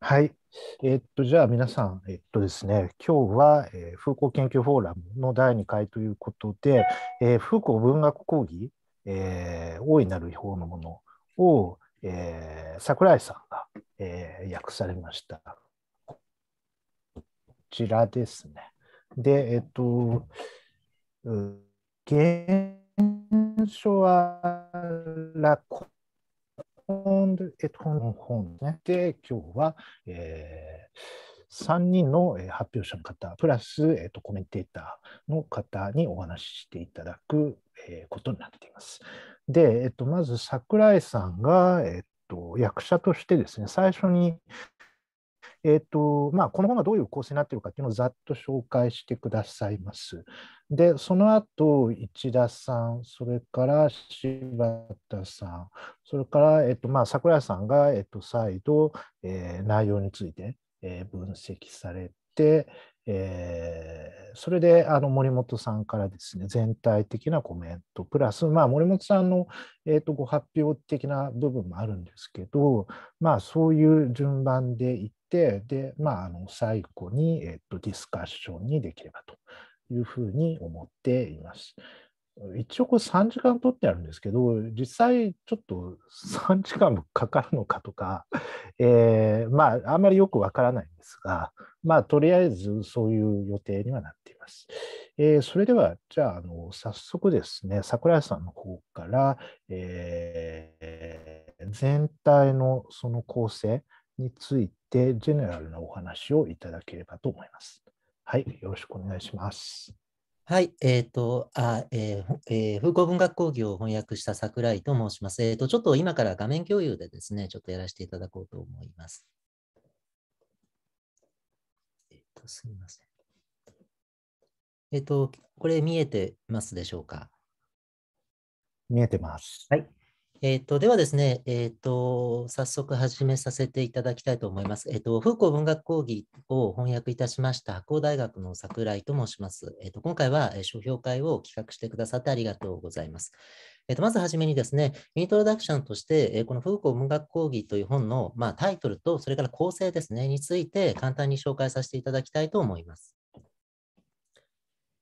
はい。えー、っと、じゃあ皆さん、えー、っとですね、今日は、えー、フ研究フォーラムの第2回ということで、えー、フ文学講義、えー、大いなる違法のものを、えー、桜井さんが、えー、訳されました。こちらですね。で、えー、っと、現象はラコ本でね。で、今日は、えー、3人の発表者の方、プラス、えと、コメンテーターの方にお話ししていただく、えー、ことになっています。で、えと、まず桜井さんが、えと、役者としてですね、最初にえーとまあ、この本がどういう構成になっているかというのをざっと紹介してくださいます。で、その後、市田さん、それから柴田さん、それから、えーとまあ、桜井さんが、えーと、再度、えー、内容について、えー、分析されて、えー、それであの森本さんからですね全体的なコメントプラス、まあ、森本さんの、えーと、ご発表的な部分もあるんですけど、まあ、そういう順番でいっ、で、まあ、あの最後に、えっと、ディスカッションにできればというふうに思っています。一応これ3時間取ってあるんですけど、実際ちょっと3 時間もかかるのかとか、えー、まあ、あんまりよくわからないんですが、まあ、とりあえずそういう予定にはなっています。えー、それでは、じゃあ、あの、早速ですね、桜井さんの方から、えー、全体のその構成、について、ジェネラルなお話をいただければと思います。はい、よろしくお願いします。はい、えっ、ー、と、あ、えー、えー、風光文学講義を翻訳した桜井と申します。えっ、ー、と、ちょっと今から画面共有でですね、ちょっとやらせていただこうと思います。えっ、と、すみません。えっ、と、これ見えてますでしょうか見えてます。はい。えー、とではですね、えーと、早速始めさせていただきたいと思います。えーと、風光文学講義を翻訳いたしました白大学の桜井と申します。えーと、今回は書評会を企画してくださってありがとうございます。えーと、とまずはじめにですね、イントロダクションとして、えー、この風光文学講義という本の、まあ、タイトルと、それから構成ですね、について簡単に紹介させていただきたいと思います。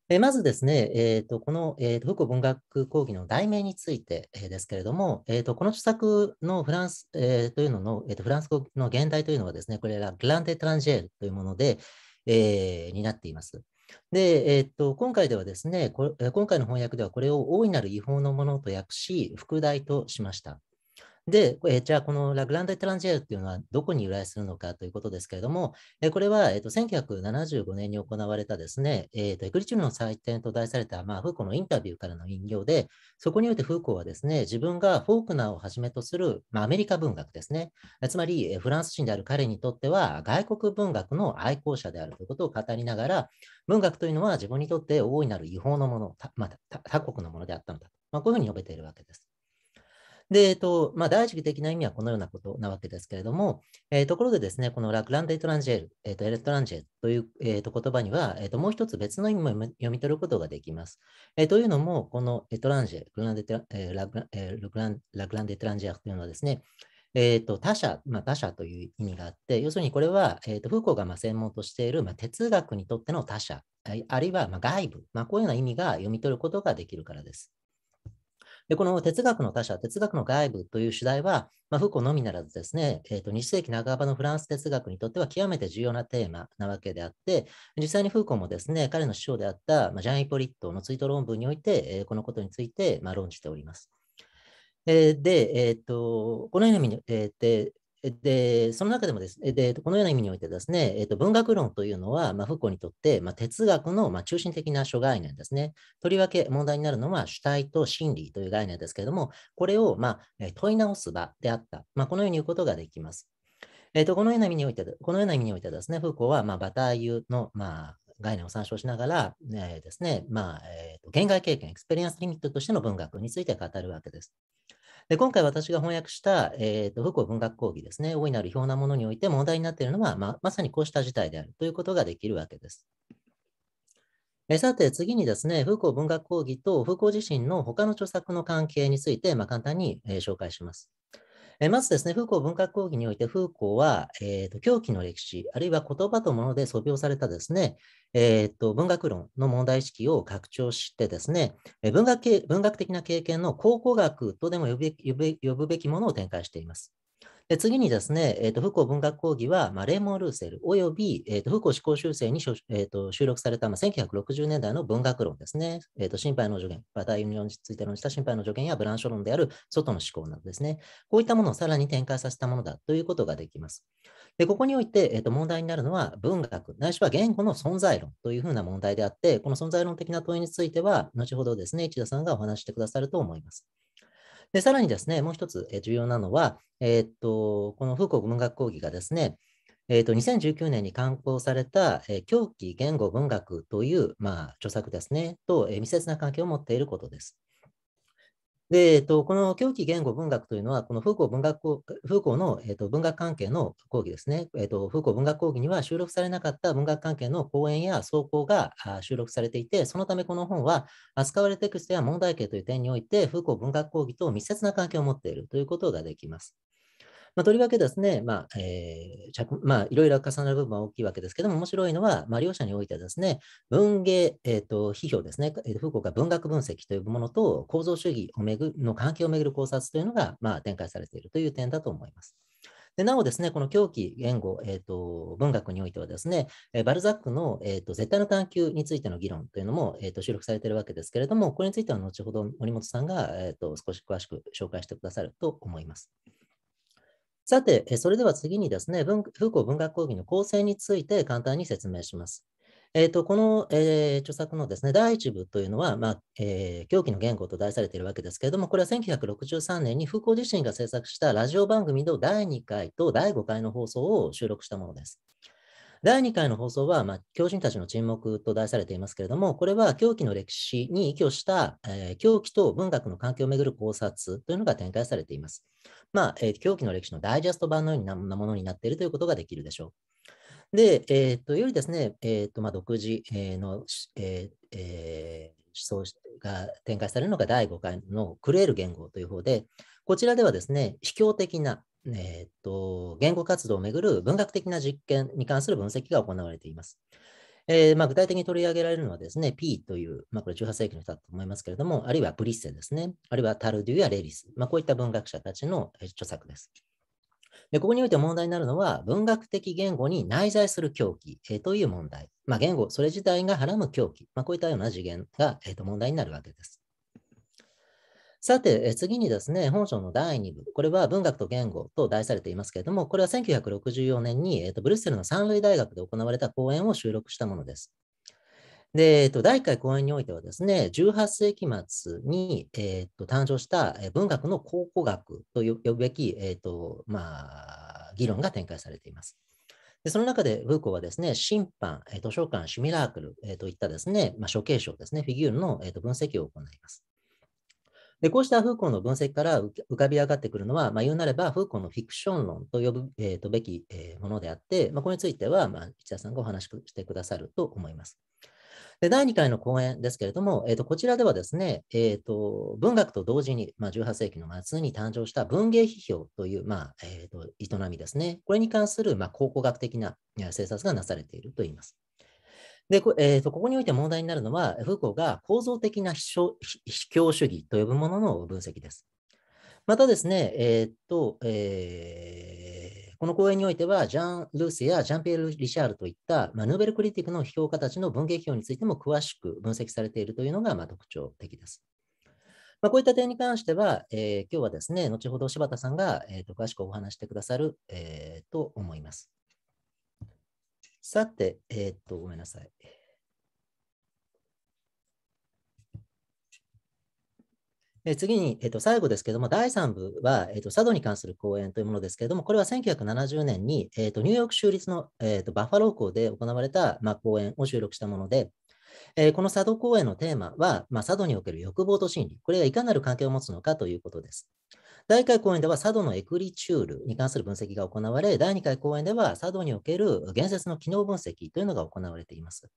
えまずですね、えーと、この、えーと、福文学講義の題名について、えー、ですけれども、えーと、この著作のフランス、えー、というのの、えー、とフランス語の現代というのはですね、これらグランデ・トランジェルというもので、えー、になっています。で、えー、と今回ではですねこれ、今回の翻訳ではこれを大いなる違法のものと訳し、副題としました。で、えー、じゃあこのラグランド・エトランジェールっていうのはどこに由来するのかということですけれども、えー、これは、えーと、1975年に行われたですね、えーと、エクリチュールの祭典と題された、まあ、フーコのインタビューからの引用で、そこにおいてフーコはですね、自分がフォークナーをはじめとする、まあ、アメリカ文学ですね、つまり、えー、フランス人である彼にとっては外国文学の愛好者であるということを語りながら、文学というのは自分にとって大いなる違法のもの、まあ、他国のものであったのだと、まあ、こういうふうに述べているわけです。で、えっと、まあ、的な意味はこのようなことなわけですけれども、えー、ところでですね、このラクランデ・エトランジェル、えー、と、エレトランジェルという、えー、と、言葉には、えー、と、もう一つ別の意味も読み取ることができます。えー、というのも、このエトランジェル、ランデトラグランデ・エトランジェルというのはですね、えーと、他者、まあ、他者という意味があって、要するにこれは、えーと、フーコーがまあ専門としている、まあ、哲学にとっての他者、あるいはまあ外部、まあ、こういうような意味が読み取ることができるからです。で、この哲学の他者、哲学の外部という主題は、まあ、フーコのみならずですね、えーと、20世紀半ばのフランス哲学にとっては極めて重要なテーマなわけであって、実際にフーコもですね、彼の師匠であった、まあ、ジャン・イポリットの追悼論文において、えー、このことについて、まあ、論じております。で、えーと、このように、えー、で、その中でもですね、でこのような意味においてですね、えっと、文学論というのは、まあ、フッコにとって、まあ、哲学の、まあ、中心的な諸概念ですね。とりわけ問題になるのは主体と真理という概念ですけれども、これを、まあ、問い直す場であった、まあ、このように言うことができます。えっと、このような意味において、このような意味においてですね、フーコは、まあ、バターユの、まあ、概念を参照しながら、えー、ですね、まあ、えーと、限界経験、エクスペリエンスリミットとしての文学について語るわけです。で今回私が翻訳した、えーと、福岡文学講義ですね、大いなる表なものにおいて問題になっているのは、まあ、まさにこうした事態であるということができるわけです。えさて、次にですね、フーコー文学講義とフーコー自身の他の著作の関係について、まあ、簡単に、えー、紹介します。えまずですね、フーコー文化講義において、フーコーは、えーと、狂気の歴史、あるいは言葉と物で素をされたですね、えーと、文学論の問題意識を拡張してですね、文学文学的な経験の考古学とでも呼ぶべきものを展開しています。で次にですね、えーと、文学講義は、まあ、レーモン・ルーセルおよび、えーと、と思考修正に、えーと、収録された、まあ、1960年代の文学論ですね、えー、と心配の助言、話題について論じた心配の助言やブランショ論である外の思考などですね、こういったものをさらに展開させたものだということができます。でここにおいて、えー、と問題になるのは文学、ないしは言語の存在論というふうな問題であって、この存在論的な問いについては、後ほどですね、市田さんがお話してくださると思います。で、さらにですね、もう一つ重要なのは、えー、っと、この福国文学講義がですね、えー、と2019年に刊行された、えー、狂気言語文学という、まあ、著作ですね、と、えー、密接な関係を持っていることです。で、えっと、この狂気言語文学というのは、このフーコー文学風ーの、えっと、文学関係の講義ですね、えっと、フーコー文学講義には収録されなかった文学関係の講演や草稿が収録されていて、そのためこの本は扱われテクストや問題形という点において、フーコー文学講義と密接な関係を持っているということができます。まあ、とりわけですね、まあ、えー、まあ、いろいろ重なる部分は大きいわけですけども、面白いのは、まあ、両者においてはですね、文芸、えっ、ー、と、批評ですね、えー、福岡文学分析というものと構造主義をめぐの関係をめぐる考察というのが、まあ、展開されているという点だと思います。でなおですね、この狂気、言語、えーと、文学においてはですね、えバルザックの、えーと、絶対の探求についての議論というのも、えーと、と収録されているわけですけれども、これについては後ほど森本さんが、えー、と少し詳しく紹介してくださると思います。さて、それでは次にですね、文フーコー文学講義の構成について簡単に説明します。えーと、この、えー、著作のですね第1部というのは、まあえー、狂気の言語と題されているわけですけれども、これは1963年にフーコー自身が制作したラジオ番組の第2回と第5回の放送を収録したものです。第2回の放送は、まあ、人たちの沈黙と題されていますけれども、これは狂気の歴史に依拠した、えー、狂気と文学の関係をめぐる考察というのが展開されています。まあ、えー、狂気の歴史のダイジェスト版のようなものになっているということができるでしょう。で、えー、とよりですね、えーとまあ、独自の、えーえー、思想が展開されるのが第5回のクレール言語という方で、こちらではですね、秘境的な、えーと言語活動をめぐる文学的な実験に関する分析が行われています。えー、まあ、具体的に取り上げられるのはですね、P という、まあ、これ18世紀の人だと思いますけれども、あるいはブリッセですね、あるいはタルデュやレリス、まあ、こういった文学者たちの著作です。でここにおいて問題になるのは、文学的言語に内在する狂気、えー、という問題、まあ、言語それ自体がはらむ狂気、まあ、こういったような次元が、えー、と問題になるわけです。さて、次にですね、本書の第2部、これは文学と言語と題されていますけれども、これは1964年に、えーと、ブリュッセルの三類大学で行われた講演を収録したものです。で、えーと、第1回講演においてはですね、18世紀末に、えーと、誕生した文学の考古学と呼ぶべき、えーとまあ、議論が展開されています。でその中で、ブーコはですね、審判、図書館、シミラークル、えー、といったですね、まあ、処刑賞ですね、フィギュールの、えー、と分析を行います。でこうしたフーコーの分析から浮かび上がってくるのは、まあ、言うなれば、フーコーのフィクション論と呼ぶ、えー、とべき、えー、ものであって、まあ、これについては、まあ、市田さんがお話ししてくださると思います。で第2回の講演ですけれども、えー、とこちらではですね、えー、と文学と同時に、まあ、18世紀の末に誕生した文芸批評という、まあえー、と営みですね、これに関する、まあ、考古学的な政策がなされているといいます。で、えー、とここにおいて問題になるのは、フーコーが構造的な秘境主義と呼ぶものの分析です。またですね、えー、っと、えー、この講演においては、ジャン・ルースやジャンピエール・リシャールといった、まあ、ヌーベルクリティックの批評家たちの文芸批評についても詳しく分析されているというのが、まあ、特徴的です。まあ、こういった点に関しては、えー、今日はですね、後ほど柴田さんが、えー、と詳しくお話してくださる、えー、と思います。さて、えー、っと、ごめんなさい。え次に、えー、と最後ですけれども、第3部は、えー、と佐渡に関する講演というものですけれども、これは1970年に、えー、とニューヨーク州立の、えー、とバッファロー校で行われた、まあ、講演を収録したもので、えー、この佐渡公演のテーマは、まあ、佐渡における欲望と心理、これがいかなる関係を持つのかということです。第1回講演では佐渡のエクリチュールに関する分析が行われ、第2回講演では佐渡における言説の機能分析というのが行われています。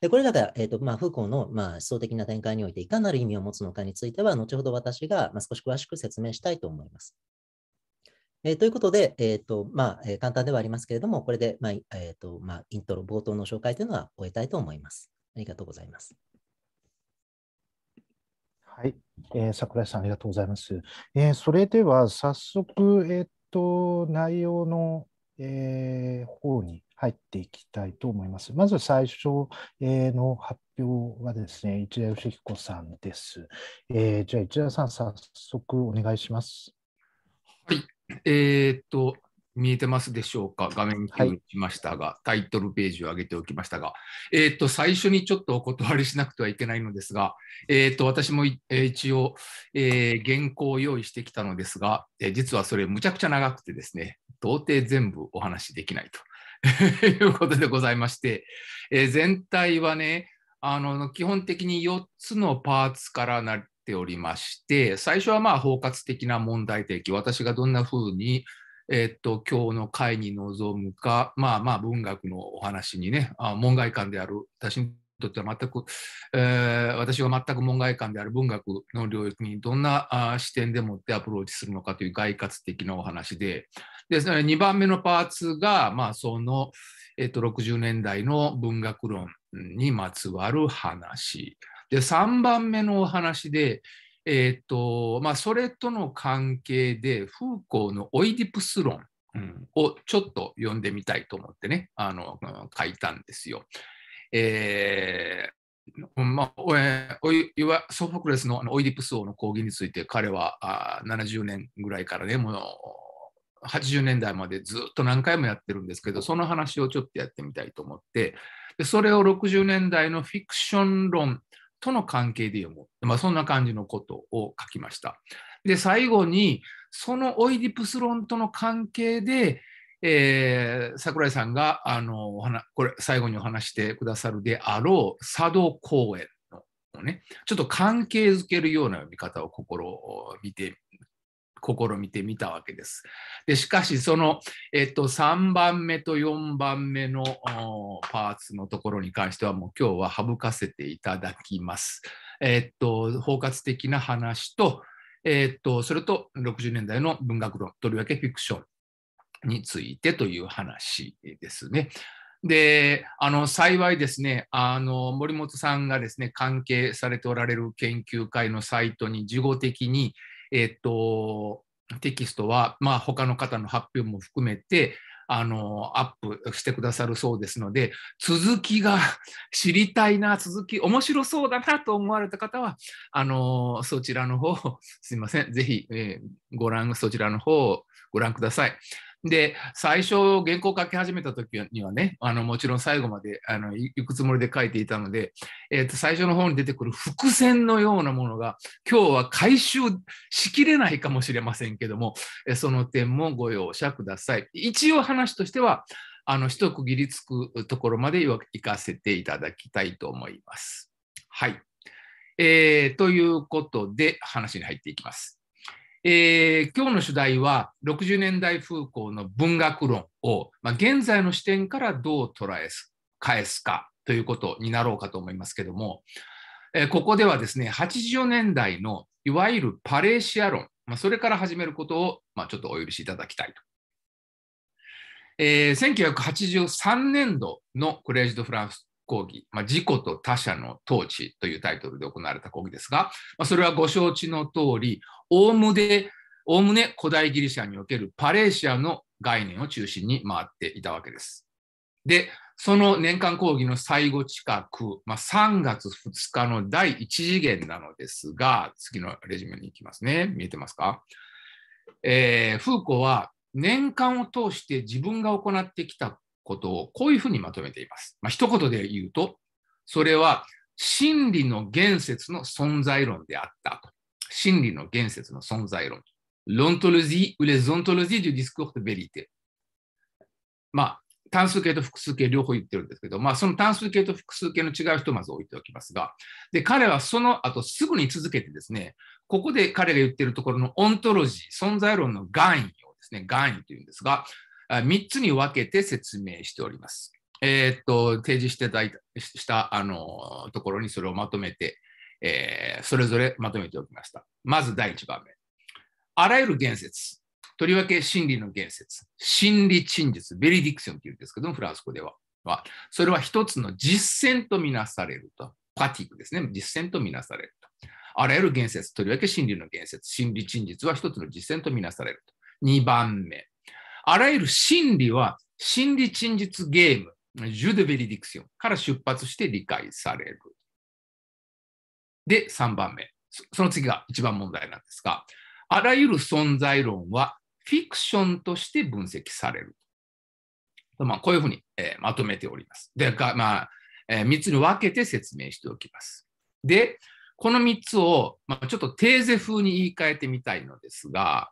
でこれらが、えーとまあ、フーコーの、まあ、思想的な展開においていかなる意味を持つのかについては、後ほど私が、まあ、少し詳しく説明したいと思います。えー、ということで、えーとまあえー、簡単ではありますけれども、これで、まあえーとまあ、イントロ、冒頭の紹介というのは終えたいと思います。ありがとうございます。はい、えー、桜井さんありがとうございます。えー、それでは早速、えっ、と内容の、えー、方に入っていきたいと思います。まず最初、えー、の発表はですね、市田義彦さんです。えー、じゃあ市田さん、早速お願いします。はい、えー、っと、見えてますでしょうか画面に共しましたが、はい、タイトルページを上げておきましたが、えっ、ー、と、最初にちょっとお断りしなくてはいけないのですが、えっ、ー、と、私も、えー、一応、え原稿を用意してきたのですが、え実はそれむちゃくちゃ長くてですね、到底全部お話しできないと いうことでございまして、え全体はね、あの、基本的に4つのパーツからなっておりまして、最初はまあ包括的な問題提起、私がどんなふうにえっと、今日の会に臨むか、まあまあ文学のお話にね、あ門外観である、私にとっては全く、えー、私が全く門外観である文学の領域にどんなあ視点でもってアプローチするのかという概括的なお話で、で、2番目のパーツが、まあその、えっと、60年代の文学論にまつわる話。で、3番目のお話で、えーとまあ、それとの関係で、フーコーのオイディプス論をちょっと読んでみたいと思ってね、あの書いたんですよ。えーまあ、ソフォクレスのオイディプス王の講義について彼はあ70年ぐらいからねもう80年代までずっと何回もやってるんですけどその話をちょっとやってみたいと思ってでそれを60年代のフィクション論との関係で読む、まあ、そんな感じのことを書きました。で、最後に、そのオイディプス論との関係で、えー、桜井さんがあのこれ最後にお話してくださるであろう佐渡公園のねちょっと関係づけるような読み方を試みて試みてみたわけです。でしかしその、えっと、3番目と4番目のパーツのところに関してはもう今日は省かせていただきます。えっと、包括的な話と、えっと、それと60年代の文学論とりわけフィクションについてという話ですね。であの幸いですねあの森本さんがですね関係されておられる研究会のサイトに事後的にえっ、ー、と、テキストは、まあ、他の方の発表も含めて、あの、アップしてくださるそうですので、続きが 知りたいな、続き面白そうだなと思われた方は、あの、そちらの方、すいません、ぜひ、えー、ご覧、そちらの方をご覧ください。で、最初、原稿を書き始めた時にはね、あのもちろん最後まであの行くつもりで書いていたので、えーと、最初の方に出てくる伏線のようなものが、今日は回収しきれないかもしれませんけども、えその点もご容赦ください。一応話としては、あの一区切りつくところまで行かせていただきたいと思います。はい。えー、ということで、話に入っていきます。えー、今日の主題は60年代風光の文学論を、まあ、現在の視点からどう捉え返すかということになろうかと思いますけども、えー、ここではですね80年代のいわゆるパレーシア論、まあ、それから始めることを、まあ、ちょっとお許しいただきたいと。えー、1983年度のコレージ・ド・フランス講義、まあ、自己と他者の統治というタイトルで行われた講義ですが、まあ、それはご承知の通り、おおむね、おおむね古代ギリシャにおけるパレーシアの概念を中心に回っていたわけです。で、その年間講義の最後近く、まあ、3月2日の第1次元なのですが、次のレジュメに行きますね。見えてますか、えー、フーコは年間を通して自分が行ってきたことをこういうふうにまとめています。まあ、一言で言うと、それは真理の言説の存在論であったと。真理の言説の存在論。l'ontologie ou les ontologies du discours de vérité。まあ、単数形と複数形両方言ってるんですけど、まあ、その単数形と複数形の違いをひとまず置いておきますが、で、彼はその後すぐに続けてですね、ここで彼が言ってるところのオントロジー、存在論の含意をですね、含意というんですが、3つに分けて説明しております。えー、っと、提示していただいた、したあのところにそれをまとめて、えー、それぞれまとめておきました。まず第1番目。あらゆる言説、とりわけ真理の言説、真理陳述、ベリディクションというんですけども、フランス語では。はそれは一つの実践とみなされると。パティックですね。実践とみなされると。あらゆる言説、とりわけ真理の言説、真理陳述は一つの実践とみなされると。2番目。あらゆる真理は真理陳述ゲーム、ジュデベリディクションから出発して理解される。で、3番目。その次が一番問題なんですが、あらゆる存在論はフィクションとして分析される。まあ、こういうふうに、えー、まとめております。で、まあえー、3つに分けて説明しておきます。で、この3つを、まあ、ちょっとテーゼ風に言い換えてみたいのですが、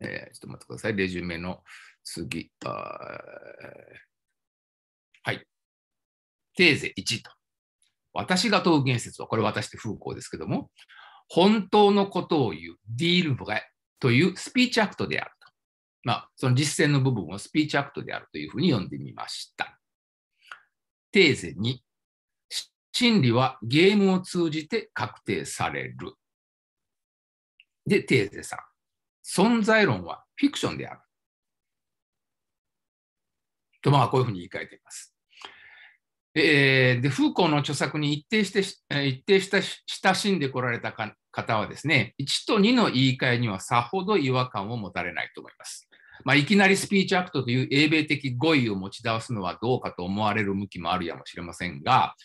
えー、ちょっと待ってください。レジュメの次。はい。テーゼ1と。私が問う言説は、これ私って風光ですけども、本当のことを言う、ディールブレというスピーチアクトであると。まあ、その実践の部分をスピーチアクトであるというふうに読んでみました。テーゼ2、真理はゲームを通じて確定される。で、テーゼ3、存在論はフィクションである。とまあこういうふうに言い換えています。えー、でフーコーの著作に一定して一定した親しんでこられた方はですね1と2の言い換えにはさほど違和感を持たれないと思います。まあ、いきなりスピーチアクトという英米的語彙を持ち出すのはどうかと思われる向きもあるやもしれませんが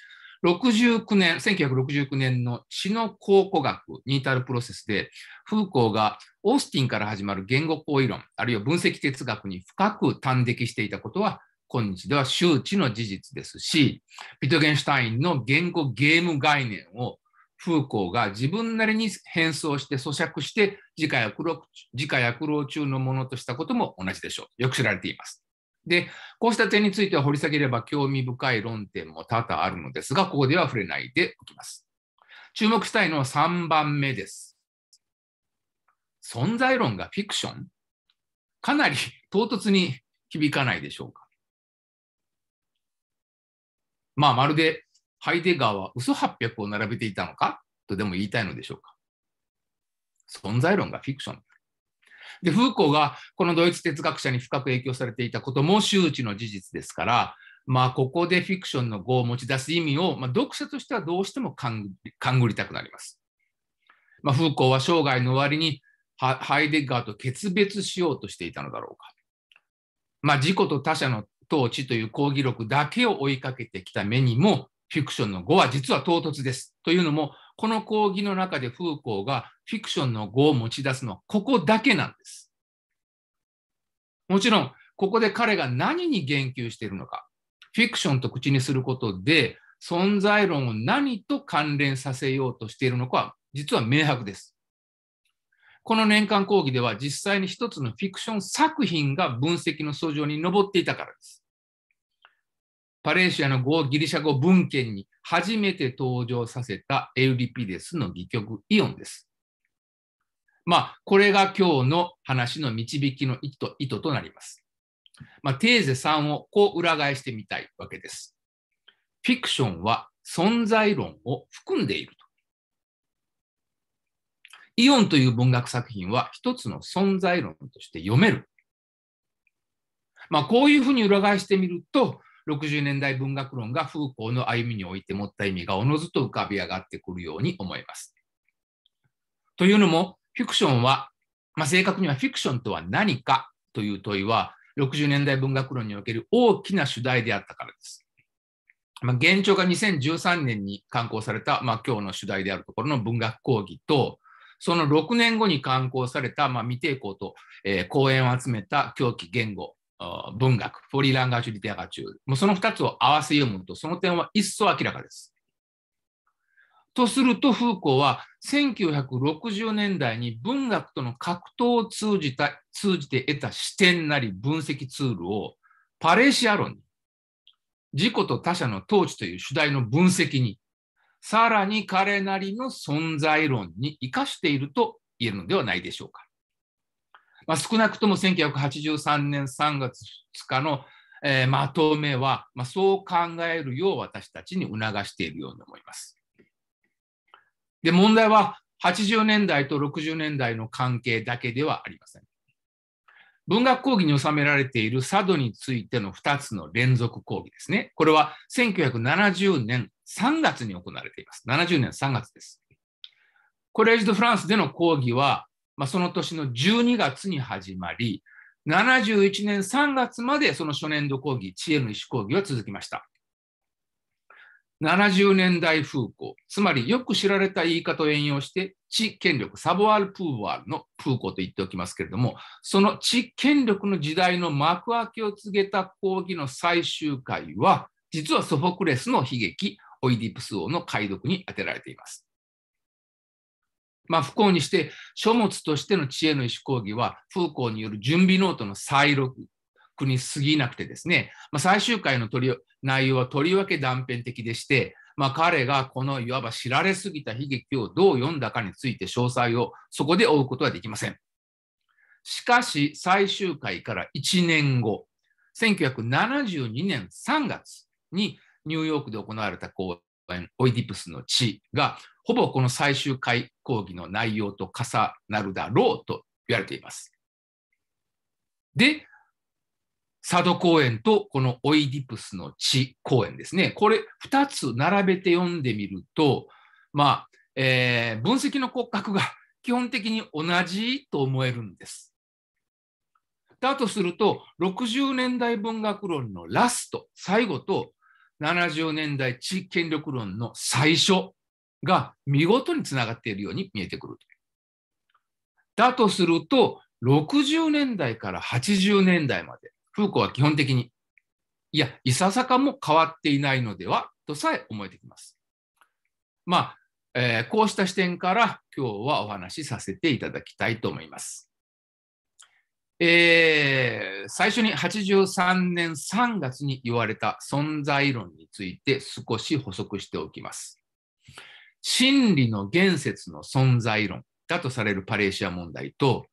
69年、1969年の詩の考古学に至るプロセスで、フーコーがオースティンから始まる言語行為論、あるいは分析哲学に深く端的していたことは、今日では周知の事実ですし、ビトゲンシュタインの言語ゲーム概念をフーコーが自分なりに変装して咀嚼して自家や苦労中のものとしたことも同じでしょう。よく知られています。で、こうした点については掘り下げれば興味深い論点も多々あるのですが、ここでは触れないでおきます。注目したいのは3番目です。存在論がフィクションかなり唐突に響かないでしょうか。まあ、まるでハイデガーは嘘800を並べていたのかとでも言いたいのでしょうか。存在論がフィクション。で、フーコーがこのドイツ哲学者に深く影響されていたことも周知の事実ですから、まあ、ここでフィクションの語を持ち出す意味を、まあ、読者としてはどうしても勘ぐりたくなります。まあ、フーコーは生涯の終わりにハイデッガーと決別しようとしていたのだろうか。まあ、自己と他者の統治という講義録だけを追いかけてきた目にも、フィクションの語は実は唐突です。というのも、この講義の中でフーコーがフィクションの語を持ち出すのはここだけなんです。もちろん、ここで彼が何に言及しているのか、フィクションと口にすることで、存在論を何と関連させようとしているのかは、実は明白です。この年間講義では、実際に一つのフィクション作品が分析の素上に上っていたからです。パレーシアの語ギリシャ語文献に初めて登場させたエウリピデスの戯曲イオンです。まあ、これが今日の話の導きの意図意図となります。まあ、テーゼ3をこう裏返してみたいわけです。フィクションは存在論を含んでいると。イオンという文学作品は一つの存在論として読める。まあ、こういうふうに裏返してみると、60年代文学論が風ーの歩みにおいて持った意味がおのずと浮かび上がってくるように思います。というのも、フィクションは、まあ、正確にはフィクションとは何かという問いは、60年代文学論における大きな主題であったからです。まあ、現状が2013年に刊行された、まあ、今日の主題であるところの文学講義と、その6年後に刊行された、まあ、未定校と、えー、講演を集めた狂気言語文学、フォーリーランガージュ・リテラガチュール、もうその2つを合わせ読むと、その点は一層明らかです。とすると、フーコーは1960年代に文学との格闘を通じた通じて得た視点なり分析ツールをパレーシア論に、自己と他者の統治という主題の分析に、さらに彼なりの存在論に生かしていると言えるのではないでしょうか。まあ、少なくとも1983年3月2日の、えー、まとめは、まあ、そう考えるよう私たちに促しているように思います。で問題は80年代と60年代の関係だけではありません。文学講義に収められている佐渡についての2つの連続講義ですね。これは1970年3月に行われています。70年3月です。コレージ・ド・フランスでの講義は、まあ、その年の12月に始まり、71年3月までその初年度講義、知恵の石講義は続きました。70年代風光、つまりよく知られた言い方を援用して、知権力、サボワール・プーワールの風光と言っておきますけれども、その知権力の時代の幕開けを告げた講義の最終回は、実はソフォクレスの悲劇、オイディプス王の解読に充てられています。まあ、不幸にして書物としての知恵の意思講義は風光による準備ノートの再録に過ぎなくてですね、まあ、最終回の内容はとりわけ断片的でして、まあ、彼がこのいわば知られすぎた悲劇をどう読んだかについて詳細をそこで追うことはできません。しかし最終回から1年後、1972年3月にニューヨークで行われた公演「オイディプスの地」がほぼこの最終回講義の内容と重なるだろうと言われています。で、佐渡公園とこのオイディプスの地公園ですね。これ2つ並べて読んでみると、まあ、えー、分析の骨格が基本的に同じと思えるんです。だとすると、60年代文学論のラスト、最後と、70年代地域権力論の最初が見事につながっているように見えてくる。だとすると、60年代から80年代まで、フーコは基本的に、いや、いささかも変わっていないのではとさえ思えてきます。まあ、えー、こうした視点から今日はお話しさせていただきたいと思います。えー、最初に83年3月に言われた存在論について少し補足しておきます。真理の言説の存在論だとされるパレーシア問題と、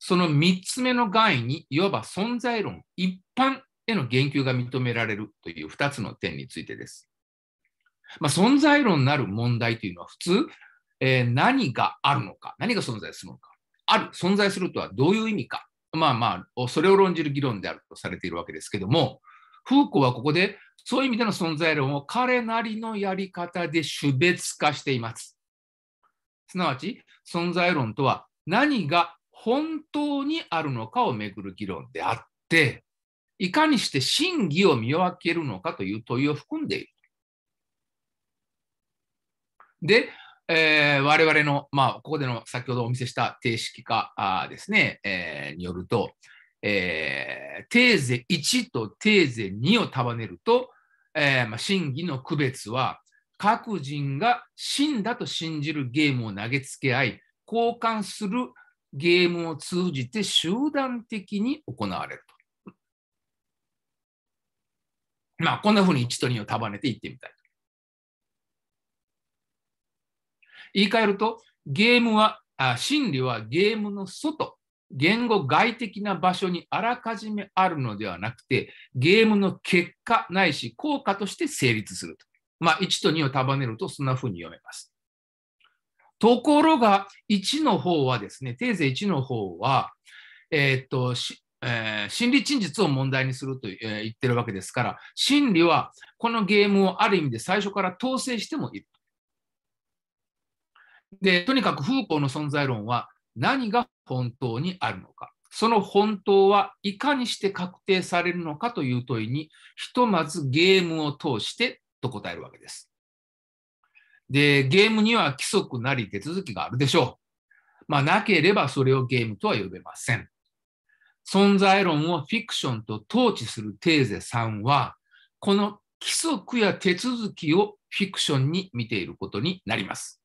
その3つ目の概に、いわば存在論一般への言及が認められるという2つの点についてです。まあ、存在論なる問題というのは普通、えー、何があるのか、何が存在するのか、ある、存在するとはどういう意味か、まあまあ、それを論じる議論であるとされているわけですけども、フーコーはここでそういう意味での存在論を彼なりのやり方で種別化しています。すなわち存在論とは何が本当にあるのかをめぐる議論であっていかにして真偽を見分けるのかという問いを含んでいる。で、えー、我々の、まあ、ここでの先ほどお見せした定式化ですね、えー、によると、えー、テーゼ1とテーゼ2を束ねると、えーまあ、真偽の区別は、各人が真だと信じるゲームを投げつけ合い、交換するゲームを通じて集団的に行われると。まあ、こんなふうに1と2を束ねていってみたい。言い換えると、ゲームは、あ真理はゲームの外、言語外的な場所にあらかじめあるのではなくて、ゲームの結果ないし効果として成立すると。まあ、1と2を束ねるとそんなふうに読めます。ところが、1の方はですね、定税1の方は、えー、っと、えー、心理陳述を問題にすると、えー、言ってるわけですから、心理はこのゲームをある意味で最初から統制してもいる。で、とにかくフーコーの存在論は何が本当にあるのか、その本当はいかにして確定されるのかという問いに、ひとまずゲームを通してと答えるわけです。で、ゲームには規則なり手続きがあるでしょう。まあ、なければそれをゲームとは呼べません。存在論をフィクションと統治するテーゼさんは、この規則や手続きをフィクションに見ていることになります。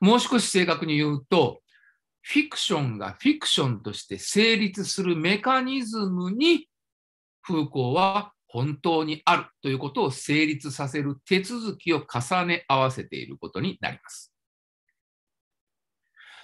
もう少し正確に言うと、フィクションがフィクションとして成立するメカニズムに風光は本当にあるということを成立させる手続きを重ね合わせていることになります。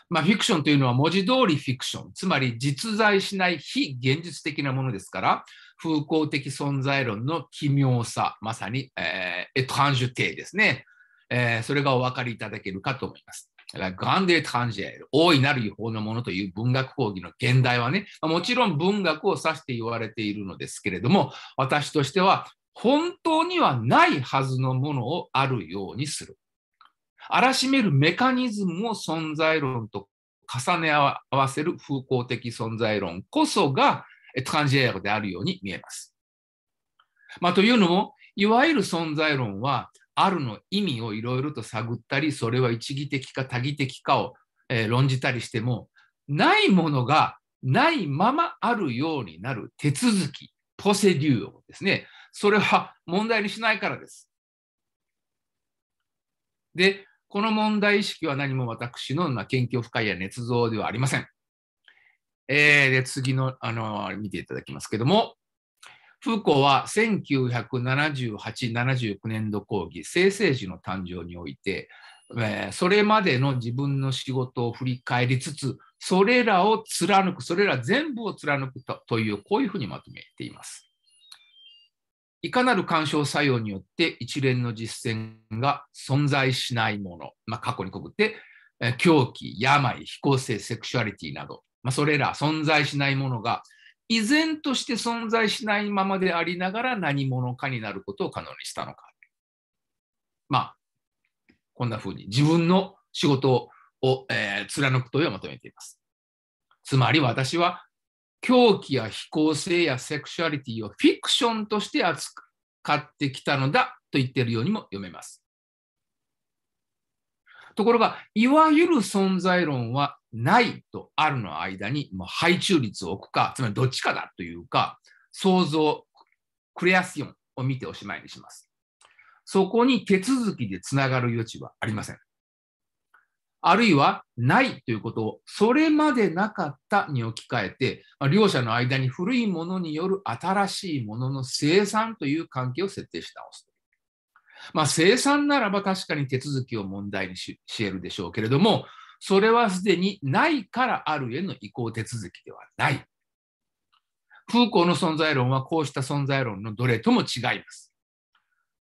まあ、フィクションというのは文字通りフィクション、つまり実在しない非現実的なものですから、風光的存在論の奇妙さ、まさに、えー、エトランジュテですね。えー、それがお分かりいただけるかと思います。La grande é t 大いなる違法のものという文学講義の現代はね、もちろん文学を指して言われているのですけれども、私としては本当にはないはずのものをあるようにする。荒らしめるメカニズムを存在論と重ね合わせる風向的存在論こそがエトランジェールであるように見えます。まあ、というのも、いわゆる存在論はあるの意味をいろいろと探ったり、それは一義的か多義的かを、えー、論じたりしても、ないものがないままあるようになる手続き、ポセデュをですね。それは問題にしないからです。で、この問題意識は何も私の研究不快や捏造ではありません。えー、で次のあの見ていただきますけども、フーコーは1978-79年度講義、生成時の誕生において、えそれまでの自分の仕事を振り返りつつ、それらを貫く、それら全部を貫くという、こういうふうにまとめています。いかなる干渉作用によって一連の実践が存在しないもの、まあ、過去にこくって、え狂気、病、非公正、セクシュアリティなど、まあ、それら存在しないものが依然として存在しないままでありながら何者かになることを可能にしたのか。まあ、こんなふうに自分の仕事を、えー、貫くというを求めています。つまり私は狂気や非行性やセクシュアリティをフィクションとして扱ってきたのだと言っているようにも読めます。ところが、いわゆる存在論はないとあるの間に、もう配中率を置くか、つまりどっちかだというか、想像、クレアシオンを見ておしまいにします。そこに手続きでつながる余地はありません。あるいはないということをそれまでなかったに置き換えて、両者の間に古いものによる新しいものの生産という関係を設定し直す。まあ、生産ならば確かに手続きを問題にし得るでしょうけれども、それはすでにないからあるへの移行手続きではない。フーコーの存在論はこうした存在論のどれとも違います。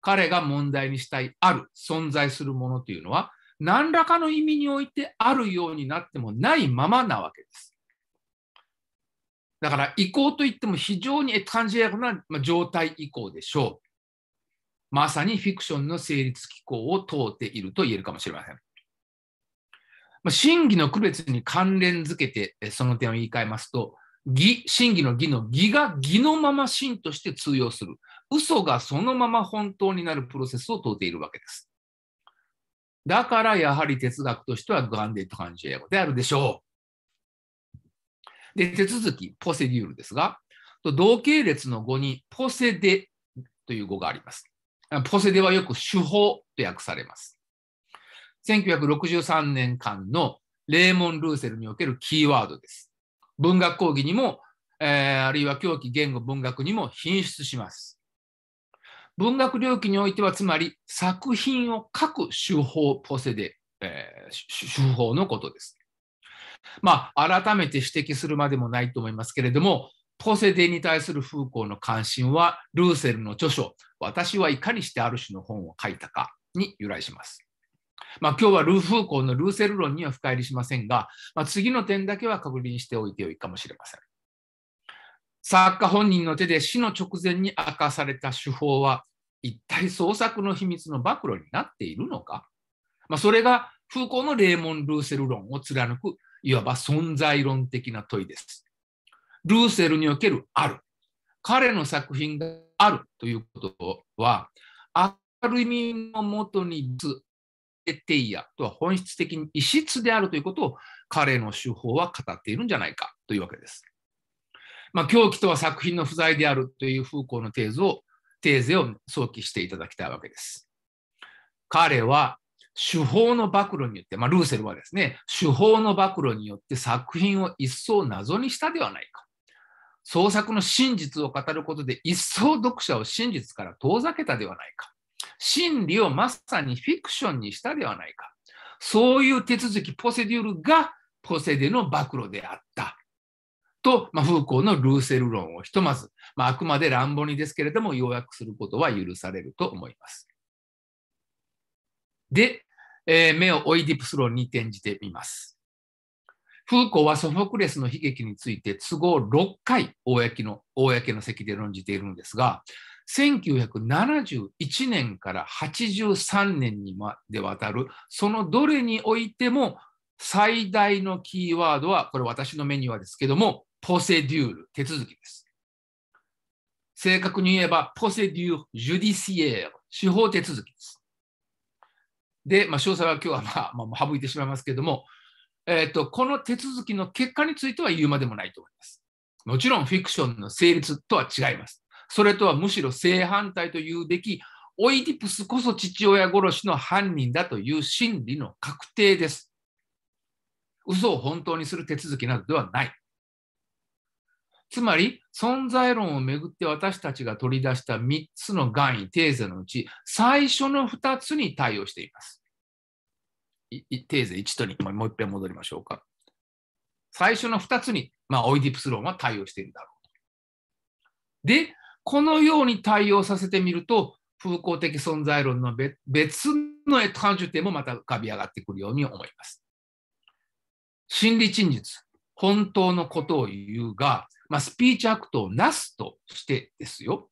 彼が問題にしたいある存在するものというのは何らかの意味においてあるようになってもないままなわけです。だから移行といっても非常に感じやくな状態移行でしょう。まさにフィクションの成立機構を通っていると言えるかもしれません。まあ、真偽の区別に関連づけて、その点を言い換えますと、義、真偽の義の義が義のまま真として通用する。嘘がそのまま本当になるプロセスを通っているわけです。だからやはり哲学としてはグアンデット感じ英語であるでしょう。で、手続き、ポセデュールですが、同系列の語にポセデという語があります。ポセデはよく手法と訳されます。1963年間のレーモン・ルーセルにおけるキーワードです。文学講義にも、えー、あるいは狂気言語文学にも品質します。文学領域においては、つまり作品を書く手法、ポセで、えー、手法のことです。まあ、改めて指摘するまでもないと思いますけれども、ポセデに対する風ーの関心は、ルーセルの著書、私はいかにしてある種の本を書いたかに由来します。まあ、今日はルーフーコーのルーセル論には深入りしませんが、まあ、次の点だけは確認しておいてよいかもしれません。作家本人の手で死の直前に明かされた手法は一体創作の秘密の暴露になっているのか、まあ、それがフーコーのレーモン・ルーセル論を貫くいわば存在論的な問いです。ルーセルにおけるある彼の作品があるということは明る意味のもとにずテイヤとは本質的に異質であるということを彼の手法は語っているんじゃないかというわけです。まあ、狂気とは作品の不在であるという風光のテーゼをテーゼを想起していただきたいわけです。彼は手法の暴露によって、まあ、ルーセルはですね、手法の暴露によって作品を一層謎にしたではないか。創作の真実を語ることで一層読者を真実から遠ざけたではないか。真理をまさにフィクションにしたではないか。そういう手続き、ポセデュールがポセデの暴露であった。と、まあ、フーコーのルーセル論をひとまず、まあ、あくまで乱暴にですけれども、要約することは許されると思います。で、えー、目をオイディプス論に転じてみます。フーコーはソフォクレスの悲劇について都合6回公の公の席で論じているんですが、1971年から83年にまでわたる、そのどれにおいても最大のキーワードは、これ私の目にはですけども、ポセデュール、手続きです。正確に言えば、ポセデュール・ジュディシエール、司法手続きです。で、まあ、詳細は今日は、まあまあ、省いてしまいますけれども、えーと、この手続きの結果については言うまでもないと思います。もちろんフィクションの成立とは違います。それとはむしろ正反対というべき、オイディプスこそ父親殺しの犯人だという真理の確定です。嘘を本当にする手続きなどではない。つまり、存在論をめぐって私たちが取り出した3つの願意、テーゼのうち、最初の2つに対応しています。テーゼ1と2、もう一遍戻りましょうか。最初の2つに、まあ、オイディプス論は対応しているだろう。で、このように対応させてみると、風光的存在論の別のジュ点もまた浮かび上がってくるように思います。心理陳述、本当のことを言うが、まあ、スピーチアクトをなすとしてですよ。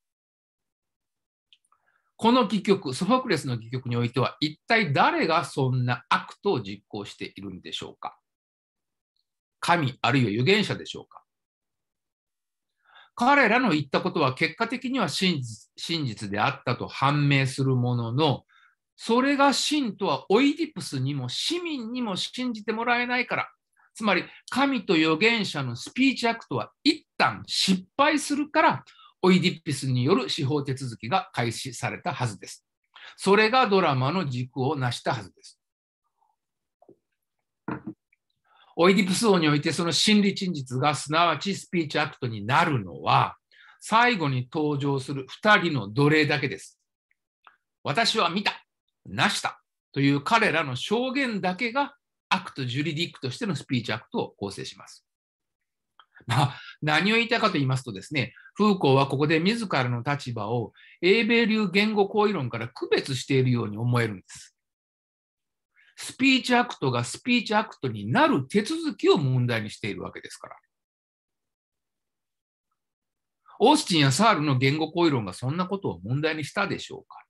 この戯曲、ソファクレスの戯曲においては、一体誰がそんなアクトを実行しているんでしょうか神、あるいは預言者でしょうか彼らの言ったことは結果的には真実であったと判明するものの、それが真とはオイディプスにも市民にも信じてもらえないから、つまり神と預言者のスピーチアクトは一旦失敗するから、オイディプスによる司法手続きが開始されたはずです。それがドラマの軸を成したはずです。オイディプス王においてその真理陳述がすなわちスピーチアクトになるのは最後に登場する2人の奴隷だけです。私は見た、なしたという彼らの証言だけがアクト・ジュリディックとしてのスピーチアクトを構成します。まあ、何を言いたいかと言いますとですね、フーコーはここで自らの立場を英米流言語行為論から区別しているように思えるんです。スピーチアクトがスピーチアクトになる手続きを問題にしているわけですから。オースティンやサールの言語行為論がそんなことを問題にしたでしょうか。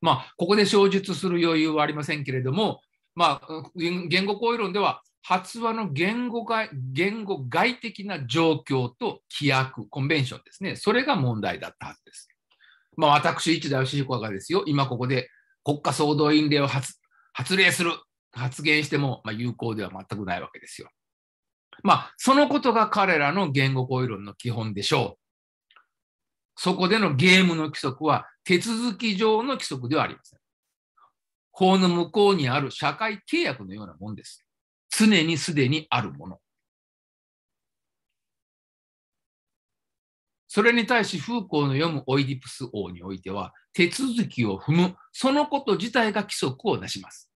まあ、ここで小述する余裕はありませんけれども、まあ、言語行為論では発話の言語外言語外的な状況と規約、コンベンションですね。それが問題だったはずです。まあ、私、市田義彦がですよ、今ここで国家総動員令を発発令する発言しても、まあ、有効では全くないわけですよ。まあ、そのことが彼らの言語行為論の基本でしょう。そこでのゲームの規則は手続き上の規則ではありません。法の向こうにある社会契約のようなもんです。常にすでにあるもの。それに対し、フーコーの読むオイディプス王においては、手続きを踏む、そのこと自体が規則を出します。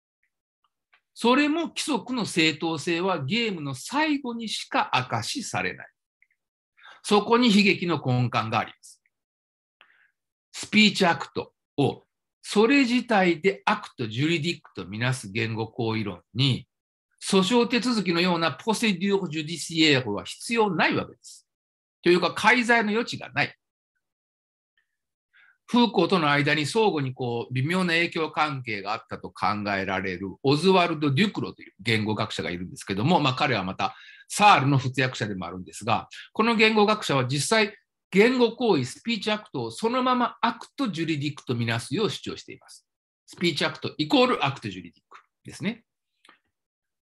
それも規則の正当性はゲームの最後にしか明かしされない。そこに悲劇の根幹があります。スピーチアクトをそれ自体でアクト、ジュリディックとみなす言語行為論に、訴訟手続きのようなポセデュオ・ジュディシエールは必要ないわけです。というか、介在の余地がない。フーコーとの間に相互にこう微妙な影響関係があったと考えられるオズワルド・デュクロという言語学者がいるんですけども、まあ、彼はまたサールの仏役者でもあるんですがこの言語学者は実際言語行為スピーチアクトをそのままアクト・ジュリディックとみなすよう主張しています。スピーチアクトイコールアクト・ジュリディックですね。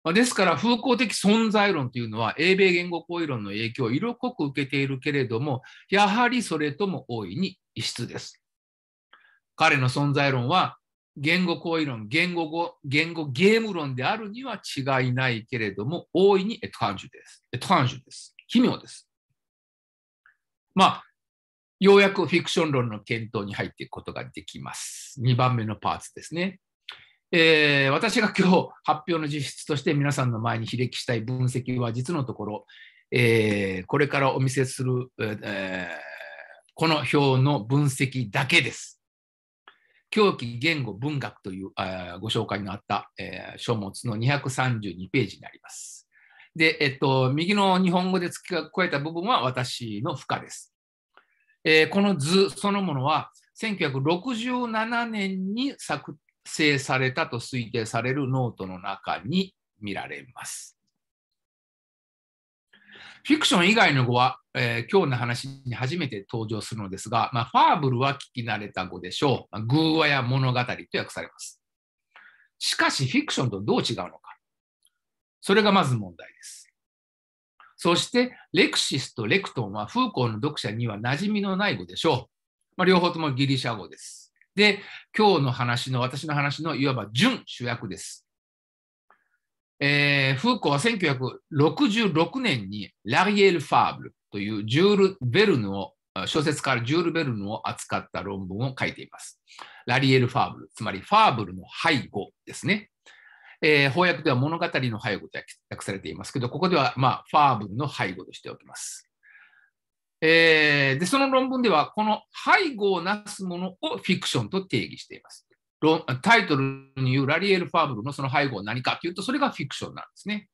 まですから、風光的存在論というのは、英米言語行為論の影響を色濃く受けているけれども、やはりそれとも大いに異質です。彼の存在論は言語行為論、言語語、言語ゲーム論であるには違いないけれども、大いにエトランジュです。エトランジュです。奇妙です。まあ、ようやくフィクション論の検討に入っていくことができます。2番目のパーツですね。えー、私が今日発表の実質として皆さんの前に披歴したい分析は実のところ、えー、これからお見せする、えー、この表の分析だけです。狂気言語文学というご紹介のあった、えー、書物の232ページになります。で、えっと、右の日本語で付き加えた部分は私の負荷です。えー、この図そのものは1967年に作成されたと推定されるノートの中に見られます。フィクション以外の語はえー、今日の話に初めて登場するのですが、まあ、ファーブルは聞き慣れた語でしょう。まあ、偶話や物語と訳されます。しかし、フィクションとどう違うのか。それがまず問題です。そして、レクシスとレクトンはフーコーの読者には馴染みのない語でしょう。まあ、両方ともギリシャ語です。で、今日の話の、私の話のいわば準主役です。えー、フーコーは1966年にラリエル・ファーブル、というジュール・ベルヌを小説家ジュール・ベルヌを扱った論文を書いています。ラリエル・ファーブル、つまりファーブルの背後ですね。えー、翻訳では物語の背後と訳されていますけど、ここでは、まあ、ファーブルの背後としておきます。えー、でその論文では、この背後をなすものをフィクションと定義しています。タイトルに言うラリエル・ファーブルのその背後は何かというと、それがフィクションなんですね。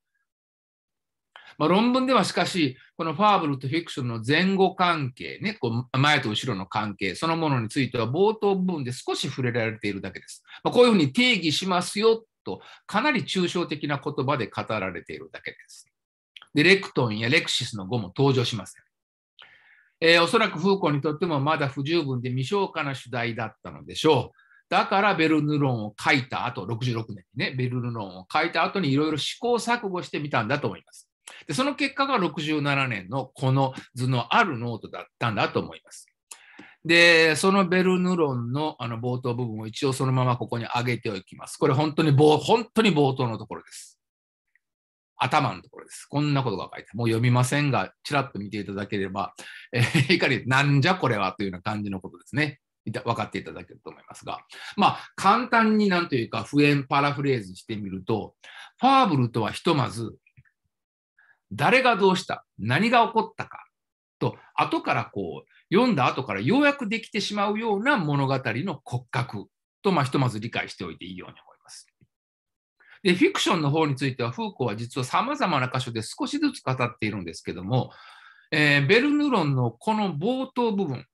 まあ、論文ではしかし、このファーブルとフィクションの前後関係、ね、こう前と後ろの関係そのものについては冒頭部分で少し触れられているだけです。まあ、こういうふうに定義しますよと、かなり抽象的な言葉で語られているだけです。で、レクトンやレクシスの語も登場しません。えー、おそらくフーコにとってもまだ不十分で未消化な主題だったのでしょう。だからベルヌロンを書いた後、66年にね、ベルヌロンを書いた後にいろいろ試行錯誤してみたんだと思います。でその結果が67年のこの図のあるノートだったんだと思います。で、そのベルヌロンのあの冒頭部分を一応そのままここに上げておきます。これ本当に冒本当に冒頭のところです。頭のところです。こんなことが書いて、もう読みませんが、ちらっと見ていただければ、えー、いかになんじゃこれはというような感じのことですね。分かっていただけると思いますが、まあ、簡単になんというか、不縁パラフレーズしてみると、ファーブルとはひとまず、誰がどうした何が起こったかと後からこう読んだ後からようやくできてしまうような物語の骨格と、まあ、ひとまず理解しておいていいように思います。でフィクションの方についてはフーコーは実はさまざまな箇所で少しずつ語っているんですけども、えー、ベルヌロンのこの冒頭部分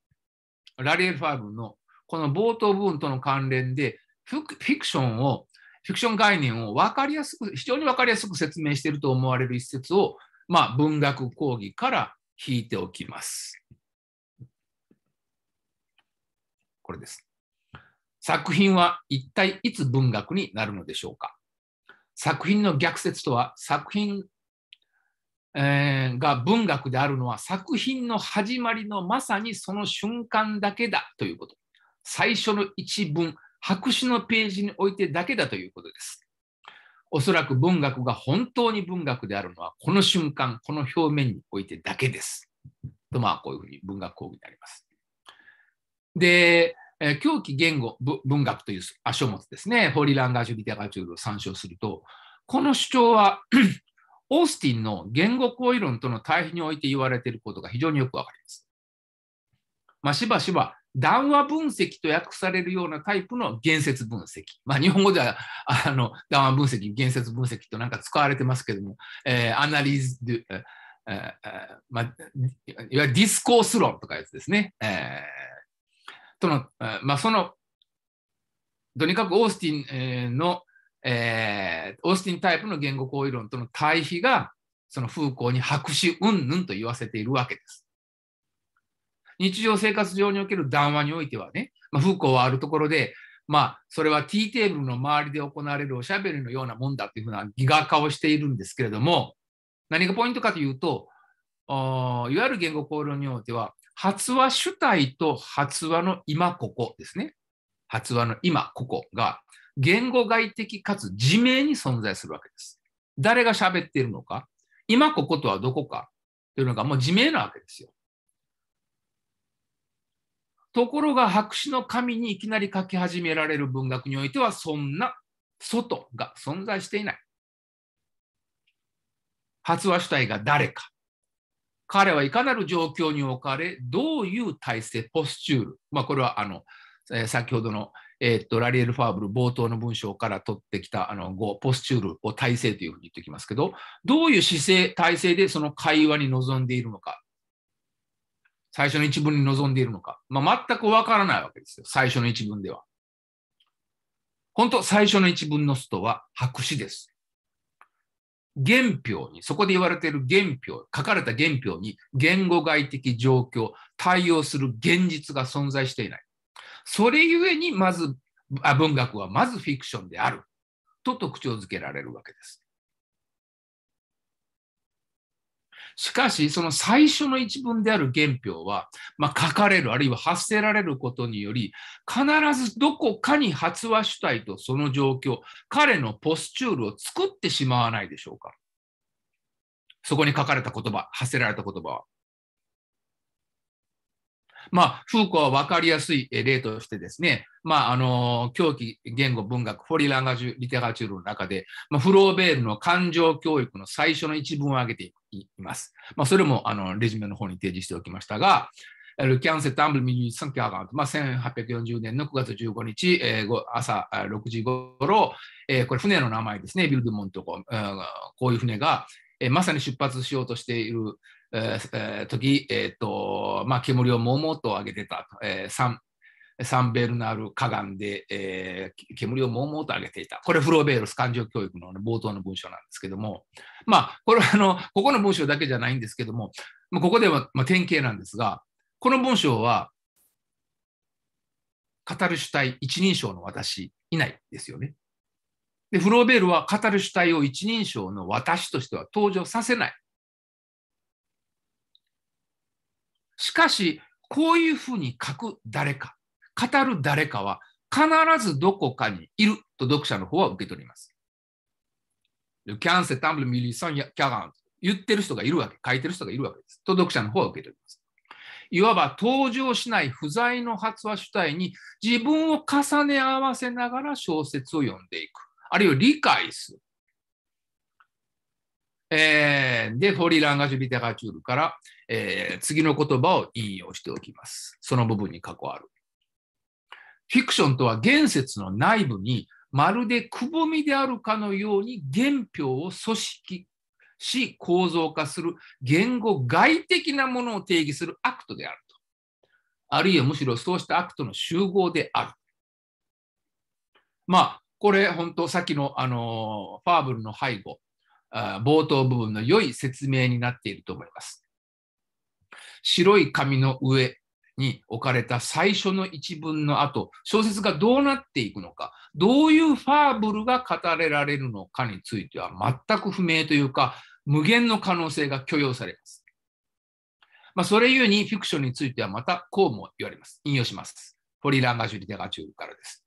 ラリエル・ファーブのこの冒頭部分との関連でフィクションをフィクション概念を分かりやすく非常に分かりやすく説明していると思われる一節をまあ、文学講義から引いておきます。これです。作品は一体いつ文学になるのでしょうか作品の逆説とは作品、えー、が文学であるのは作品の始まりのまさにその瞬間だけだということ。最初の一文、白紙のページにおいてだけだということです。おそらく文学が本当に文学であるのは、この瞬間、この表面においてだけです。と、まあ、こういうふうに文学講義になります。で、え狂気言語文学という書物ですね、ホーリー・ランガージュ・ビタガチュールを参照すると、この主張は オースティンの言語行為論との対比において言われていることが非常によくわかります。まあ、しばしば談話分析と訳されるようなタイプの言説分析。まあ、日本語ではあの談話分析、言説分析となんか使われてますけども、えー、アナリズ、えーまあ、いわゆるディスコース論とかやつですね。えー、との、まあ、その、とにかくオースティンの、えー、オースティンタイプの言語行為論との対比が、その風光に白紙うんぬんと言わせているわけです。日常生活上における談話においてはね、まあ、フーコーはあるところで、まあ、それはティーテーブルの周りで行われるおしゃべりのようなもんだというふうなギガ化をしているんですけれども、何がポイントかというと、いわゆる言語交流においては、発話主体と発話の今ここですね。発話の今ここが、言語外的かつ自明に存在するわけです。誰が喋っているのか、今こことはどこかというのがもう自明なわけですよ。ところが白紙の紙にいきなり書き始められる文学においてはそんな外が存在していない。発話主体が誰か。彼はいかなる状況に置かれ、どういう体制、ポスチュール。まあ、これはあの、えー、先ほどの、えー、っとラリエル・ファーブル冒頭の文章から取ってきたあの5、ポスチュールを体制というふうに言ってきますけど、どういう姿勢、体制でその会話に臨んでいるのか。最初の一文に臨んでいるのか、まあ、全くわからないわけですよ、最初の一文では。本当、最初の一文のストは白紙です。原表に、そこで言われている原表、書かれた原表に言語外的状況、対応する現実が存在していない。それゆえに、まず、文学はまずフィクションであると特徴づけられるわけです。しかし、その最初の一文である原表は、まあ、書かれる、あるいは発せられることにより、必ずどこかに発話主体とその状況、彼のポスチュールを作ってしまわないでしょうか。そこに書かれた言葉、発せられた言葉は。まあ、フーコーは分かりやすい例としてですね、まあ、あの、狂気、言語、文学、フォリランガジュ、リテラチュールの中で、まあ、フローベールの感情教育の最初の一文を挙げています。まあ、それも、あの、レジュメの方に提示しておきましたが、ルキャンセタンブル1840、まあ、1840年の9月15日、えー、朝6時ごろ、えー、これ船の名前ですね、ビルドモントこういう船が、えー、まさに出発しようとしている、え時、えーとまあ、煙をもうもうと上げてた、えー、サンサンベルナール河岸で、えー、煙をもうもうと上げていた。これフローベールス感情教育の冒頭の文章なんですけども、まあ、これはあの、ここの文章だけじゃないんですけども、ここでは、まあ、典型なんですが、この文章は、語る主体、一人称の私、いないですよね。で、フローベールは語る主体を一人称の私としては登場させない。しかし、こういうふうに書く誰か、語る誰かは必ずどこかにいると読者の方は受け取ります。キャンセタンブル・ミリソン・キャガン言ってる人がいるわけ、書いてる人がいるわけです。と読者の方は受け取ります。いわば登場しない不在の発話主体に自分を重ね合わせながら小説を読んでいく、あるいは理解する。えー、で、フォーリー・ランガジュ・ビテラチュールから、えー、次の言葉を引用しておきます。その部分に過去ある。フィクションとは言説の内部に、まるでくぼみであるかのように原表を組織し構造化する言語外的なものを定義するアクトであると。あるいはむしろそうしたアクトの集合である。まあ、これ本当さっきのあのファーブルの背後冒頭部分の良い説明になっていると思います。白い紙の上に置かれた最初の一文の後、小説がどうなっていくのか、どういうファーブルが語れられるのかについては全く不明というか、無限の可能性が許容されます。まあ、それゆえにフィクションについてはまたこうも言われます。引用します。フォリーランガジュリ・デガチュールからです。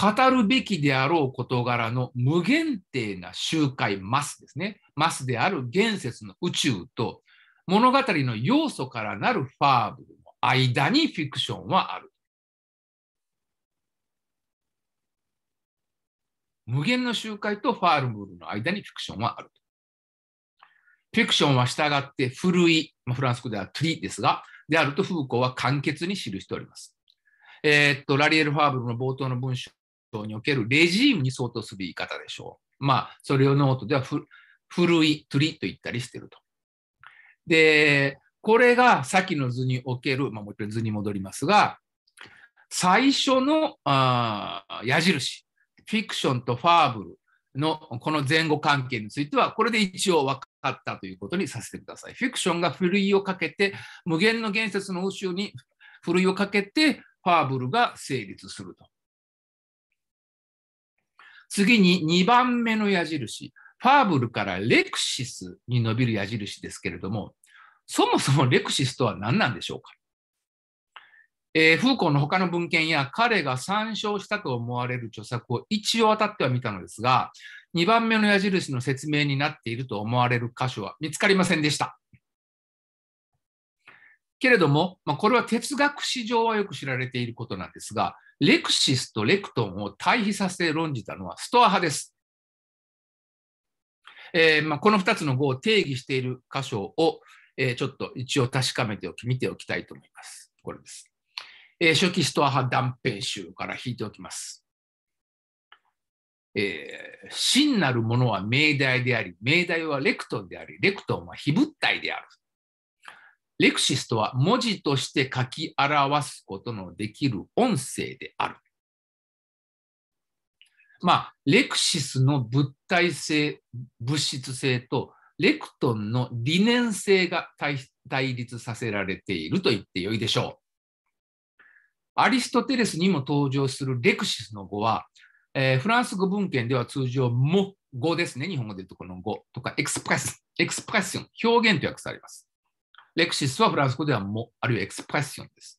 語るべきであろう事柄の無限定な集会マスですね。マスである言説の宇宙と物語の要素からなるファーブルの間にフィクションはある。無限の集会とファーブルの間にフィクションはある。フィクションは従って古い、フランス語ではトリですが、であるとフーコーは簡潔に記しております。えー、っと、ラリエル・ファーブルの冒頭の文章におけるレジームに相当する言い方でしょう。まあ、それをノートでは古い、鳥と言ったりしてると。で、これが先の図における、まあ、もう一回図に戻りますが、最初のあ矢印、フィクションとファーブルのこの前後関係については、これで一応分かったということにさせてください。フィクションがふるいをかけて、無限の言説の後ろにふるいをかけて、ファーブルが成立すると。次に2番目の矢印、ファーブルからレクシスに伸びる矢印ですけれども、そもそもレクシスとは何なんでしょうか、えー、フーコーの他の文献や彼が参照したと思われる著作を一応当たってはみたのですが、2番目の矢印の説明になっていると思われる箇所は見つかりませんでした。けれども、まあ、これは哲学史上はよく知られていることなんですが、レクシスとレクトンを対比させ論じたのはストア派です。えー、まあ、この2つの語を定義している箇所を、えー、ちょっと一応確かめておき、見ておきたいと思います。これです。えー、初期ストア派断片集から引いておきます。えー、真なるものは命題であり、命題はレクトンであり、レクトンは非物体である。レクシスとは文字として書き表すことのできる音声である。まあ、レクシスの物体性、物質性とレクトンの理念性が対立させられていると言ってよいでしょう。アリストテレスにも登場するレクシスの語は、えー、フランス語文献では通常、も語ですね、日本語で言うとこの語とかエクスプレス、エクスプレッション、表現と訳されます。レクシスはフランス語ではも、あるいはエクスプレッションです。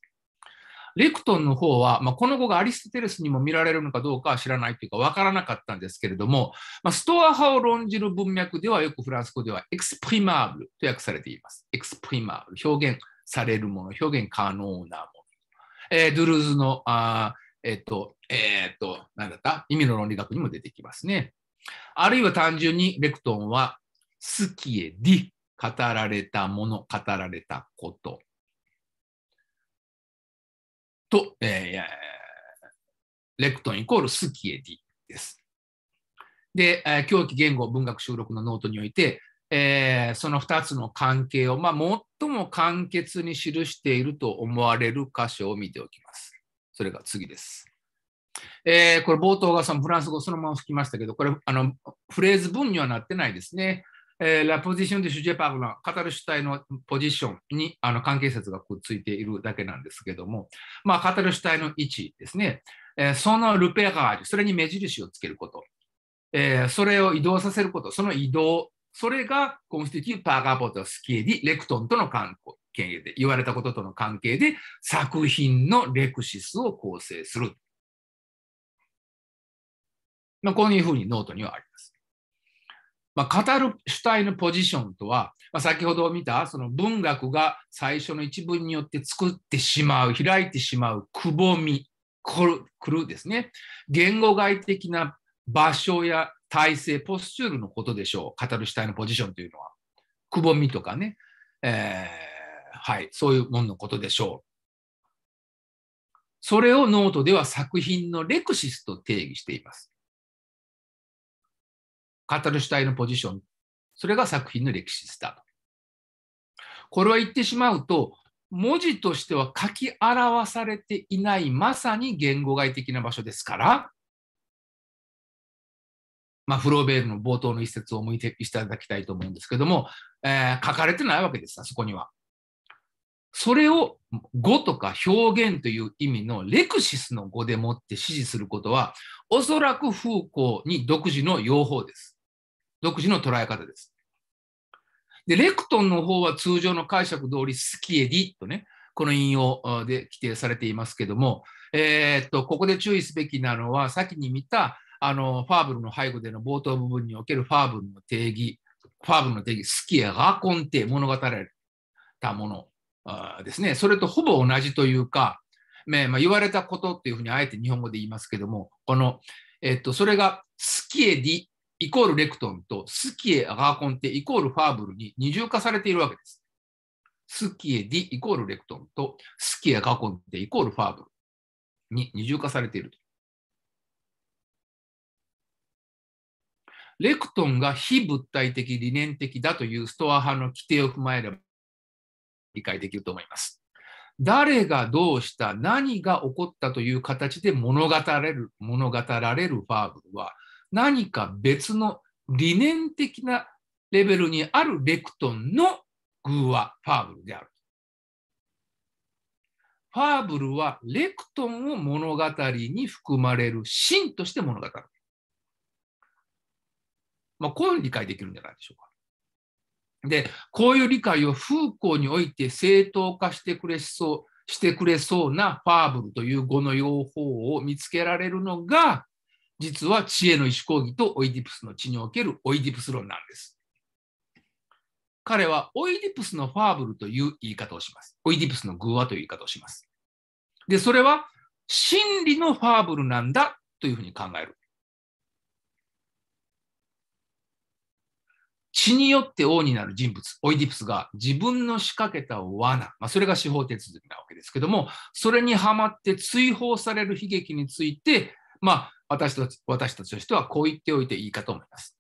レクトンの方は、まあ、この語がアリストテレスにも見られるのかどうかは知らないというか分からなかったんですけれども、まあ、ストア派を論じる文脈ではよくフランス語ではエクスプリマーブルと訳されています。エクスプリマーブル、表現されるもの、表現可能なもの。えー、ドゥルーズの、あえっ、ー、と、えっ、ー、と、なんだった意味の論理学にも出てきますね。あるいは単純にレクトンは、スキエディ語られたもの、語られたこと。と、えー、レクトンイコールスキエディです。で、えー、狂気言語文学収録のノートにおいて、えー、その2つの関係を、まあ、最も簡潔に記していると思われる箇所を見ておきます。それが次です。えー、これ冒頭がそのフランス語そのまま吹きましたけど、これあのフレーズ文にはなってないですね。えー、ラポジションでジェパーグラン、語る主体のポジションにあの関係説がくっついているだけなんですけども、まあ、語る主体の位置ですね、えー、そのルペガージそれに目印をつけること、えー、それを移動させること、その移動、それがコンスティューパーガーポート・スキエディ・レクトンとの関係で、言われたこととの関係で、作品のレクシスを構成する。まあ、こういうふうにノートにはある。まあ、語る主体のポジションとは、まあ、先ほど見たその文学が最初の一文によって作ってしまう開いてしまうくぼみくるくるですね言語外的な場所や体制ポスチュールのことでしょう語る主体のポジションというのはくぼみとかね、えー、はいそういうもののことでしょう。それをノートでは作品のレクシスと定義しています。語る主体のポジション、それが作品の歴史スタート。これは言ってしまうと、文字としては書き表されていないまさに言語外的な場所ですから、まあ、フローベールの冒頭の一節を思いていただきたいと思うんですけども、えー、書かれてないわけです、あそこには。それを語とか表現という意味のレクシスの語でもって指示することは、おそらく風ーに独自の用法です。独自の捉え方です。で、レクトンの方は通常の解釈通り、スキエディとね、この引用で規定されていますけども、えー、っと、ここで注意すべきなのは、先に見た、あの、ファーブルの背後での冒頭部分におけるファーブルの定義、ファーブルの定義、スキエがコンテ物語られたものですね。それとほぼ同じというか、ねまあ、言われたことっていうふうにあえて日本語で言いますけども、この、えっと、それがスキエディイコールレクトンとスキエ・アガーコンテイコールファーブルに二重化されているわけです。スキエ・ディイコールレクトンとスキエ・アガーコンテイコールファーブルに二重化されている。レクトンが非物体的理念的だというストア派の規定を踏まえれば理解できると思います。誰がどうした、何が起こったという形で物語れる、物語られるファーブルは、何か別の理念的なレベルにあるレクトンの偶話、ファーブルである。ファーブルはレクトンを物語に含まれる真として物語る。まあ、こういうふうに理解できるんじゃないでしょうか。で、こういう理解を風光において正当化してくれそう、してくれそうなファーブルという語の用法を見つけられるのが、実は知恵の意思講義とオイディプスの地におけるオイディプス論なんです。彼はオイディプスのファーブルという言い方をします。オイディプスの偶話という言い方をします。で、それは真理のファーブルなんだというふうに考える。血によって王になる人物、オイディプスが自分の仕掛けた罠、まあ、それが司法手続きなわけですけども、それにはまって追放される悲劇について、まあ、私たち私たちとしてはこう言っておいていいかと思います。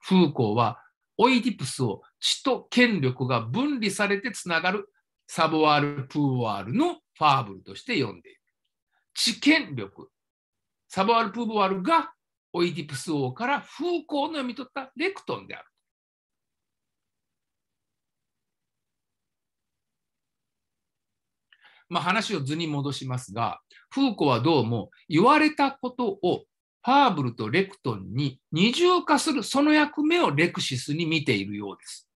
フーコーはオイディプスを血と権力が分離されてつながるサボワール・プーワールのファーブルとして読んでいる。知権力、サボワール・プーワールがオイディプス王から風光の読み取ったレクトンである。まあ、話を図に戻しますが、フーコはどうも言われたことをファーブルとレクトンに二重化するその役目をレクシスに見ているようです。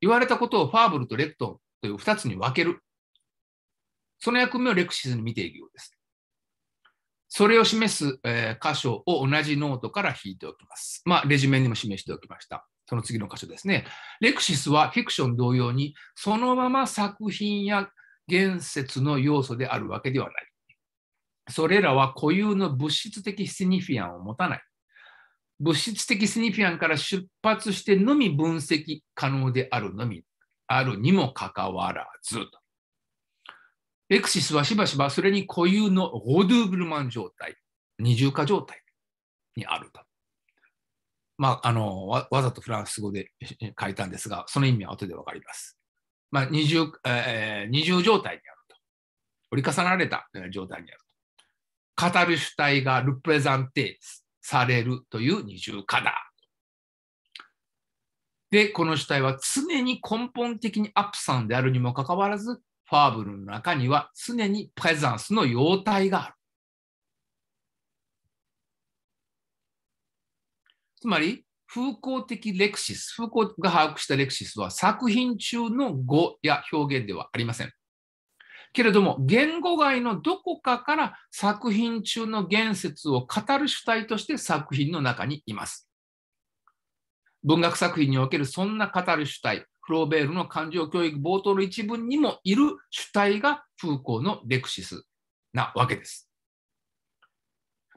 言われたことをファーブルとレクトンという二つに分ける。その役目をレクシスに見ているようです。それを示す、え箇所を同じノートから引いておきます。まあ、レジュメにも示しておきました。その次の箇所ですね。レクシスはフィクション同様に、そのまま作品や言説の要素であるわけではない。それらは固有の物質的シニフィアンを持たない。物質的シニフィアンから出発してのみ分析可能であるのみ、あるにもかかわらず。レクシスはしばしばそれに固有のオドゥーブルマン状態、二重化状態にあると。まあ、あのわざとフランス語で書いたんですが、その意味は後で分かります。まあ、二重えー、二重状態にあると。折り重なられた状態にあると。語る主体がルプレザンテされるという二重化だ。で、この主体は常に根本的にアップさんであるにもかかわらず、ファーブルの中には常にプレザンスの様態がある。つまり、風光的レクシス、風光が把握したレクシスは作品中の語や表現ではありません。けれども、言語外のどこかから作品中の言説を語る主体として作品の中にいます。文学作品におけるそんな語る主体、フローベールの感情教育冒頭の一文にもいる主体が風光のレクシスなわけです。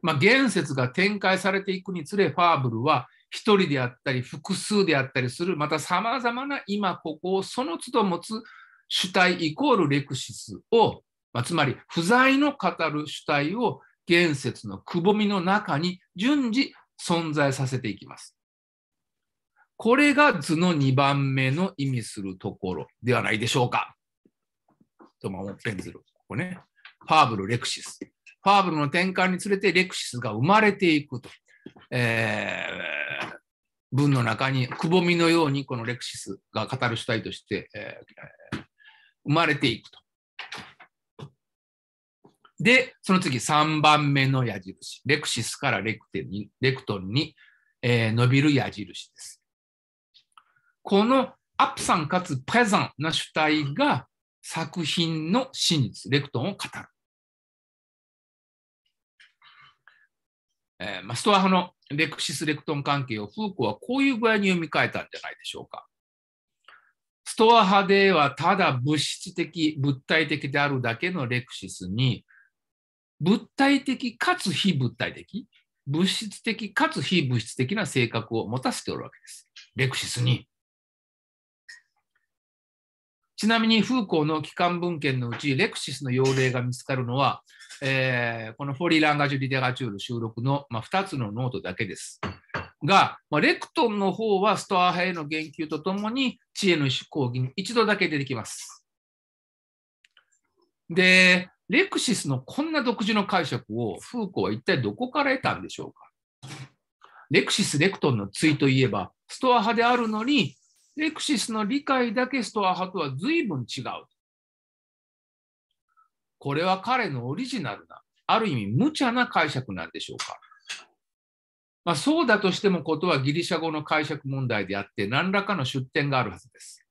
まあ、言説が展開されていくにつれファーブルは1人であったり複数であったりするまたさまざまな今ここをその都度持つ主体イコールレクシスを、まあ、つまり不在の語る主体を言説のくぼみの中に順次存在させていきます。これが図の2番目の意味するところではないでしょうか。と、まあ、ペンズル。ここね。ファーブル・レクシス。ファーブルの転換につれてレクシスが生まれていくと。えー、文の中にくぼみのようにこのレクシスが語る主体として、えー、生まれていくと。で、その次3番目の矢印。レクシスからレクテにレクトンに、えー、伸びる矢印です。このアプサンかつプレザンな主体が作品の真実、レクトンを語る。えー、まあ、ストア派のレクシス・レクトン関係をフーコーはこういう具合に読み替えたんじゃないでしょうか。ストア派ではただ物質的、物体的であるだけのレクシスに、物体的かつ非物体的、物質的かつ非物質的な性格を持たせておるわけです。レクシスに。ちなみに、フーコーの機関文献のうち、レクシスの用例が見つかるのは、えー、このフォリー・ランガジュ・リテガチュール収録の、まあ、2つのノートだけです。が、まあ、レクトンの方はストア派への言及とともに、知恵の講義に一度だけ出てきます。で、レクシスのこんな独自の解釈をフーコーは一体どこから得たんでしょうかレクシス・レクトンの対といえば、ストア派であるのに、エクシスの理解だけストア派とは随分違う。これは彼のオリジナルな、ある意味無茶な解釈なんでしょうか。まあ、そうだとしてもことはギリシャ語の解釈問題であって何らかの出典があるはずです。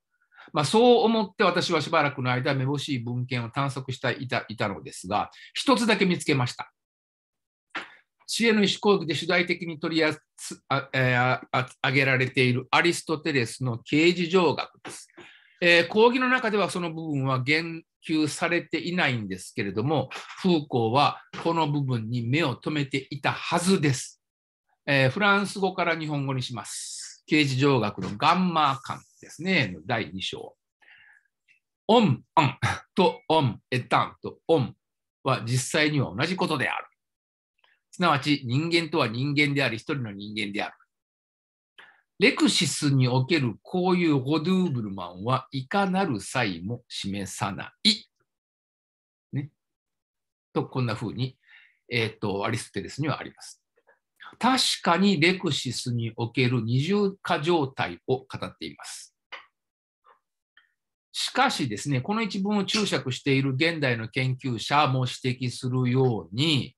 まあ、そう思って私はしばらくの間めぼしい文献を探索していたいたのですが一つだけ見つけました。知恵の思行機で主題的に取り上げられているアリストテレスの刑事上学です。えー、講義の中ではその部分は言及されていないんですけれども、フーコーはこの部分に目を留めていたはずです。えー、フランス語から日本語にします。刑事上学のガンマー感ですね、第2章。オン、オンとオン、エタンとオンは実際には同じことである。すなわち人間とは人間であり、一人の人間である。レクシスにおけるこういうゴドゥーブルマンはいかなる際も示さない。ね。と、こんなふうに、えっ、ー、と、アリステレスにはあります。確かにレクシスにおける二重化状態を語っています。しかしですね、この一文を注釈している現代の研究者も指摘するように、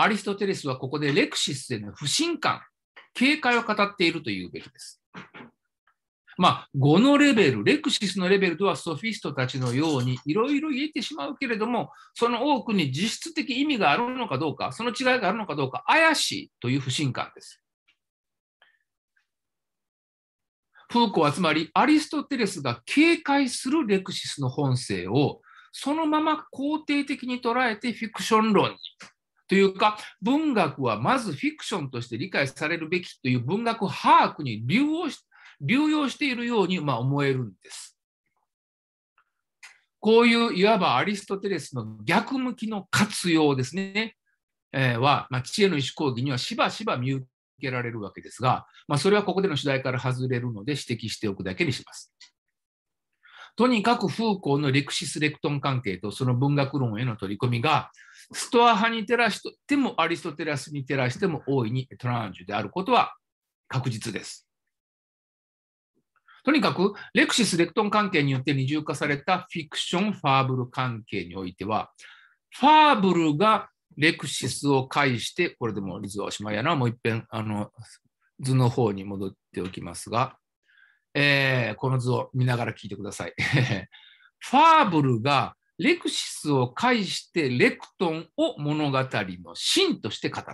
アリストテレスはここでレクシスへの不信感、警戒を語っているというべきです。まあ、語のレベル、レクシスのレベルとはソフィストたちのようにいろいろ言えてしまうけれども、その多くに実質的意味があるのかどうか、その違いがあるのかどうか、怪しいという不信感です。フーコはつまりアリストテレスが警戒するレクシスの本性をそのまま肯定的に捉えてフィクション論にというか文学はまずフィクションとして理解されるべきという文学把握に流用し流用しているようにまあ思えるんです。こういういわばアリストテレスの逆向きの活用ですね、えー、は、まあ、知恵の意思講義にはしばしば見受けられるわけですが、まあ、それはここでの主題から外れるので指摘しておくだけにします。とにかくフーコーのレクシス・レクトン関係とその文学論への取り組みが、ストア派に照らしてもアリストテラスに照らしても大いにトランジュであることは確実です。とにかく、レクシス・レクトン関係によって二重化されたフィクション・ファーブル関係においては、ファーブルがレクシスを介して、これでもリズはおしまいやな、もう一遍、あの、図の方に戻っておきますが、えー、この図を見ながら聞いてください。ファーブルがレクシスを介してレクトンを物語の真として語る。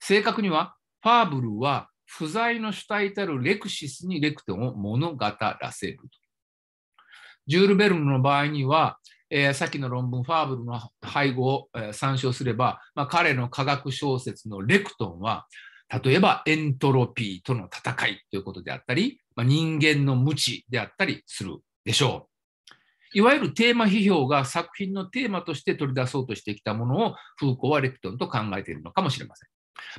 正確には、ファーブルは不在の主体たるレクシスにレクトンを物語らせる。ジュール・ベルムの場合には、えー、さっきの論文、ファーブルの背後を、えー、参照すれば、まあ、彼の科学小説のレクトンは、例えばエントロピーとの戦いということであったり、まあ、人間の無知であったりするでしょう。いわゆるテーマ批評が作品のテーマとして取り出そうとしてきたものをフーコーはレクトンと考えているのかもしれません。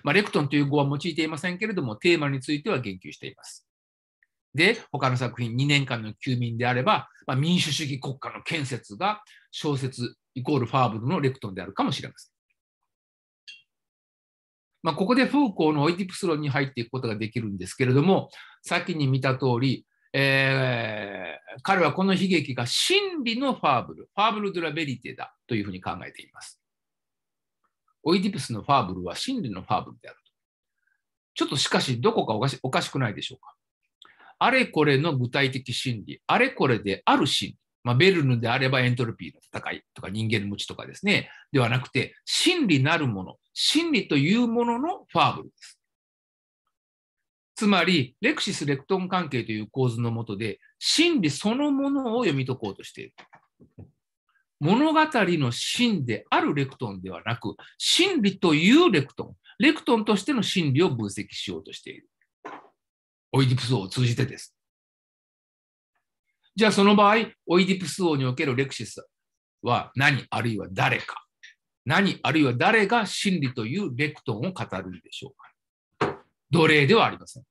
まあ、レクトンという語は用いていませんけれども、テーマについては言及しています。で、他の作品、2年間の休眠であれば、まあ、民主主義国家の建設が小説イコールファーブルのレクトンであるかもしれません。まあ、ここでフーコーのオイディプス論に入っていくことができるんですけれども、先に見た通り、えー、彼はこの悲劇が真理のファーブル、ファーブル・ドゥ・ラ・ベリテだというふうに考えています。オイディプスのファーブルは真理のファーブルであると。ちょっとしかし、どこかおかしくないでしょうか。あれこれの具体的真理、あれこれである真理、まあ、ベルヌであればエントロピーの戦いとか人間の無知とかですね、ではなくて、真理なるもの、真理というもののファーブルです。つまり、レクシス・レクトン関係という構図のもとで、真理そのものを読み解こうとしている。物語の真であるレクトンではなく、真理というレクトン、レクトンとしての真理を分析しようとしている。オイディプス王を通じてです。じゃあその場合、オイディプス王におけるレクシスは何あるいは誰か。何、あるいは誰が真理というレクトンを語るでしょうか。奴隷ではありません。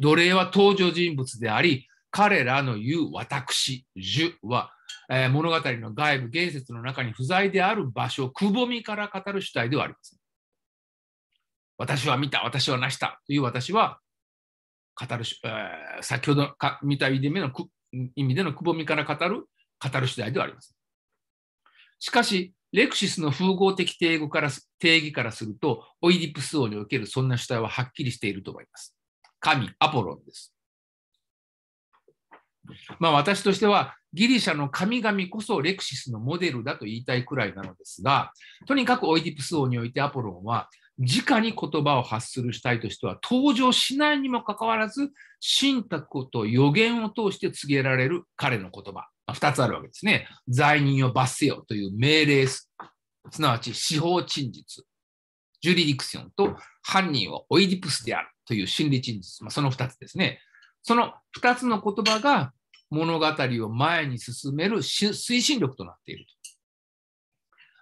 奴隷は登場人物であり、彼らの言う私、主は、えー、物語の外部、言説の中に不在である場所、くぼみから語る主体ではありません。私は見た、私は成したという私は、語る、えー、先ほどか見た意味でのく意味でのくぼみから語る、語る主体ではありません。しかし、レクシスの風合的定義から定義からすると、オイディプス王におけるそんな主体ははっきりしていると思います。神、アポロンです。まあ、私としては、ギリシャの神々こそレクシスのモデルだと言いたいくらいなのですが、とにかくオイディプス王においてアポロンは、直に言葉を発する主体としては登場しないにもかかわらず、信託と予言を通して告げられる彼の言葉。2つあるわけですね。罪人を罰せよという命令、すなわち司法陳述、ジュリディクションと犯人はオイディプスであるという心理陳述、まあ、その2つですね。その2つの言葉が物語を前に進める推進力となっている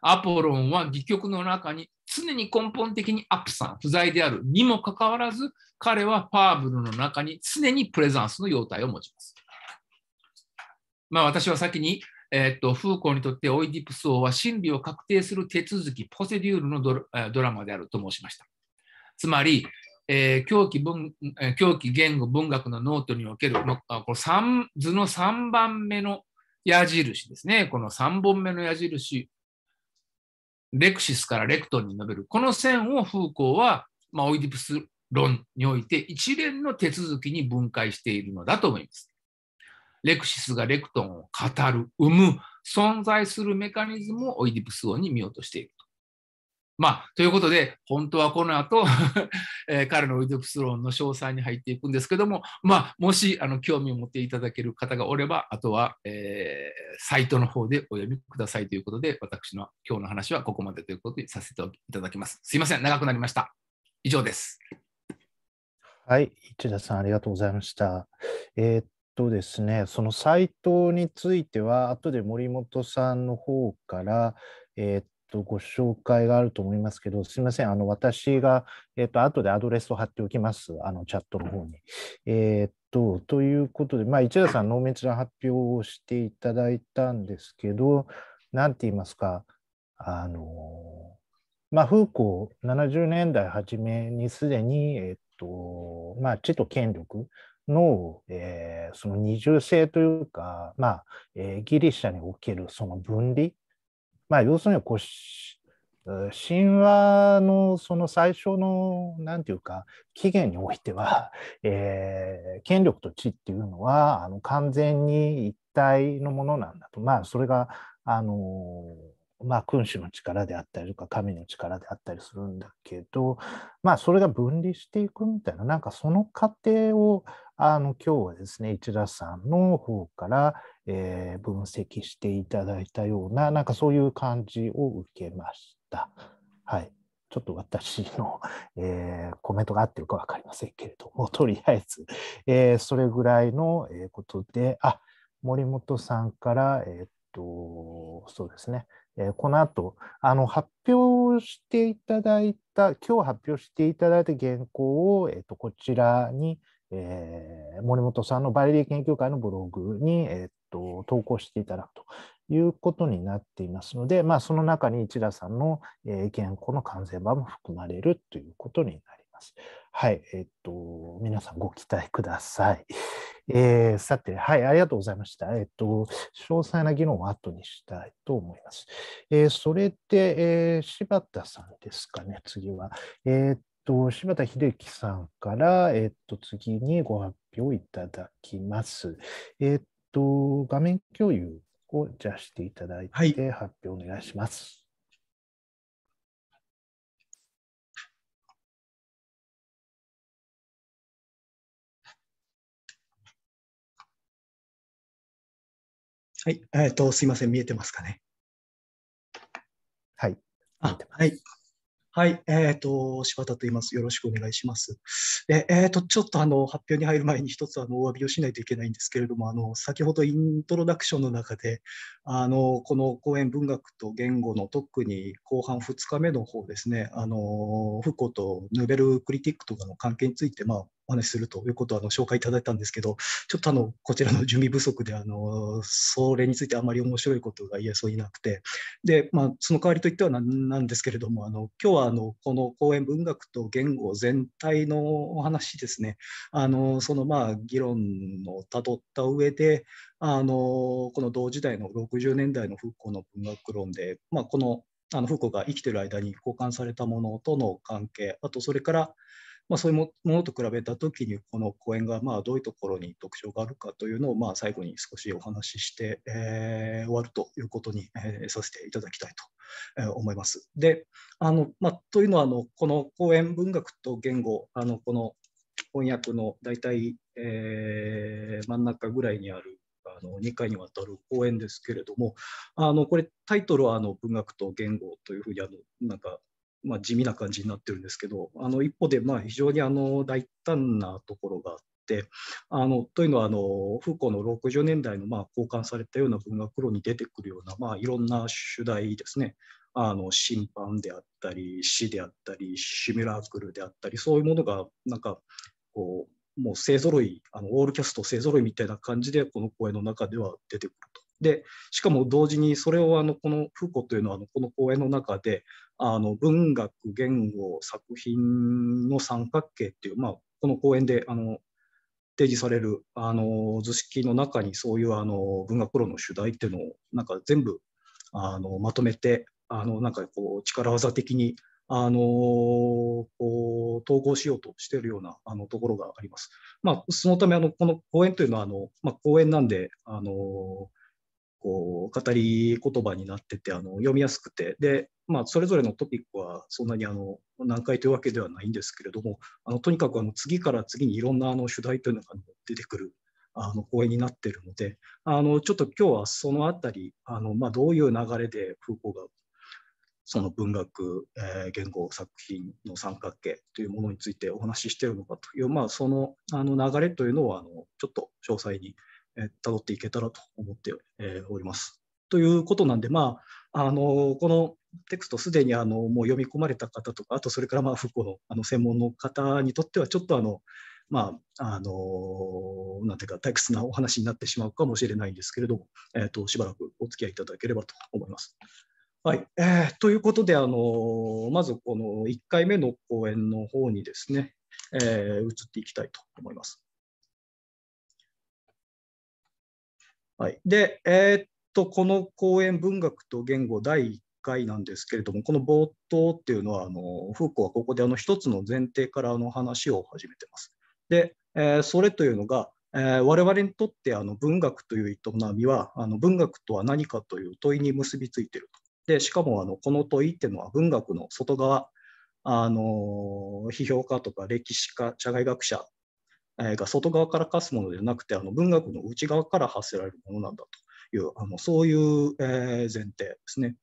アポロンは戯曲の中に常に根本的にアップさん、不在であるにもかかわらず、彼はファーブルの中に常にプレザンスの様態を持ちます。まあ、私は先に、えー、っとフーコーにとってオイディプス王は真理を確定する手続き、ポセデュールのドラマであると申しました。つまり、えー、狂気文狂気言語文学のノートにおけるこの図の3番目の矢印ですね、この3本目の矢印、レクシスからレクトンに述べる、この線をフーコーは、まあ、オイディプス論において一連の手続きに分解しているのだと思います。レクシスがレクトンを語る、生む、存在するメカニズムをオイディプス王に見ようとしていると。まあ、ということで、本当はこの後、えー、彼のオイディプス論の詳細に入っていくんですけども、まあ、もしあの興味を持っていただける方がおれば、あとは、えー、サイトの方でお読みくださいということで、私の今日の話はここまでということにさせていただきます。すいません、長くなりました。以上です。はい、市田さん、ありがとうございました。えー、っとですね、そのサイトについては、後で森本さんの方から、えー、っと、ご紹介があると思いますけど、すみません、あの、私が、えー、っと、後でアドレスを貼っておきます、あの、チャットの方に。えー、っと、ということで、まあ、市田さん、濃密な発表をしていただいたんですけど、なんて言いますか、あの、まあ、風光70年代初めにすでに、えっと、まあ、地と権力、の、えー、その二重性というか、まあえー、ギリシャにおけるその分離、まあ、要するにこう神話のその最初の何て言うか起源においては、えー、権力と地っていうのはあの完全に一体のものなんだとまあそれがあのまあ、君主の力であったりとか神の力であったりするんだけど、まあ、それが分離していくみたいななんかその過程をあの今日はですね市田さんの方から、えー、分析していただいたようななんかそういう感じを受けました。はい、ちょっと私の、えー、コメントが合ってるか分かりませんけれども とりあえず、えー、それぐらいのことであ森本さんから、えー、と、そうですね。えー、この後あの発表していただいた、今日発表していただいた原稿を、えーと、こちらに、えー、森本さんのバレリー研究会のブログに、えーと、投稿していただくということになっていますので、まあ、その中に一田さんの、えー、原稿の完全版も含まれるということになります。はい、えっ、ー、と、皆さんご期待ください。えー、さて、はい、ありがとうございました。えっと、詳細な議論は後にしたいと思います。えー、それで、えー、柴田さんですかね、次は。えっと、柴田秀樹さんから、えっと、次にご発表いただきます。えっと、画面共有を、じゃあしていただいて、発表お願いします。はい、えっ、ー、と、すいません、見えてますかね。はい。あ、はい。はい、えっ、ー、と、柴田と言います。よろしくお願いします。で、えっ、ー、と、ちょっとあの、発表に入る前に一つあの、お詫びをしないといけないんですけれども、あの、先ほどイントロダクションの中で、あの、この講演文学と言語の特に後半2日目の方ですね、あの、フコとヌベルクリティックとかの関係について、まあ、お話しするということをあの紹介いただいたんですけど、ちょっとあのこちらの準備不足であの、それについてあまり面白いことが言えそうになくて、でまあ、その代わりといってはなんですけれども、あの今日はあのこの講演文学と言語全体のお話ですね、あのそのまあ議論をたどった上で、あのこの同時代の60年代の復興の文学論で、まあ、このあのフーコが生きてる間に交換されたものとの関係あとそれからまあ、そういうものと比べた時にこの講演がまあどういうところに特徴があるかというのをまあ最後に少しお話しして、えー、終わるということに、えー、させていただきたいと思います。であのまあ、というのはあのこの講演文学と言語あのこの翻訳の大体、えー、真ん中ぐらいにあるあの2回にわたる講演ですけれどもあのこれタイトルはあの文学と言語というふうにあのなんかまあ、地味な感じになってるんですけどあの一方でまあ非常にあの大胆なところがあって。あのというのはあのフーコーの60年代のまあ交換されたような文学論に出てくるような、まあ、いろんな主題ですねあの審判であったり死であったりシミュラークルであったりそういうものがなんかこうもう勢ぞろいあのオールキャスト勢ぞろいみたいな感じでこの公演の中では出てくると。でしかも同時にそれをあのこのフーコというのはあのこの公演の中であの文学言語作品の三角形っていう、まあ、この講演であの提示されるあの図式の中にそういうあの文学論の主題っていうのをなんか全部あのまとめてあのなんかこう力技的にあのこう統合しようとしているようなあのところがあります。まあ、そのためあのこの講演というのはあの、まあ、講演なんであのこう語り言葉になっててあの読みやすくてで、まあ、それぞれのトピックはそんなにあの難解というわけではないんですけれどもあのとにかくあの次から次にいろんなあの主題というのが出てくるあの講演になっているのであのちょっと今日はその辺りあの、まあ、どういう流れでフーコーがその文学、えー、言語作品の三角形というものについてお話ししているのかという、まあ、そのあの流れというのをあのちょっと詳細に辿っていけたらと思っております。ということなんで、まあ、あのこのテクストすでにあのもう読み込まれた方とかあとそれからまあ復興のあの専門の方にとってはちょっとあのまあ、あのなんていうか退屈なお話になってしまうかもしれないんですけれども、えーと、としばらくお付き合いいただければと思います。はいえー、ということで、あのまずこの1回目の講演の方にですね、えー、移っていきたいと思います。はい、で、えー、っと、この講演、文学と言語第1回なんですけれども、この冒頭っていうのは、あのフーコはここであの一つの前提からあの話を始めてます。で、えー、それというのが、えー、我々にとってあの文学という営みはあの文学とは何かという問いに結びついていると。でしかもあのこの問いっていうのは文学の外側あの批評家とか歴史家社会学者えが外側から課すものではなくてあの文学の内側から発せられるものなんだというあのそういう、え前提ですね。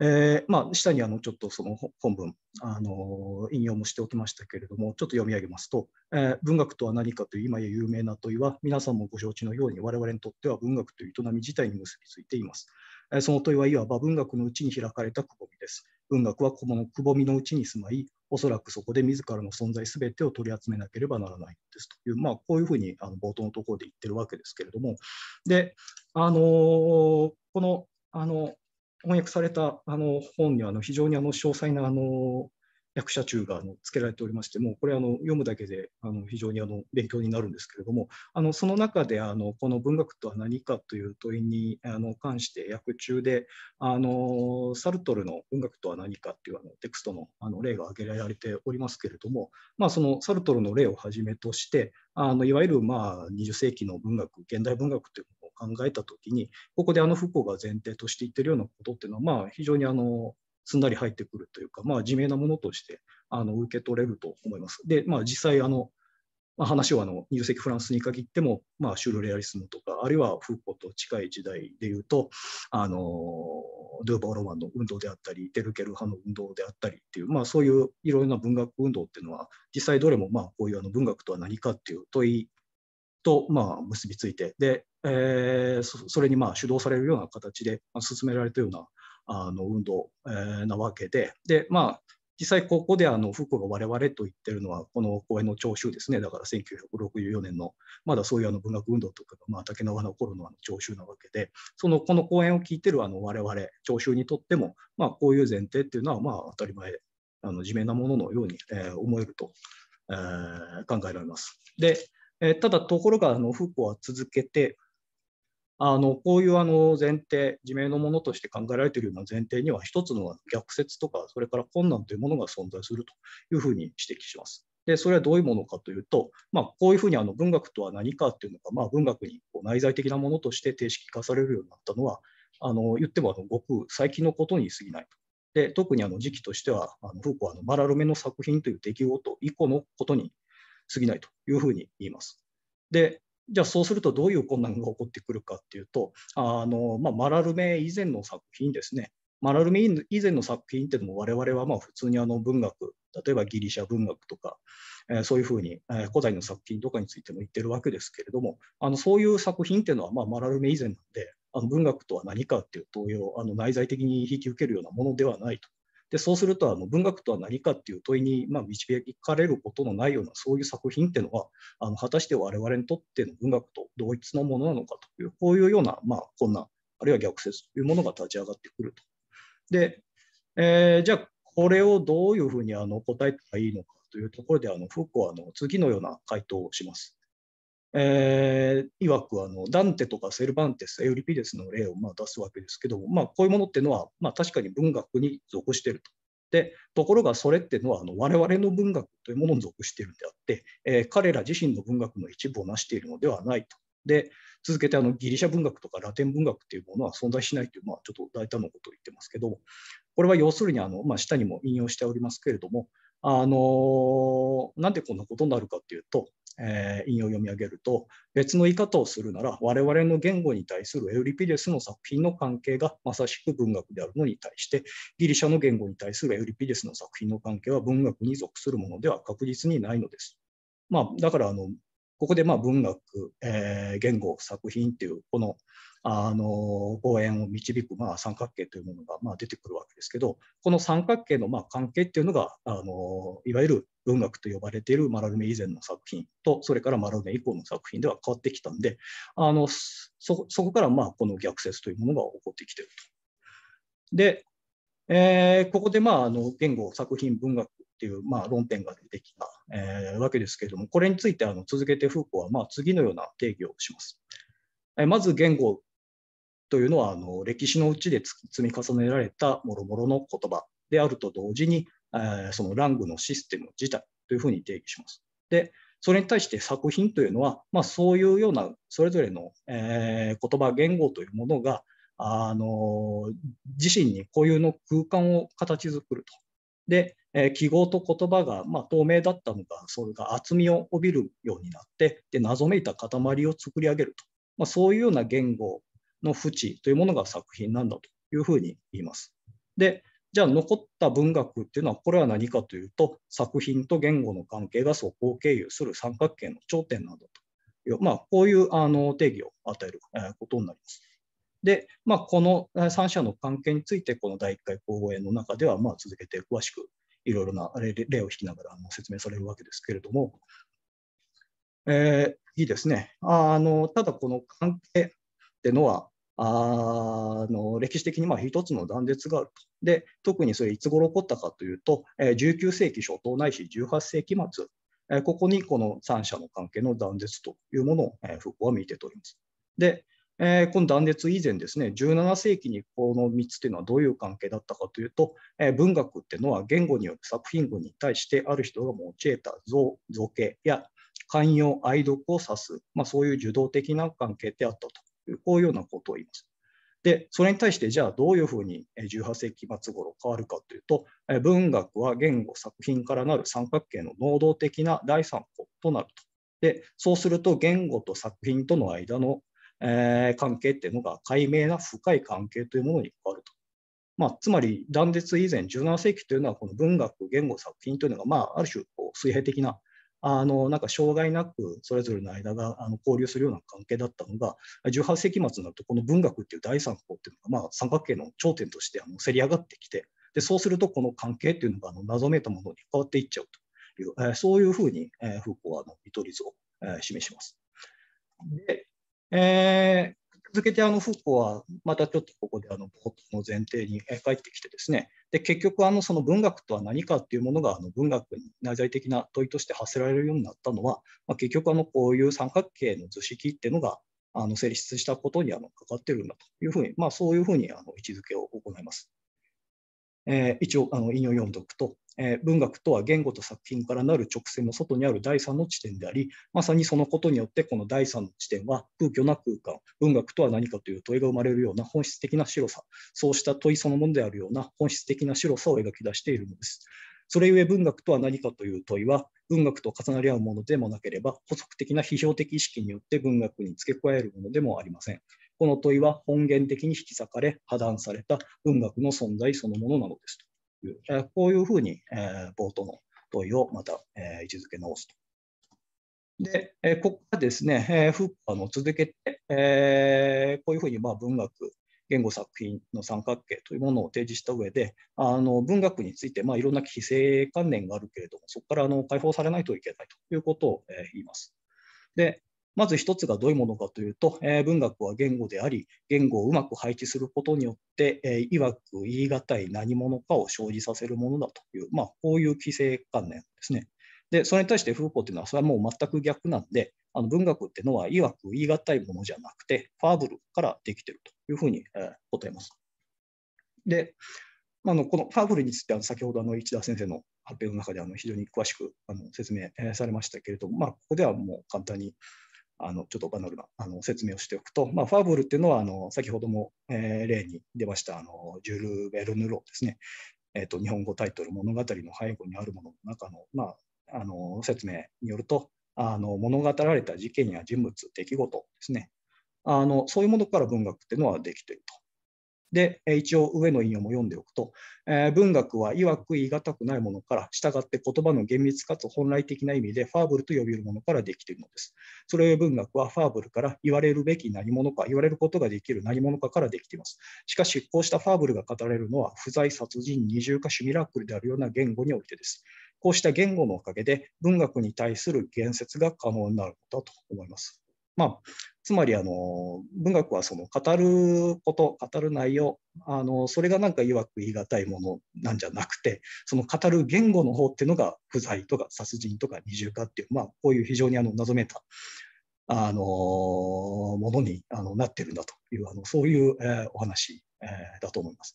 えー、まあ、下にあのちょっとその本文、あの引用もしておきましたけれどもちょっと読み上げますと、えー、文学とは何かという今や有名な問いは皆さんもご承知のように我々にとっては文学という営み自体に結びついています。えー、その問いはいわば文学のうちに開かれたくぼみです。文学はこのくぼみのうちに住まいおそらくそこで自らの存在すべてを取り集めなければならないですという、まあ、こういうふうにあの冒頭のところで言ってるわけですけれども、であのこのあの翻訳されたあの本にはあの非常にあの詳細なあの役者中があのつけられておりましてもこれあの読むだけであの非常にあの勉強になるんですけれどもあのその中であのこの文学とは何かという問いにあの関して役中であのサルトルの「文学とは何か」っていうあのテクストのあの例が挙げられておりますけれども、まあ、そのサルトルの例をはじめとしてあのいわゆるまあ20世紀の文学現代文学というものを考えた時にここであのフ o が前提として言ってるようなことっていうのは、まあ、非常にあのすんなり入ってくるというか、まあ、自明なものとしてあの受け取れると思います。で、まあ、実際あの、まあ、話をあの20世紀フランスに限っても、まあ、シュルレアリスムとか、あるいはフーコーと近い時代でいうと、あのドゥーバー・ロマンの運動であったり、デルケル派の運動であったりっていう、まあ、そういういろいろな文学運動っていうのは、実際どれもまあこういうあの文学とは何かっていう問いとまあ結びついて、でえー、それにまあ主導されるような形で進められたようなあの運動、えー、なわけでで、まあ、実際ここであのフーが我々と言ってるのはこの講演の聴衆ですねだから1964年のまだそういうあの文学運動とかまあ、竹縄の頃のあの聴衆なわけでそのこの講演を聞いてるあの我々聴衆にとっても、まあ、こういう前提っていうのはまあ当たり前あの地面なもののように、えー、思えると、えー、考えられます。でえー、ただところがあのは続けてあのこういうあの前提自明のものとして考えられているような前提には一つの逆説とかそれから困難というものが存在するというふうに指摘します。でそれはどういうものかというと、まあ、こういうふうにあの文学とは何かっていうのが、まあ、文学にこう内在的なものとして定式化されるようになったのはあの言ってもあのごく最近のことに過ぎないと。で特にあの時期としてはあのフーコはのマラルメの作品という出来事以降のことに過ぎないというふうに言います。でじゃあそうするとどういう困難が起こってくるかっていうとあの、まあ、マラルメ以前の作品ですねマラルメ以前の作品っていうのも我々はまあ普通にあの文学例えばギリシャ文学とか、えー、そういうふうに、えー、古代の作品とかについても言ってるわけですけれどもあのそういう作品っていうのはまあマラルメ以前なんであの文学とは何かっていう問いをあの内在的に引き受けるようなものではないとでそうするとあの文学とは何かっていう問いに、まあ、導かれることのないようなそういう作品っていうのはあの果たして我々にとっての文学と同一のものなのかというこういうような、まあ、こんなあるいは逆説というものが立ち上がってくると。で、えー、じゃあこれをどういうふうにあの答えたらいいのかというところであのフックはあの次のような回答をします。えー、曰くあのダンテとかセルバンテスエウリピデスの例をまあ出すわけですけども、まあ、こういうものっていうのは、まあ、確かに文学に属していると。でところがそれっていうのはあの我々の文学というものに属しているんであって、えー、彼ら自身の文学の一部を成しているのではないと。で続けてあのギリシャ文学とかラテン文学っていうものは存在しないという、まあ、ちょっと大胆なことを言ってますけどこれは要するにあの、まあ、下にも引用しておりますけれどもあのー、なんでこんなことになるかっていうとえー、引用を読み上げると別の言い方をするなら我々の言語に対するエウリピデスの作品の関係がまさしく文学であるのに対してギリシャの言語に対するエウリピデスの作品の関係は文学に属するものでは確実にないのです。まあ、だからあのここでまあ文学、えー、言語、作品っていうこのあの講演を導くまあ三角形というものがまあ出てくるわけですけどこの三角形のまあ関係っていうのがあのいわゆる文学と呼ばれているマラルメ以前の作品とそれからマラルメ以降の作品では変わってきたんであのそこからまあこの逆説というものが起こってきていると。で、えー、ここでまああの言語作品文学っていうまあ論点が出てきた、えー、わけですけれどもこれについてあの続けてフーコはまあ次のような定義をします。えー、まず言語というのはあの歴史のうちで積み重ねられたもろもろの言葉であると同時にえそのラングのシステム自体というふうに定義します。で、それに対して作品というのは、まあ、そういうようなそれぞれの、えー、言葉、言語というものが、あの自身に固有の空間を形作ると。で、えー、記号と言葉が、まあ、透明だったのが、それが厚みを帯びるようになってで、謎めいた塊を作り上げると。まあ、そういうような言語の縁というものが作品なんだというふうに言います。で、じゃあ残った文学っていうのはこれは何かというと作品と言語の関係がそこを経由する三角形の頂点などという、まあ、こういうあの定義を与えることになります。で、まあ、この三者の関係についてこの第1回講演の中ではまあ続けて詳しくいろいろな例を引きながら説明されるわけですけれども、えー、いいですねあのただこの関係っていうのはあの歴史的にまあ一つの断絶があると。で特にそれいつ頃起こったかというと、19世紀初頭ないし18世紀末、ここにこの3者の関係の断絶というものを、復興は見て取ります。で、この断絶以前ですね17世紀にこの3つというのはどういう関係だったかというと、文学っていうのは言語による作品群に対してある人が用いた造造形や寛容愛読を指す、まあ、そういう受動的な関係であったと。こういうようなことを言います。で、それに対して、じゃあどういうふうに18世紀末頃変わるかというと、文学は言語、作品からなる三角形の能動的な第三項となると。で、そうすると言語と作品との間の、えー、関係っていうのが解明な深い関係というものに変わると。まあ、つまり断絶以前17世紀というのはこの文学言語作品というのが、まあ、ある種こう水平的なあのなんか障害なくそれぞれの間があの交流するような関係だったのが18世紀末になるとこの文学っていう第三項っていうのが、まあ、三角形の頂点としてあのせり上がってきてでそうするとこの関係っていうのがあの謎めいたものに変わっていっちゃうという、えー、そういうふうに、えー、フーコーはあの見取り図を、えー、示します。でえー続けてあのフッコはまたちょっとここであのートの前提に帰ってきてですねで結局あのその文学とは何かっていうものがあの文学に内在的な問いとして発せられるようになったのは、まあ、結局あのこういう三角形の図式っていうのがあの成立したことにあのかかってるんだというふうに、まあ、そういうふうにあの位置づけを行います。えー、一応あの引用読んでおくと、えー、文学とは言語と作品からなる直線の外にある第三の地点でありまさにそのことによってこの第三の地点は空虚な空間文学とは何かという問いが生まれるような本質的な白さそうした問いそのものであるような本質的な白さを描き出しているのです。それゆえ文学とは何かという問いは文学と重なり合うものでもなければ補足的な批評的意識によって文学に付け加えるものでもありません。この問いは本源的に引き裂かれ、破断された文学の存在そのものなのですという、えこういうふうに、え冒頭の問いをまた、え位置づけ直すと。で、えここからですね、えフーパーの続けて、えこういうふうにまあ文学、言語作品の三角形というものを提示した上で、あの文学についてまあいろんな規制観念があるけれども、そこからあの解放されないといけないということを、え言います。で、まず一つがどういうものかというと、えー、文学は言語であり、言語をうまく配置することによって、えー、いわく言い難い何者かを生じさせるものだという、まあ、こういう規制観念ですね。で、それに対してフーというのは、それはもう全く逆なんで、あの文学っていうのは、いわく言い難いものじゃなくて、ファーブルからできているというふうに、えー、答えます。で、あのこのファーブルについては先ほどあの市田先生の発表の中であの非常に詳しくあの説明されましたけれども、まあ、ここではもう簡単にあのちょっとバナルあの説明をしておくと、まあ、ファーブルっていうのはあの先ほども、えー、例に出ましたあのジュル・ベルヌローですね、えーと日本語タイトル物語の背後にあるものの中の,、まあ、あの説明によるとあの物語られた事件や人物出来事ですねあのそういうものから文学っていうのはできていると。で、一応上の引用も読んでおくと、えー、文学は曰く言い難くないものから、従って言葉の厳密かつ本来的な意味でファーブルと呼べるものからできているのです。それを文学はファーブルから言われるべき何者か、言われることができる何者かからできています。しかし、こうしたファーブルが語られるのは、不在殺人二重化シミラクルであるような言語においてです。こうした言語のおかげで文学に対する言説が可能になるのだと思います。まあ、つまりあの文学はその語ること語る内容あのそれがなんかいわく言い難いものなんじゃなくてその語る言語の方っていうのが不在とか殺人とか二重化っていう、まあ、こういう非常にあの謎めいたあのものにあのなってるんだというあのそういう、えお話、えだと思います。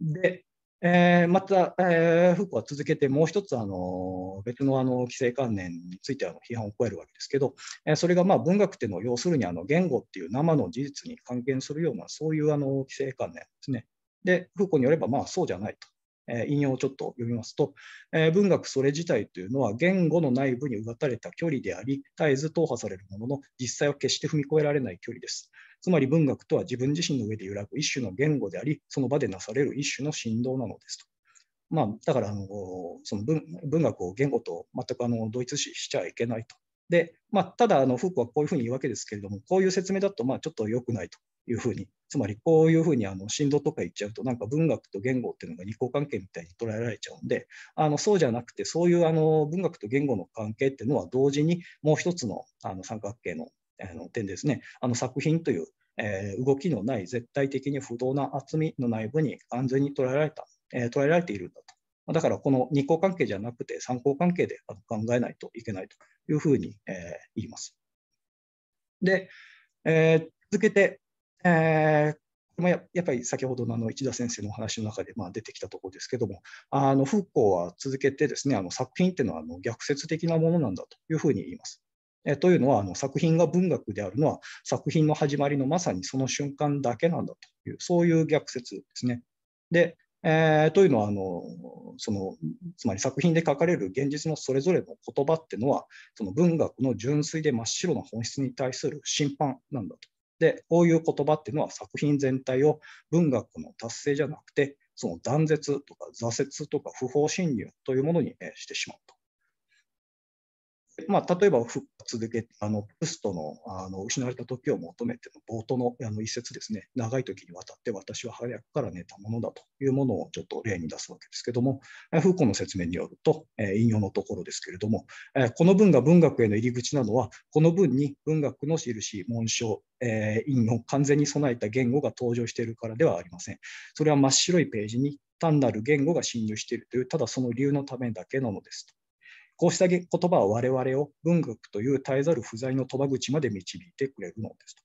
でえー、また、えー、フーコは続けてもう一つあの別のあの規制観念についてあの批判を超えるわけですけど、えー、それがまあ文学っていうのは、要するにあの言語っていう生の事実に関係するようなそういうあの規制観念ですね。で、フーコによればまあそうじゃないと。え引用をちょっと読みますと、え文学それ自体というのは言語の内部にうがたれた距離であり、絶えず踏破されるものの、実際は決して踏み越えられない距離です。つまり文学とは自分自身の上で揺らぐ一種の言語であり、その場でなされる一種の振動なのですと。まあ、だからあのその文文学を言語と全くあの同一視しちゃいけないと。でまあ、ただあの、フークはこういうふうに言うわけですけれども、こういう説明だとまあちょっと良くないというふうに、つまりこういうふうにあの振動とか言っちゃうと、なんか文学と言語っていうのが二項関係みたいに捉えられちゃうんで、あのそうじゃなくて、そういうあの文学と言語の関係っていうのは同時にもう一つのあの三角形の点ですね、あの作品という、えー、動きのない絶対的に不動な厚みの内部に安全に捉えられた、えー、捉えられているんだと。だからこの二項関係じゃなくて三項関係で考えないといけないというふうに、えー、言います。で、えー、続けて、えー、まやっぱり先ほどのあの市田先生のお話の中でまあ出てきたところですけどもあのフ興コーは続けてですねあの作品っていうのはあの逆説的なものなんだというふうに言います。えというのはあの作品が文学であるのは作品の始まりのまさにその瞬間だけなんだというそういう逆説ですね。でえー、というのはあのそのつまり作品で書かれる現実のそれぞれの言葉ってのはその文学の純粋で真っ白な本質に対する審判なんだと。でこういう言葉っていうのは作品全体を文学の達成じゃなくてその断絶とか挫折とか不法侵入というものにしてしまうと。まあ、例えば復活であのプストのあの失われた時を求めての冒頭のあの一節ですね長い時にわたって私は早くから寝たものだというものをちょっと例に出すわけですけどもフーコの説明によると、え引用のところですけれども、えこの文が文学への入り口なのはこの文に文学の印紋章えー、引用完全に備えた言語が登場しているからではありません。それは真っ白いページに単なる言語が侵入しているという、ただその理由のためだけなのですと。こうした言葉は我々を文学という絶えざる不在の賭場口まで導いてくれるのですと。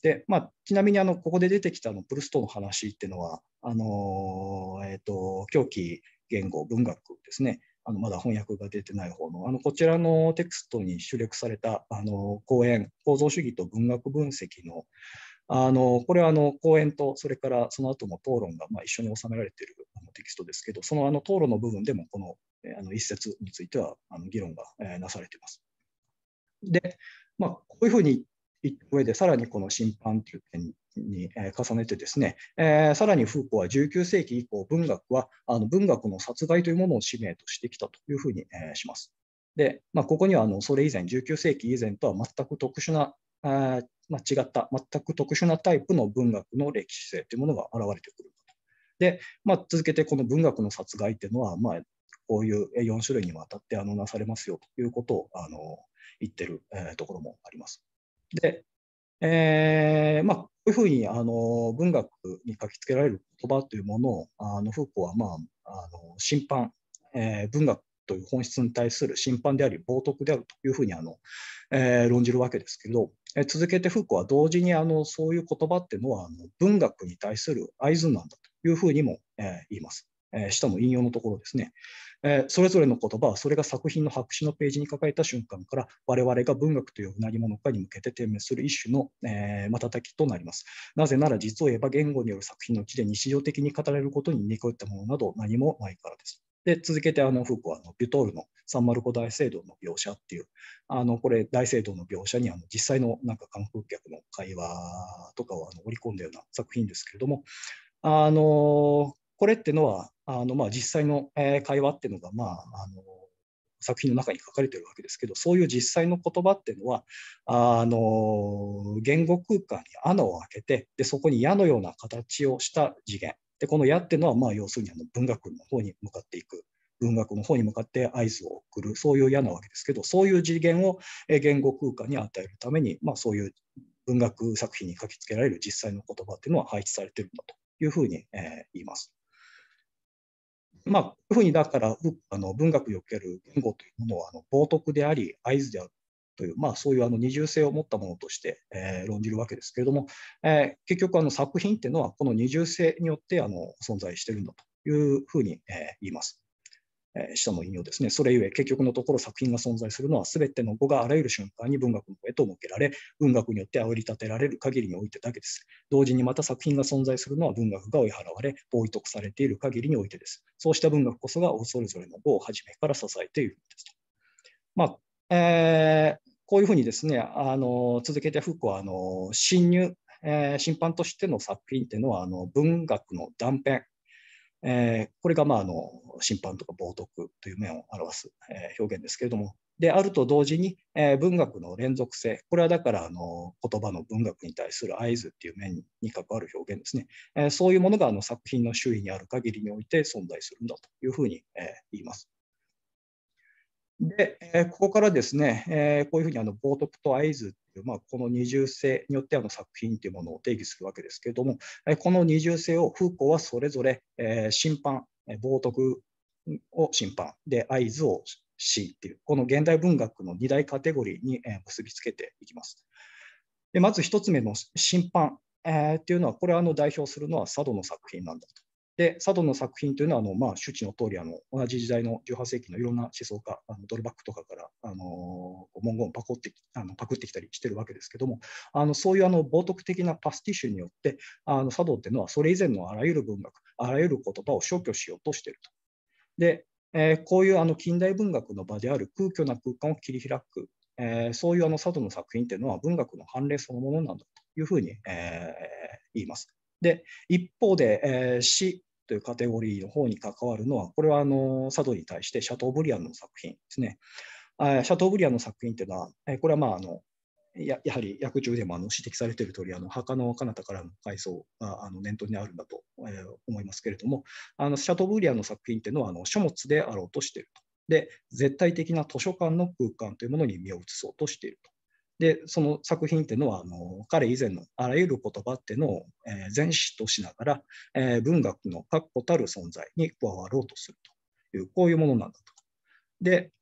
でまあ、ちなみにあのここで出てきたのプルストの話っていうのはあのえーと、狂気言語文学ですねあのまだ翻訳が出てない方のあのこちらのテクストに収録されたあの講演構造主義と文学分析のあのこれはあの講演と、それからその後の討論がまあ一緒に収められているテキストですけど、そのあの討論の部分でも、このあの一節についてはあの議論がなされています。で、まあ、こういうふうに言った上で、さらにこの審判という点に重ねてですね、えー、さらにフーコーは19世紀以降、文学はあの文学の殺害というものを使命としてきたというふうに、えします。で、まあ、ここにはあのそれ以前、19世紀以前とは全く特殊なあまあ、違った全く特殊なタイプの文学の歴史性というものが現れてくる。で、まあ、続けてこの文学の殺害というのは、まあ、こういう4種類にわたってあのなされますよということをあの言ってる、えー、ところもあります。で、えーまあ、こういうふうにあの文学に書きつけられる言葉というものをあのフーコは、まあ、あの審判、えー、文学という本質に対する審判であり冒涜であるというふうにあの、えー、論じるわけですけど、えー、続けてフーコは同時にあのそういう言葉っていうのはあの文学に対する合図なんだというふうにも、えー、言います。えー、下の引用のところですね、えー、それぞれの言葉はそれが作品の白紙のページに書かれた瞬間から我々が文学という何者かに向けて点滅する一種の、えー、瞬きとなりますなぜなら実を言えば言語による作品のうちで日常的に語られることに似げ込ったものなど何もないからですで続けてあのフーコはあのビュトールのサンマルコ大聖堂の描写っていうあのこれ大聖堂の描写にあの実際のなんか観光客の会話とかをあの織り込んだような作品ですけれどもあのこれってのはあのまあ実際の会話っていうのがまああの作品の中に書かれてるわけですけどそういう実際の言葉っていうのはあの言語空間に穴を開けてでそこに矢のような形をした次元で、この矢っていうのは、まあ、要するにあの文学の方に向かっていく。文学の方に向かって合図を送る、そういう矢なわけですけど、そういう次元を言語空間に与えるために、まあ、そういう文学作品に書きつけられる実際の言葉っていうのは配置されてるんだというふうに、え言います。まあ、ふうにだからあの文学における言語というものはあの冒涜であり合図であるという、まあ、そういうあの二重性を持ったものとして、えー、論じるわけですけれども、えー、結局あの作品っていうのはこの二重性によってあの存在してるんだというふうに、え言います。えー、下の引用ですね、それゆえ結局のところ作品が存在するのは全ての語があらゆる瞬間に文学の声と設けられ文学によって煽り立てられる限りにおいてだけです同時にまた作品が存在するのは文学が追い払われ防衛得されている限りにおいてですそうした文学こそがそれぞれの語をじめから支えているんですと、まあえーこういうふうにですね、あの続けてフはあの侵入、えー、審判としての作品っていうのはあの文学の断片、えー、これが、まあ、あの審判とか冒涜という面を表す、えー、表現ですけれども、であると同時に、えー、文学の連続性、これはだからあの言葉の文学に対する合図っていう面に関わる表現ですね、えー、そういうものがあの作品の周囲にある限りにおいて存在するんだというふうに、えー、言います。で、えここからですね、えこういうふうにあの冒涜と合図っていう、まあ、この二重性によってあの作品というものを定義するわけですけれども、えこの二重性をフーコーはそれぞれ、え審判、冒涜を審判で合図を C っていうこの現代文学の2大カテゴリーに結びつけていきます。でまず1つ目の審判、えー、っていうのはこれをあの代表するのは佐渡の作品なんだと。で、佐渡の作品というのは、あのまあ、周知の通りあり、同じ時代の18世紀のいろんな思想家、あのドルバックとかから、あの文言をパコってあのパクってきたりしてるわけですけども、あのそういうあの冒涜的なパスティッシュによって、あの佐渡っていうのは、それ以前のあらゆる文学、あらゆる言葉を消去しようとしていると。で、えー、こういうあの近代文学の場である空虚な空間を切り開く、えー、そういうあの佐渡の作品っていうのは文学の判例そのものなんだというふうに、えー、言います。で一方で、えー、詩というカテゴリーの方に関わるのは、これはあの佐渡に対してシャトーブリアンの作品ですね。あシャトーブリアンの作品というのは、えこれはまああのややはり役中でもあの指摘されている通りあの墓の彼方からの回想があの念頭にあるんだと、え思いますけれども、あのシャトーブリアンの作品というのはあの書物であろうとしていると。で、絶対的な図書館の空間というものに身を移そうとしていると。で、その作品っていうのは、あの彼以前のあらゆる言葉っていうのを、えー、前史としながら、えー、文学の確固たる存在に加わろうとするという、こういうものなんだと。で、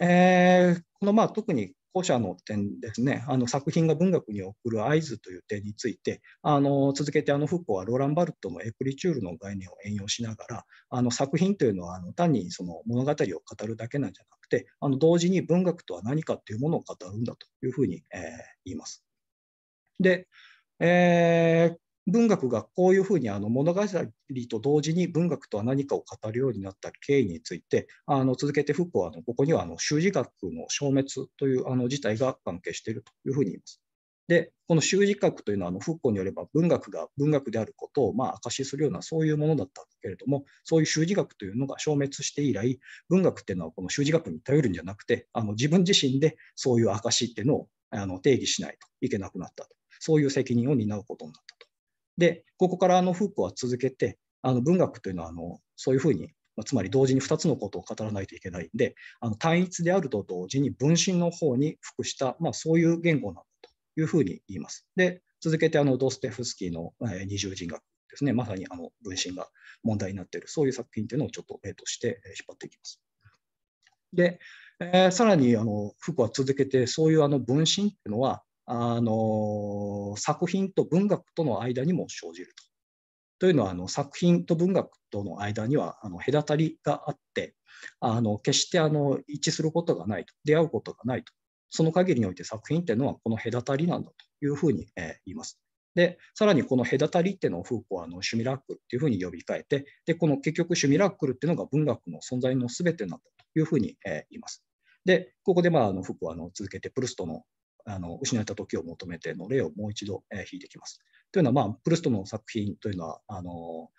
えー、このまあ特に後者の点ですね、あの作品が文学に送る合図という点について、あの続けてあのフッコはローラン・バルトのエクリチュールの概念を援用しながら、あの作品というのはあの単にその物語を語るだけなんじゃなくて、あの同時に文学とは何かというものを語るんだというふうに、えー、言います。で、えー、文学がこういうふうにあの物語と同時に文学とは何かを語るようになった経緯についてあの続けてフッはあのここにはあの修辞学の消滅というあの事態が関係しているというふうに言います。でこの修辞学というのはあのフッコによれば文学が文学であることをまあ証しするようなそういうものだったけれどもそういう修辞学というのが消滅して以来文学っていうのはこの修辞学に頼るんじゃなくてあの自分自身でそういう証っていうのをあの定義しないといけなくなったとそういう責任を担うことになったとでここからあのフークは続けてあの文学というのはあのそういうふうにつまり同時に2つのことを語らないといけないんであの単一であると同時に分身の方に服した、まあ、そういう言語なんだというふうに言います。で続けてあのドステフスキーの、えー、二重人格ですねまさにあの分身が問題になっているそういう作品というのをちょっと例として引っ張っていきます。で、えー、さらにあのフーは続けてそういうあの分身っていうのはあの作品と文学との間にも生じると。というのはあの作品と文学との間にはあの隔たりがあってあの決してあの一致することがないと出会うことがないとその限りにおいて作品っていうのはこの隔たりなんだというふうに、え言います。でさらにこの隔たりっていうのをフーコはあのシュミラックルっていうふうに呼び替えてでこの結局シュミラックルっていうのが文学の存在の全てなんだというふうに、え言います。でここでまああのフーコはあの続けてプルストのあの失れた時を求めての例をもう一度、えー、引いてきます。というのは、まあ、プルストの作品というのは、あの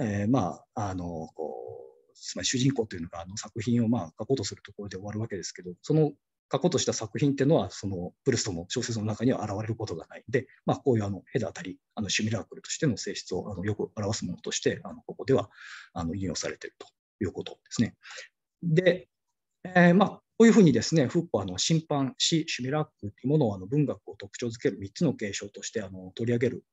えー、まあ、あのこうつまり主人公というのがあの作品を、まあ、書こうとするところで終わるわけですけど、その書こうとした作品っていうのは、そのプルストの小説の中には現れることがないんで、まあ、こういうあのヘダあたり、あのシュミラークルとしての性質をあのよく表すものとして、あのここではあの引用されているということですね。で、えー、まあ、こういうふうにですね、フッポはの審判、死、シュミラックというものをあの文学を特徴づける3つの継承としてあの取り上げる、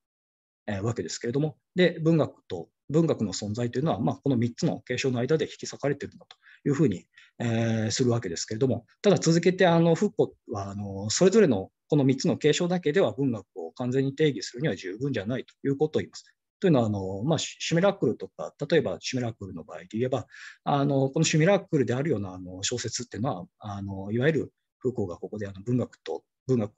えー、わけですけれども、で文学と文学の存在というのは、まあ、この3つの継承の間で引き裂かれているんだというふうに、えー、するわけですけれども、ただ続けてあのフッポはあのそれぞれのこの3つの継承だけでは文学を完全に定義するには十分じゃないということを言います。というのはあの、まあ、シュミラックルとか、例えばシュミラックルの場合で言えば、あのこのシュミラックルであるようなあの小説っていうのは、あのいわゆるフーコーがここであの文学と文学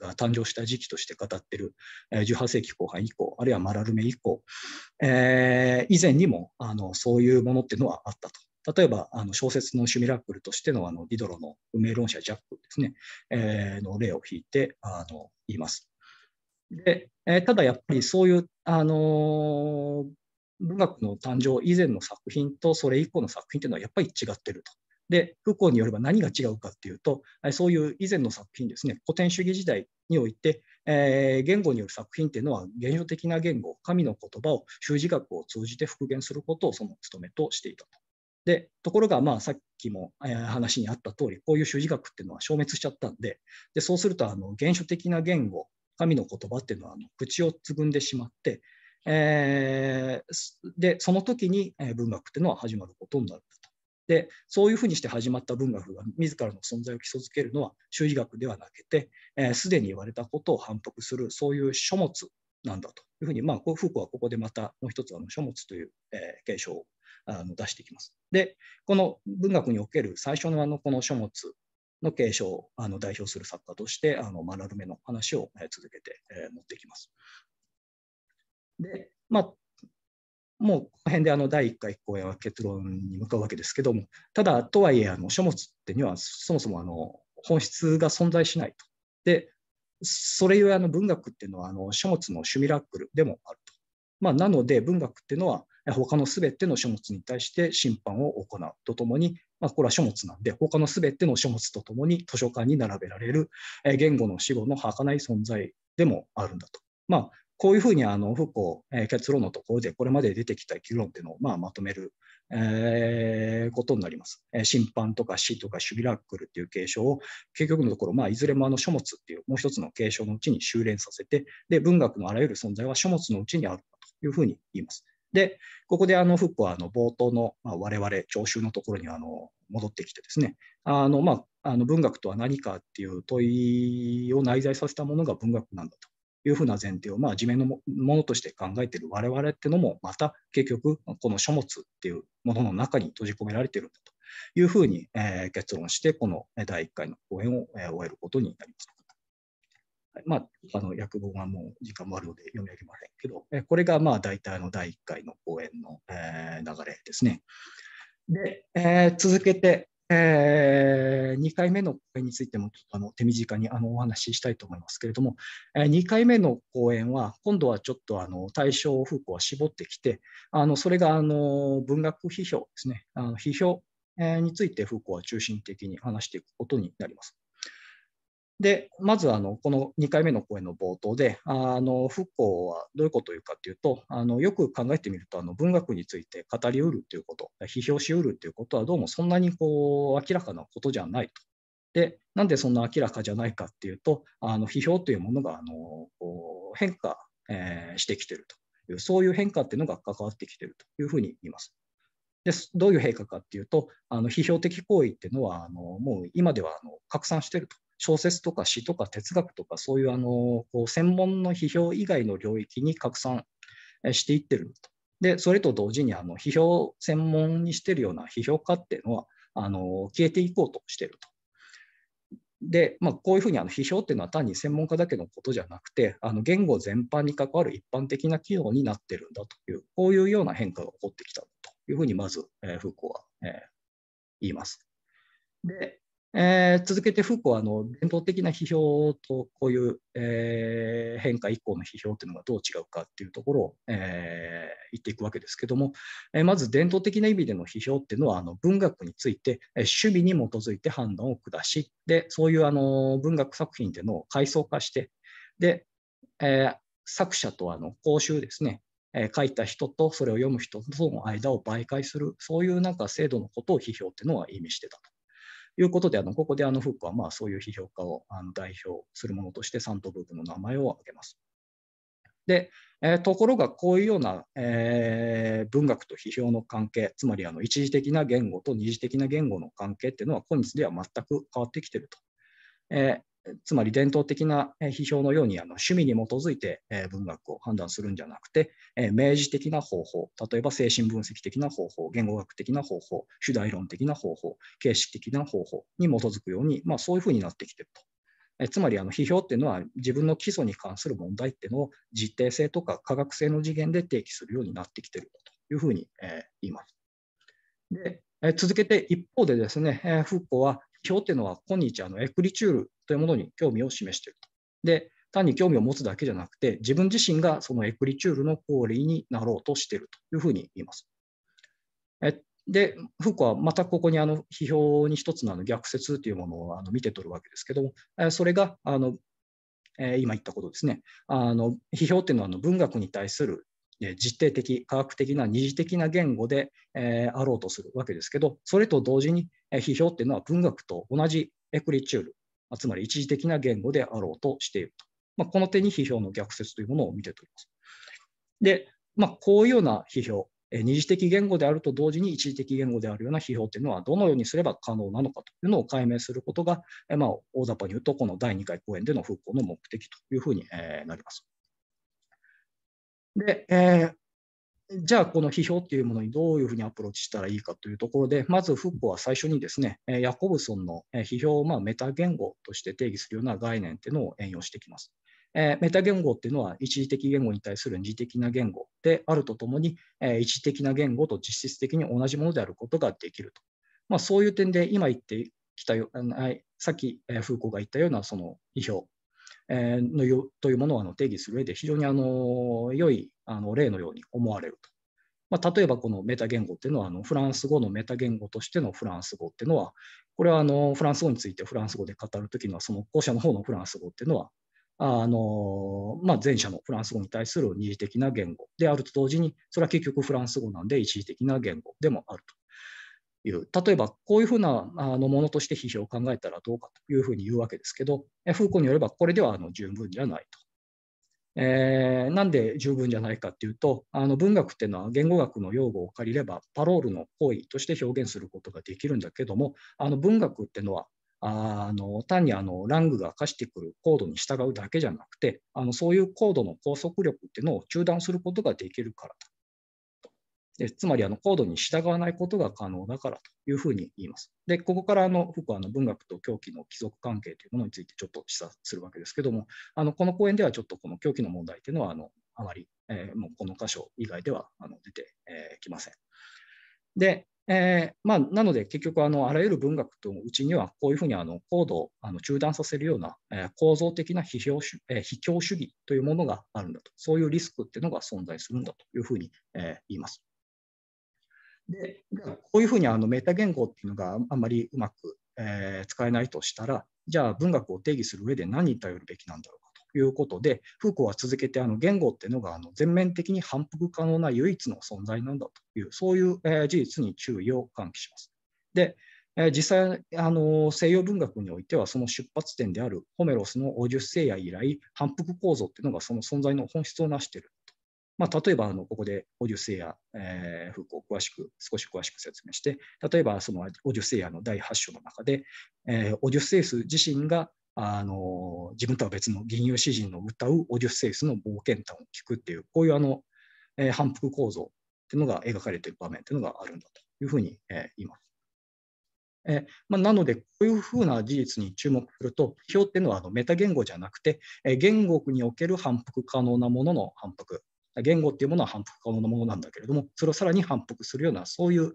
が誕生した時期として語ってる18世紀後半以降あるいはマラルメ以降、えー、以前にもあのそういうものっていうのはあったと。例えばあの小説のシュミラックルとしてのあのディドロの「運命論者ジャック」ですね、えー、の例を引いてあの言います。で、えー、ただやっぱりそういう、あのー、文学の誕生以前の作品とそれ以降の作品というのはやっぱり違ってると。で、フコによれば何が違うかっていうと、そういう以前の作品ですね、古典主義時代において、えー、言語による作品っていうのは、現象的な言語、神の言葉を修辞学を通じて復元することをその務めとしていたと。で、ところが、まあ、さっきも、えー、話にあった通り、こういう修辞学っていうのは消滅しちゃったんで、でそうすると、あの原初的な言語神の言葉っていうのはあの口をつぐんでしまって、えー、でその時に文学っていうのは始まることになるんだと。でそういうふうにして始まった文学が自らの存在を基礎づけるのは修理学ではなくてすで、えー、に言われたことを反復するそういう書物なんだというふうに、まあ、フーコはここでまたもう一つあの書物という、えー、継承を出していきます。でこの文学における最初のあのこの書物の継承あの代表する作家としてあのマラルメの話を続けて、えー、持ってきます。で、まあ、もうこの辺であの第1回公演は結論に向かうわけですけども、ただ、とはいえあの書物ってにはそもそもあの本質が存在しないと。で、それゆえあの文学っていうのはあの書物のシュミラックルでもあると。まあ、なので文学っていうのは他のすべての書物に対して審判を行うとともにまあ、これは書物なんで、他のすべての書物とともに図書館に並べられる、え言語の死後の儚い存在でもあるんだと。まあ、こういうふうにあの不幸え結論のところでこれまで出てきた議論っていうのを、まあ、まとめる、えー、ことになります。え審判とか死とかシュビラックルっていう継承を結局のところ、まあ、いずれもあの書物っていうもう一つの継承のうちに修練させてで文学のあらゆる存在は書物のうちにあるというふうに言います。で、ここであのフックはあの冒頭の、まあ、我々聴衆のところにあの戻ってきてですね、あのまあ、あの文学とは何かっていう問いを内在させたものが文学なんだというふうな前提を、まあ、自明のものとして考えている我々ってのも、また結局、この書物っていうものの中に閉じ込められているんだというふうに、えー、結論して、この第1回の講演を、えー、終えることになります。まあ、あの訳本はもう時間もあるので読み上げませんけど、えこれがまあ大体の第1回の講演の、えー、流れですね。で、えー、続けて、えー、2回目の講演についてもちょっとあの手短にあのお話ししたいと思いますけれども、えー、2回目の講演は今度はちょっとあの対象風向は絞ってきてあのそれがあの文学批評ですねあの批評について風向は中心的に話していくことになります。で、まずあのこの2回目の講演の冒頭で、あの復興はどういうことを言うかというと、あのよく考えてみると、あの文学について語りうるということ、批評しうるということは、どうもそんなにこう明らかなことじゃないと。で、なんでそんな明らかじゃないかっていうと、あの批評というものがあのこう変化、えー、してきてるという、そういう変化っていうのが関わってきてるというふうに言います。でどういう変化かっていうと、あの批評的行為っていうのはあのもう今ではあの拡散してると。小説とか詩とか哲学とかそういうあのこう専門の批評以外の領域に拡散していってると。でそれと同時にあの批評専門にしてるような批評家っていうのはあの消えていこうとしてると。で、まあ、こういうふうにあの批評っていうのは単に専門家だけのことじゃなくてあの言語全般に関わる一般的な機能になってるんだというこういうような変化が起こってきたというふうにまず、えー、フーコーは、えー、言います。でえー、続けてフーコーはの伝統的な批評とこういう、えー、変化以降の批評というのがどう違うかっていうところを、えー、言っていくわけですけども、えまず伝統的な意味での批評っていうのはあの文学について、え趣味に基づいて判断を下しでそういうあの文学作品っていうのを階層化してで、え作者とあの講習ですねえ書いた人とそれを読む人との間を媒介するそういうなんか制度のことを批評っていうのは意味してたと。いうことで、あのここであのフックはまあそういう批評家をあの代表するものとして、サントブークの名前を挙げます。で、えー、ところがこういうような、えー、文学と批評の関係、つまりあの一時的な言語と二次的な言語の関係っていうのは、今日では全く変わってきていると。えーつまり伝統的な批評のようにあの趣味に基づいて文学を判断するんじゃなくて、明示的な方法、例えば精神分析的な方法、言語学的な方法、主題論的な方法、形式的な方法に基づくように、まあ、そういうふうになってきていると。つまりあの批評っていうのは自分の基礎に関する問題っていうのを実定性とか科学性の次元で提起するようになってきているというふうに、言います。で続けて一方でですね、フッコは批評っていうのは今日のエクリチュールというものに興味を示していると。で、単に興味を持つだけじゃなくて、自分自身がそのエクリチュールの行為になろうとしているというふうに言います。えで、フーコはまたここにあの批評に一つのあの逆説というものをあの見て取るわけですけども、えそれがあの、え今言ったことですね。あの批評というのはあの文学に対する実定的、科学的な二次的な言語で、えあろうとするわけですけど、それと同時に批評っていうのは文学と同じエクリチュールつまり一時的な言語であろうとしていると。まあ、この点に批評の逆説というものを見て取ります。で、まあ、こういうような批評、二次的言語であると同時に一時的言語であるような批評というのはどのようにすれば可能なのかというのを解明することが、まあ、大雑把に言うとこの第2回講演での復興の目的というふうになります。で、えー、じゃあこの批評っていうものにどういうふうにアプローチしたらいいかというところで、まずフッコは最初にですね、ヤコブソンの批評をまメタ言語として定義するような概念っていうのを援用してきます。えメタ言語っていうのは一時的言語に対する二次的な言語であるとともに、え一時的な言語と実質的に同じものであることができると。まあ、そういう点で今言ってきたよ、さっき、えフーコが言ったようなその批評のよというものをあの定義する上で非常にあの良いあの例のように思われると。まあ、例えばこのメタ言語っていうのはあのフランス語のメタ言語としてのフランス語っていうのはこれはあのフランス語についてフランス語で語るときにはその後者の方のフランス語っていうのはあのまあ、前者のフランス語に対する二次的な言語であると同時にそれは結局フランス語なんで一時的な言語でもあると。いう、例えばこういうふうなあのものとして批評を考えたらどうかというふうに言うわけですけど、フーコによればこれではあの十分じゃないと。えー、なんで十分じゃないかっていうとあの文学っていうのは言語学の用語を借りればパロールの行為として表現することができるんだけどもあの文学っていうのはあの単にあのラングが課してくるコードに従うだけじゃなくてあのそういうコードの拘束力っていうのを中断することができるからだつまりあの高度に従わないことが可能だからというふうに言います。で、ここからあの僕はあの文学と狂気の貴族関係というものについてちょっと示唆するわけですけども、あのこの講演ではちょっとこの狂気の問題というのはあのあまり、えー、もうこの箇所以外ではあの出て、えー、きません。で、えーまあ、なので結局あのあらゆる文学のうちにはこういうふうにあの高度をあの中断させるような、えー、構造的な批評主、えー、批評主義というものがあるんだとそういうリスクっていうのが存在するんだというふうに、えー、言います。でこういうふうにあのメタ言語っていうのがあんまりうまく、えー、使えないとしたらじゃあ文学を定義する上で何に頼るべきなんだろうかということでフーコーは続けてあの言語っていうのがあの全面的に反復可能な唯一の存在なんだというそういう、えー、事実に注意を喚起します。でえ実際あの西洋文学においてはその出発点であるホメロスの50世や以来反復構造っていうのがその存在の本質を成しているまあ、例えばあのここでオデュセイア、えー、フーコー詳しく少し詳しく説明して例えばそのオデュセイアの第8章の中で、えー、オデュセイス自身があの自分とは別の吟遊詩人の歌うオデュセイスの冒険譚を聞くっていうこういうあの、えー、反復構造っていうのが描かれている場面っていうのがあるんだというふうに、えー、言います。えまあ、なので、こういうふうな事実に注目すると、批評っていうのはあのメタ言語じゃなくて、え言語における反復可能なものの反復、言語っていうものは反復可能なものなんだけれども、それをさらに反復するような、そういう、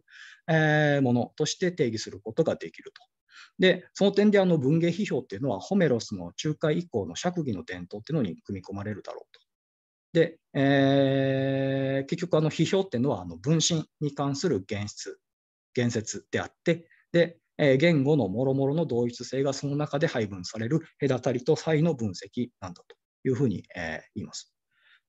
えものとして定義することができると。で、その点であの文芸批評っていうのは、ホメロスの仲介以降の釈義の伝統っていうのに組み込まれるだろうと。で、えー、結局あの批評っていうのはあの分身に関する言質、言説であって、で、えー、言語のもろもろの同一性がその中で配分される隔たりと差異の分析なんだというふうに、えー、言います。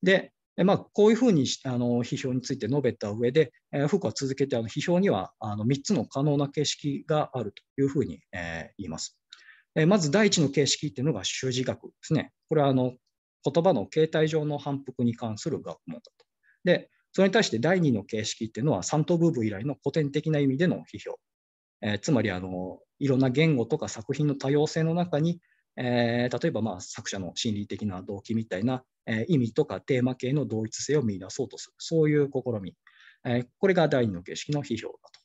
で、まあ、こういうふうにあの批評について述べた上で、えー、は続けてあの批評にはあの3つの可能な形式があるというふうに、えー、言います。えー、まず第一の形式というのが修字学ですね。これはあの言葉の形態上の反復に関する学問だと。で、それに対して第二の形式というのは三等部分以来の古典的な意味での批評。えー、つまりあのいろんな言語とか作品の多様性の中にえー、例えばまあ作者の心理的な動機みたいな、えー、意味とかテーマ系の同一性を見出そうとする、そういう試み、えー、これが第2の形式の批評だと。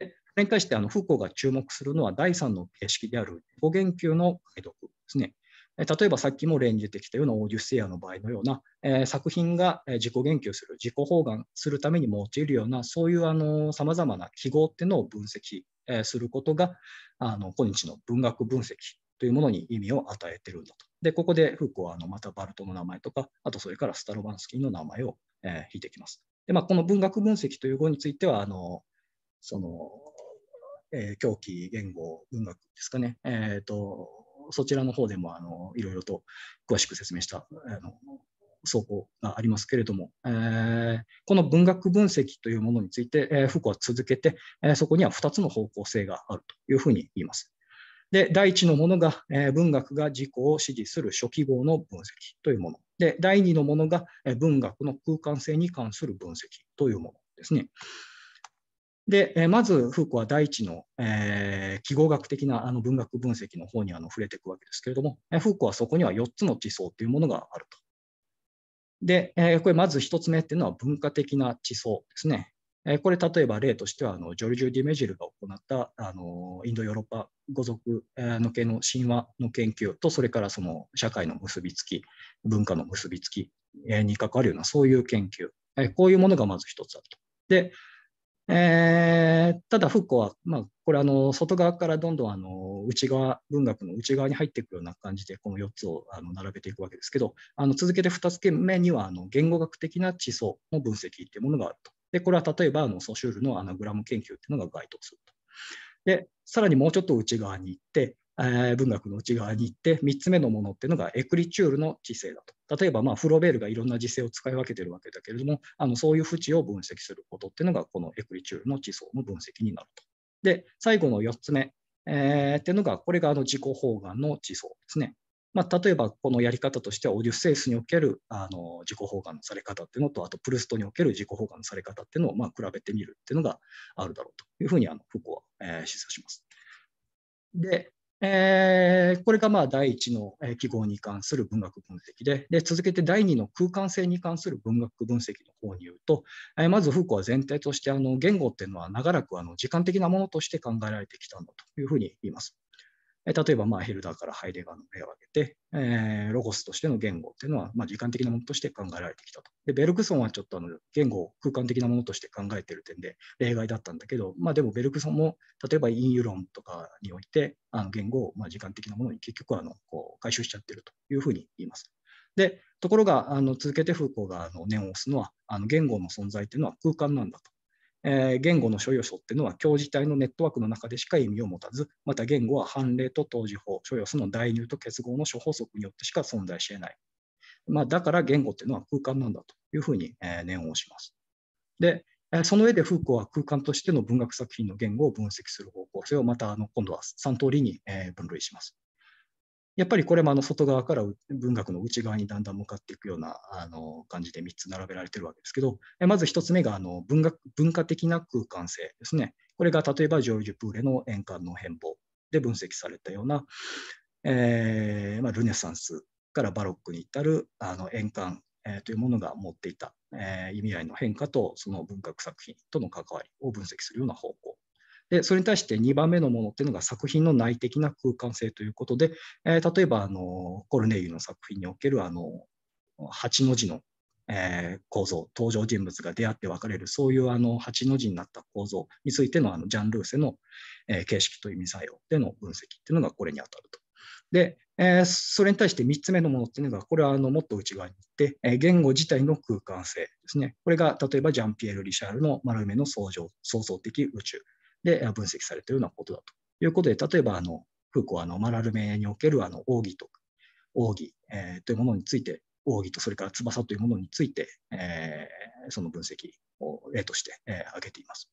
それに対してあのフーコーが注目するのは第3の形式である語言及の解読ですね。例えばさっきも例に出てきたようなオーデュセアの場合のような、えー、作品が自己言及する、自己包含するために用いるような、そういうさまざまな記号っていうのを分析、えー、することが、あの今日の文学分析というものに意味を与えてるんだと。で、ここでフーコはあのまたバルトの名前とか、あとそれからスタロバンスキーの名前を、え引いてきます。で、まあ、この文学分析という語については、あのその、えー、狂気、言語、文学ですかね、えーと、そちらの方でもあのいろいろと詳しく説明したあの走行がありますけれども、えー、この文学分析というものについて、えー、フコは続けて、えー、そこには2つの方向性があるというふうに言います。で、第1のものが、え文学が自己を支持する初期号の分析というもの。で、第2のものが、え文学の空間性に関する分析というものですね。で、えまず、フーコは第一の、えー、記号学的なあの文学分析の方にあの触れていくわけですけれども、えフーコはそこには4つの地層というものがあると。で、えこれまず1つ目っていうのは文化的な地層ですね。これ例えば例としてはあのジョルジュ・ディメジルが行ったあのインド・ヨーロッパ語族の系の神話の研究とそれからその社会の結びつき文化の結びつきに関わるようなそういう研究、こういうものがまず一つあると。でえー、ただフッコは、まあ、これあの外側からどんどんあの内側文学の内側に入っていくような感じでこの4つをあの並べていくわけですけどあの続けて2つ目にはあの言語学的な地層の分析っていうものがあると。でこれは例えばあのソシュールのアナグラム研究っていうのが該当すると。でさらにもうちょっと内側に行ってえ文学の内側に行って3つ目のものっていうのがエクリチュールの知性だと例えばまあフロベールがいろんな知性を使い分けてるわけだけれどもあのそういう知を分析することっていうのがこのエクリチュールの地層の分析になると。で最後の4つ目、えー、っていうのがこれがあの自己包含の地層ですね。まあ、例えばこのやり方としてはオデュッセウスにおけるあの自己包含のされ方っていうのとあとプルストにおける自己包含のされ方っていうのをま比べてみるっていうのがあるだろうというふうにあのフコは、え示唆します。で、えー、これがまあ第1の記号に関する文学分析でで、続けて第2の空間性に関する文学分析の方に言うと、えー、まずフーコは全体としてあの言語っていうのは長らくあの時間的なものとして考えられてきたんだというふうに言います。例えば、まあ、ヘルダーからハイデガーの目を挙げて、えー、ロゴスとしての言語っていうのは、まあ、時間的なものとして考えられてきたと。で、ベルクソンはちょっとあの言語を空間的なものとして考えてる点で例外だったんだけど、まあ、でもベルクソンも、例えば陰油論とかにおいて、あの言語をまあ時間的なものに結局あのこう回収しちゃってるというふうに言います。で、ところが、あの続けてフーコーがあの念を押すのは、あの言語の存在っていうのは空間なんだと。えー、言語の所有素っていうのは教自体のネットワークの中でしか意味を持たず、また言語は判例と当時法、所有素の代入と結合の諸法則によってしか存在し得ない。まあ、だから言語っていうのは空間なんだというふうに、えー、念をします。で、その上でフーコは空間としての文学作品の言語を分析する方向性をまたあの今度は3通りに分類します。やっぱりこれもあの外側から文学の内側にだんだん向かっていくようなあの感じで3つ並べられてるわけですけど、まず1つ目があの文学文化的な空間性ですね。これが例えばジョージ・プーレの円環の変貌で分析されたような、えー、まあ、ルネサンスからバロックに至るあの円環、えー、というものが持っていた、えー、意味合いの変化とその文学作品との関わりを分析するような方向。でそれに対して2番目のものっていうのが作品の内的な空間性ということで、えー、例えばあのコルネイユの作品におけるあの8の字の、えー、構造登場人物が出会って分かれるそういうあの8の字になった構造についてのあのジャン・ルーセの、えー、形式という意味作用での分析っていうのがこれに当たると。で、えー、それに対して3つ目のものっていうのが、これはあのもっと内側に行って、えー、言語自体の空間性ですね。これが例えばジャンピエール・リシャールの丸目の創造創造的宇宙で分析されているようなことだということで、例えばあのフーコはあのマラルメにおけるあの奥義と奥義、えー、というものについて、奥義とそれから翼というものについて、えー、その分析を例として、えー、挙げています。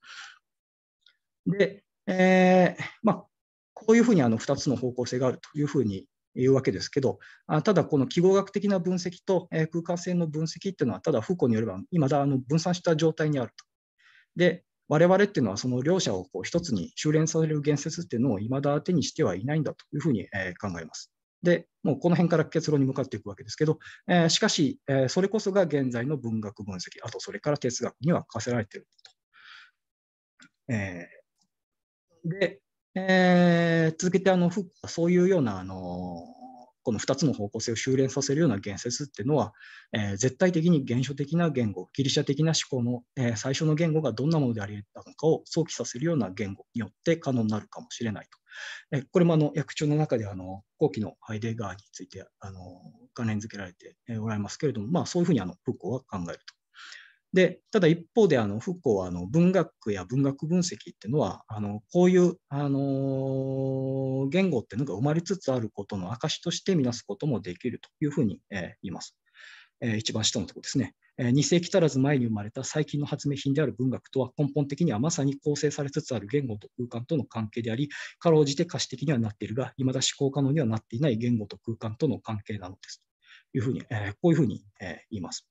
で、えーまあ、こういうふうにあの2つの方向性があるというふうにいうわけですけど、ただこの記号学的な分析と空間性の分析っていうのは、ただフーコによれば、いまだあの分散した状態にあると。で、我々っていうのはその両者をこう一つに修練される言説っていうのを未だ手にしてはいないんだというふうに、え考えます。でもうこの辺から結論に向かっていくわけですけど、えー、しかし、えー、それこそが現在の文学分析、あとそれから哲学には課せられていると。えー、で、え続けてあのそういうようなあのこの2つの方向性を修練させるような言説っていうのは、えー、絶対的に原初的な言語ギリシャ的な思考の、えー、最初の言語がどんなものであり得たのかを想起させるような言語によって可能になるかもしれないと。えー、これもあの訳中の中であの後期のハイデガーについてあの関連づけられておられますけれども、まあ、そういうふうにあの復興は考えると。でただ一方であのフッコーはあの文学や文学分析っていうのはあのこういうあの言語っていうのが生まれつつあることの証として見なすこともできるというふうに、え言います。えー、一番下のところですね。2世紀足らず前に生まれた最近の発明品である文学とは根本的にはまさに構成されつつある言語と空間との関係であり、かろうじて可視的にはなっているが、いまだ思考可能にはなっていない言語と空間との関係なのです。というふうに、えー、こういうふうに、えー、言います。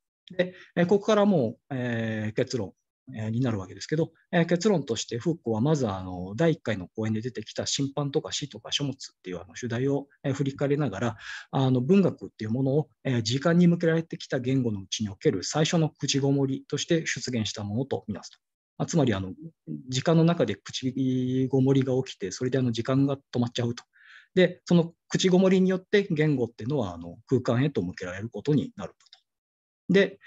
で、ここからもう、えー、結論になるわけですけど、えー、結論としてフッコはまずあの第1回の講演で出てきた審判とか死とか書物っていうあの主題を、振り返りながらあの文学っていうものを、えー、時間に向けられてきた言語のうちにおける最初の口ごもりとして出現したものとみなすと。あつまりあの時間の中で口ごもりが起きてそれであの時間が止まっちゃうと。でその口ごもりによって言語っていうのはあの空間へと向けられることになると。で、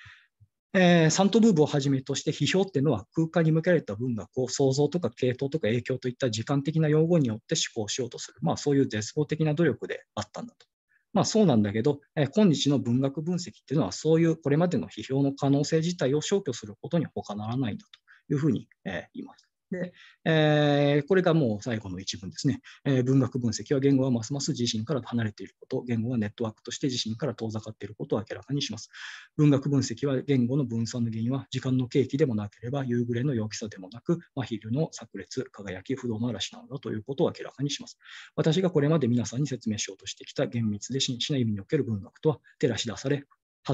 えー、サントルーブをはじめとして批評っていうのは空間に向けられた文学を想像とか系統とか影響といった時間的な用語によって思考しようとする、まあ、そういう絶望的な努力であったんだと。まあ、そうなんだけど、えー、今日の文学分析っていうのはそういうこれまでの批評の可能性自体を消去することに他ならないんだというふうに、えー、言います。で、えー、これがもう最後の一文ですね、えー、文学分析は言語はますます自身から離れていること、言語はネットワークとして自身から遠ざかっていることを明らかにします。文学分析は言語の分散の原因は時間の契機でもなければ夕暮れの陽気さでもなく、あ、昼の炸裂、輝き、不動の嵐なのだということを明らかにします。私がこれまで皆さんに説明しようとしてきた厳密で真摯な意味における文学とは照らし出され、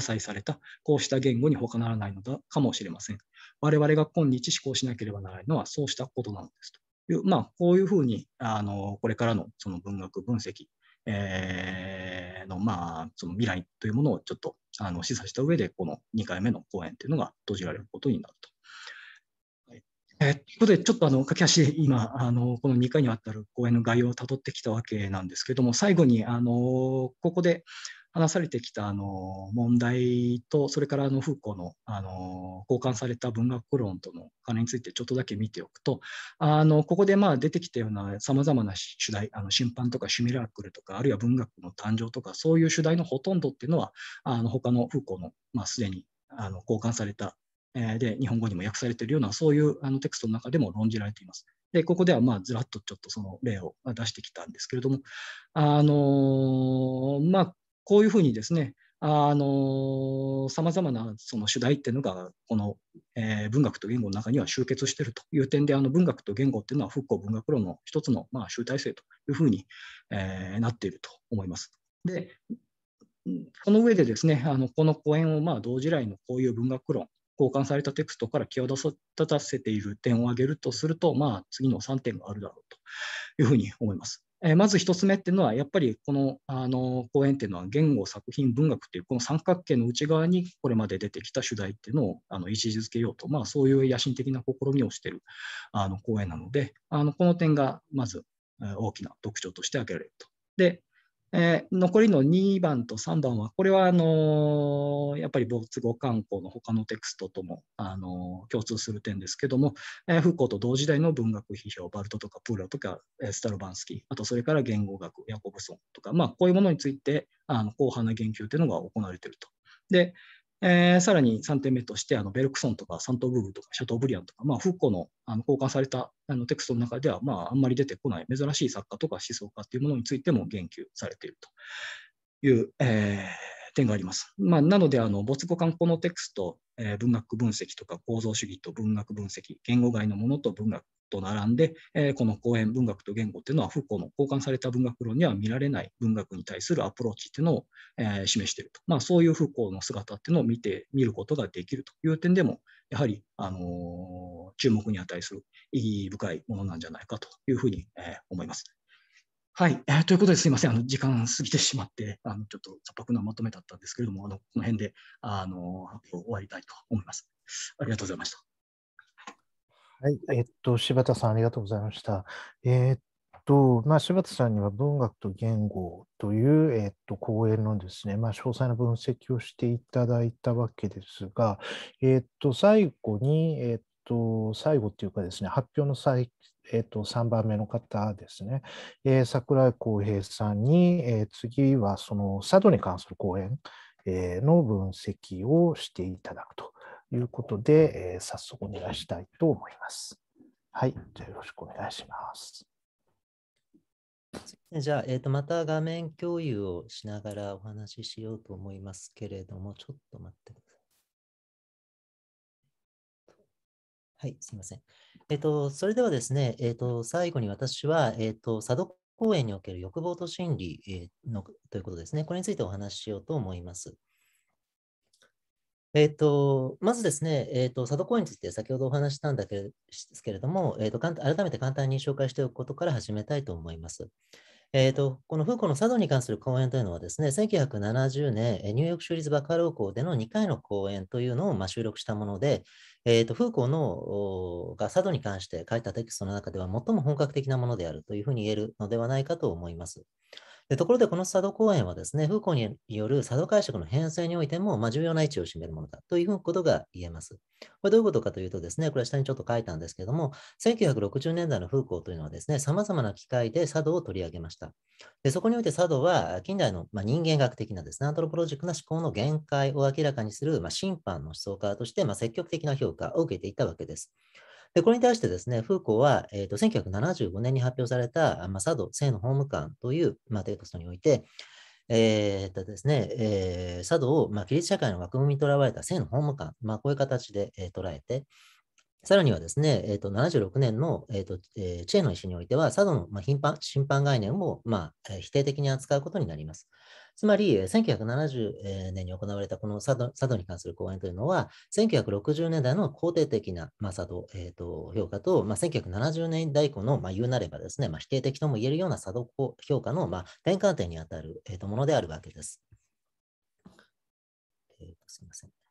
破砕された、こうした言語に他ならないのだかもしれません。我々が今日思考しなければならないのはそうしたことなのですという、まあ、こういうふうにあのこれからのその文学分析、えー、の,、まあその未来というものをちょっとあの示唆した上で、この2回目の講演というのが閉じられることになると。えー、ということで、ちょっとあの、駆け足で今、あの、この2回にわたる講演の概要をたどってきたわけなんですけども、最後に、あの、ここで、話されてきたあの問題と、それからあのフーコのあの交換された文学論との関連についてちょっとだけ見ておくと、あのここでまあ出てきたようなさまざまな主題、あの審判とかシミラークルとか、あるいは文学の誕生とか、そういう主題のほとんどっていうのは、あの他のフーコの、まあ、すでにあの交換されたで日本語にも訳されているようなそういうあのテクストの中でも論じられています。でここではまあずらっとちょっとその例を出してきたんですけれども、あのまあ、こういうふうにですね、あの、様々なその主題っていうのが、この、えー、文学と言語の中には集結しているという点で、あの文学と言語っていうのは、復興文学論の一つの、まあ、集大成というふうに、えー、なっていると思います。で、この上でですね、あのこの講演を、まあ、同時代のこういう文学論、交換されたテクストから際立たせている点を挙げるとすると、まあ、次の3点があるだろうというふうに思います。えまず1つ目っていうのは、やっぱりこのあの講演っていうのは言語、作品、文学っていうこの三角形の内側にこれまで出てきた主題っていうのをあの位置づけようと、まあ、そういう野心的な試みをしているあの講演なので、あのこの点がまず大きな特徴として挙げられると。で、えー、残りの2番と3番は、これはあのー、やっぱり没後観光の他のテクストとも、あのー、共通する点ですけども、えー、フッコーと同時代の文学批評、バルトとかプーラとか、えー、スタロバンスキー、あとそれから言語学、ヤコブソンとか、まあ、こういうものについてあの広範な言及というのが行われていると。で、えー、さらに3点目として、あのベルクソンとかサントブーブとかシャトーブリアンとか、まあ、フッコのあの交換されたあのテクストの中では、まあ、あんまり出てこない珍しい作家とか思想家というものについても言及されているという、えー、点があります。まあ、なので、あの没語観光のテクスト、えー、文学分析とか構造主義と文学分析、言語外のものと文学と並んで、えー、この講演文学と言語っていうのはフ興コの交換された文学論には見られない文学に対するアプローチっていうのを、えー、示していると、まあ、そういうフ興コの姿っていうのを見て見ることができるという点でもやはり、あの注目に値する意義深いものなんじゃないかというふうに、え思います。はい、えー、ということですいませんあの、時間過ぎてしまってあの、ちょっと雑白なまとめだったんですけれども、あのこの辺であの発表を終わりたいと思います。ありがとうございました。はい、えっと、柴田さん、ありがとうございました。えー、っと、まあ、柴田さんには文学と言語という、えっと、講演のですね、まあ、詳細な分析をしていただいたわけですが、えっと、最後に、えっと、最後っていうかですね、発表の最えー、と3番目の方ですね、えー、桜井浩平さんに、えー、次はその佐渡に関する講演、えの分析をしていただくということで、えー、早速お願いしたいと思います。はい、じゃよろしくお願いします。じゃあ、えー、とまた画面共有をしながらお話ししようと思いますけれども、ちょっと待ってください。はい、すみません。えっ、ー、と、それではですね、えっ、ー、と、最後に私は、えっ、ー、と、佐渡公園における欲望と心理のということですね、これについてお話ししようと思います。えっ、と、まずですね、えっ、と、佐渡公園について先ほどお話したんだけですけれども、えっ、と、改めて簡単に紹介しておくことから始めたいと思います。えーと、このフーコの佐渡に関する講演というのはですね、1970年、ニューヨーク州立バカロー校での2回の講演というのをまあ収録したもので、えーと、フーコのが佐渡に関して書いたテキストの中では最も本格的なものであるというふうに言えるのではないかと思います。でところで、この佐渡公園はですね、風光による佐渡解釈の編成においても、まあ、重要な位置を占めるものだということが言えます。これどういうことかというとですね、これ下にちょっと書いたんですけども、1960年代の風光というのはですね、様々な機会で佐渡を取り上げました。でそこにおいて佐渡は、近代の、まあ、人間学的なですね、アントロポロジックな思考の限界を明らかにする、まあ、審判の思想家として、まあ、積極的な評価を受けていたわけです。で、これに対してですね、フーコーは、えーと、と1975年に発表された、まあ、佐渡性の法務官という、まあ、テクストにおいて、えーとですねえー、佐渡を、まあ、キリスト社会の枠組みにとらわれた性の法務官、まあ、こういう形で、えー、捉えて、さらにはですね、えーと、と76年の、えーとえー、知恵の石においては、佐渡の、まあ、頻繁審判概念を、まあ、え否定的に扱うことになります。つまり、1970年に行われたこの佐渡佐渡に関する講演というのは、1960年代の肯定的な、まあ、佐渡、えーと、評価と、まあ、1970年代以降の、まあ、言うなればですね、まあ、否定的とも言えるような佐渡評価の、まあ、転換点にあたる、えーと、ものであるわけです。えーすみません。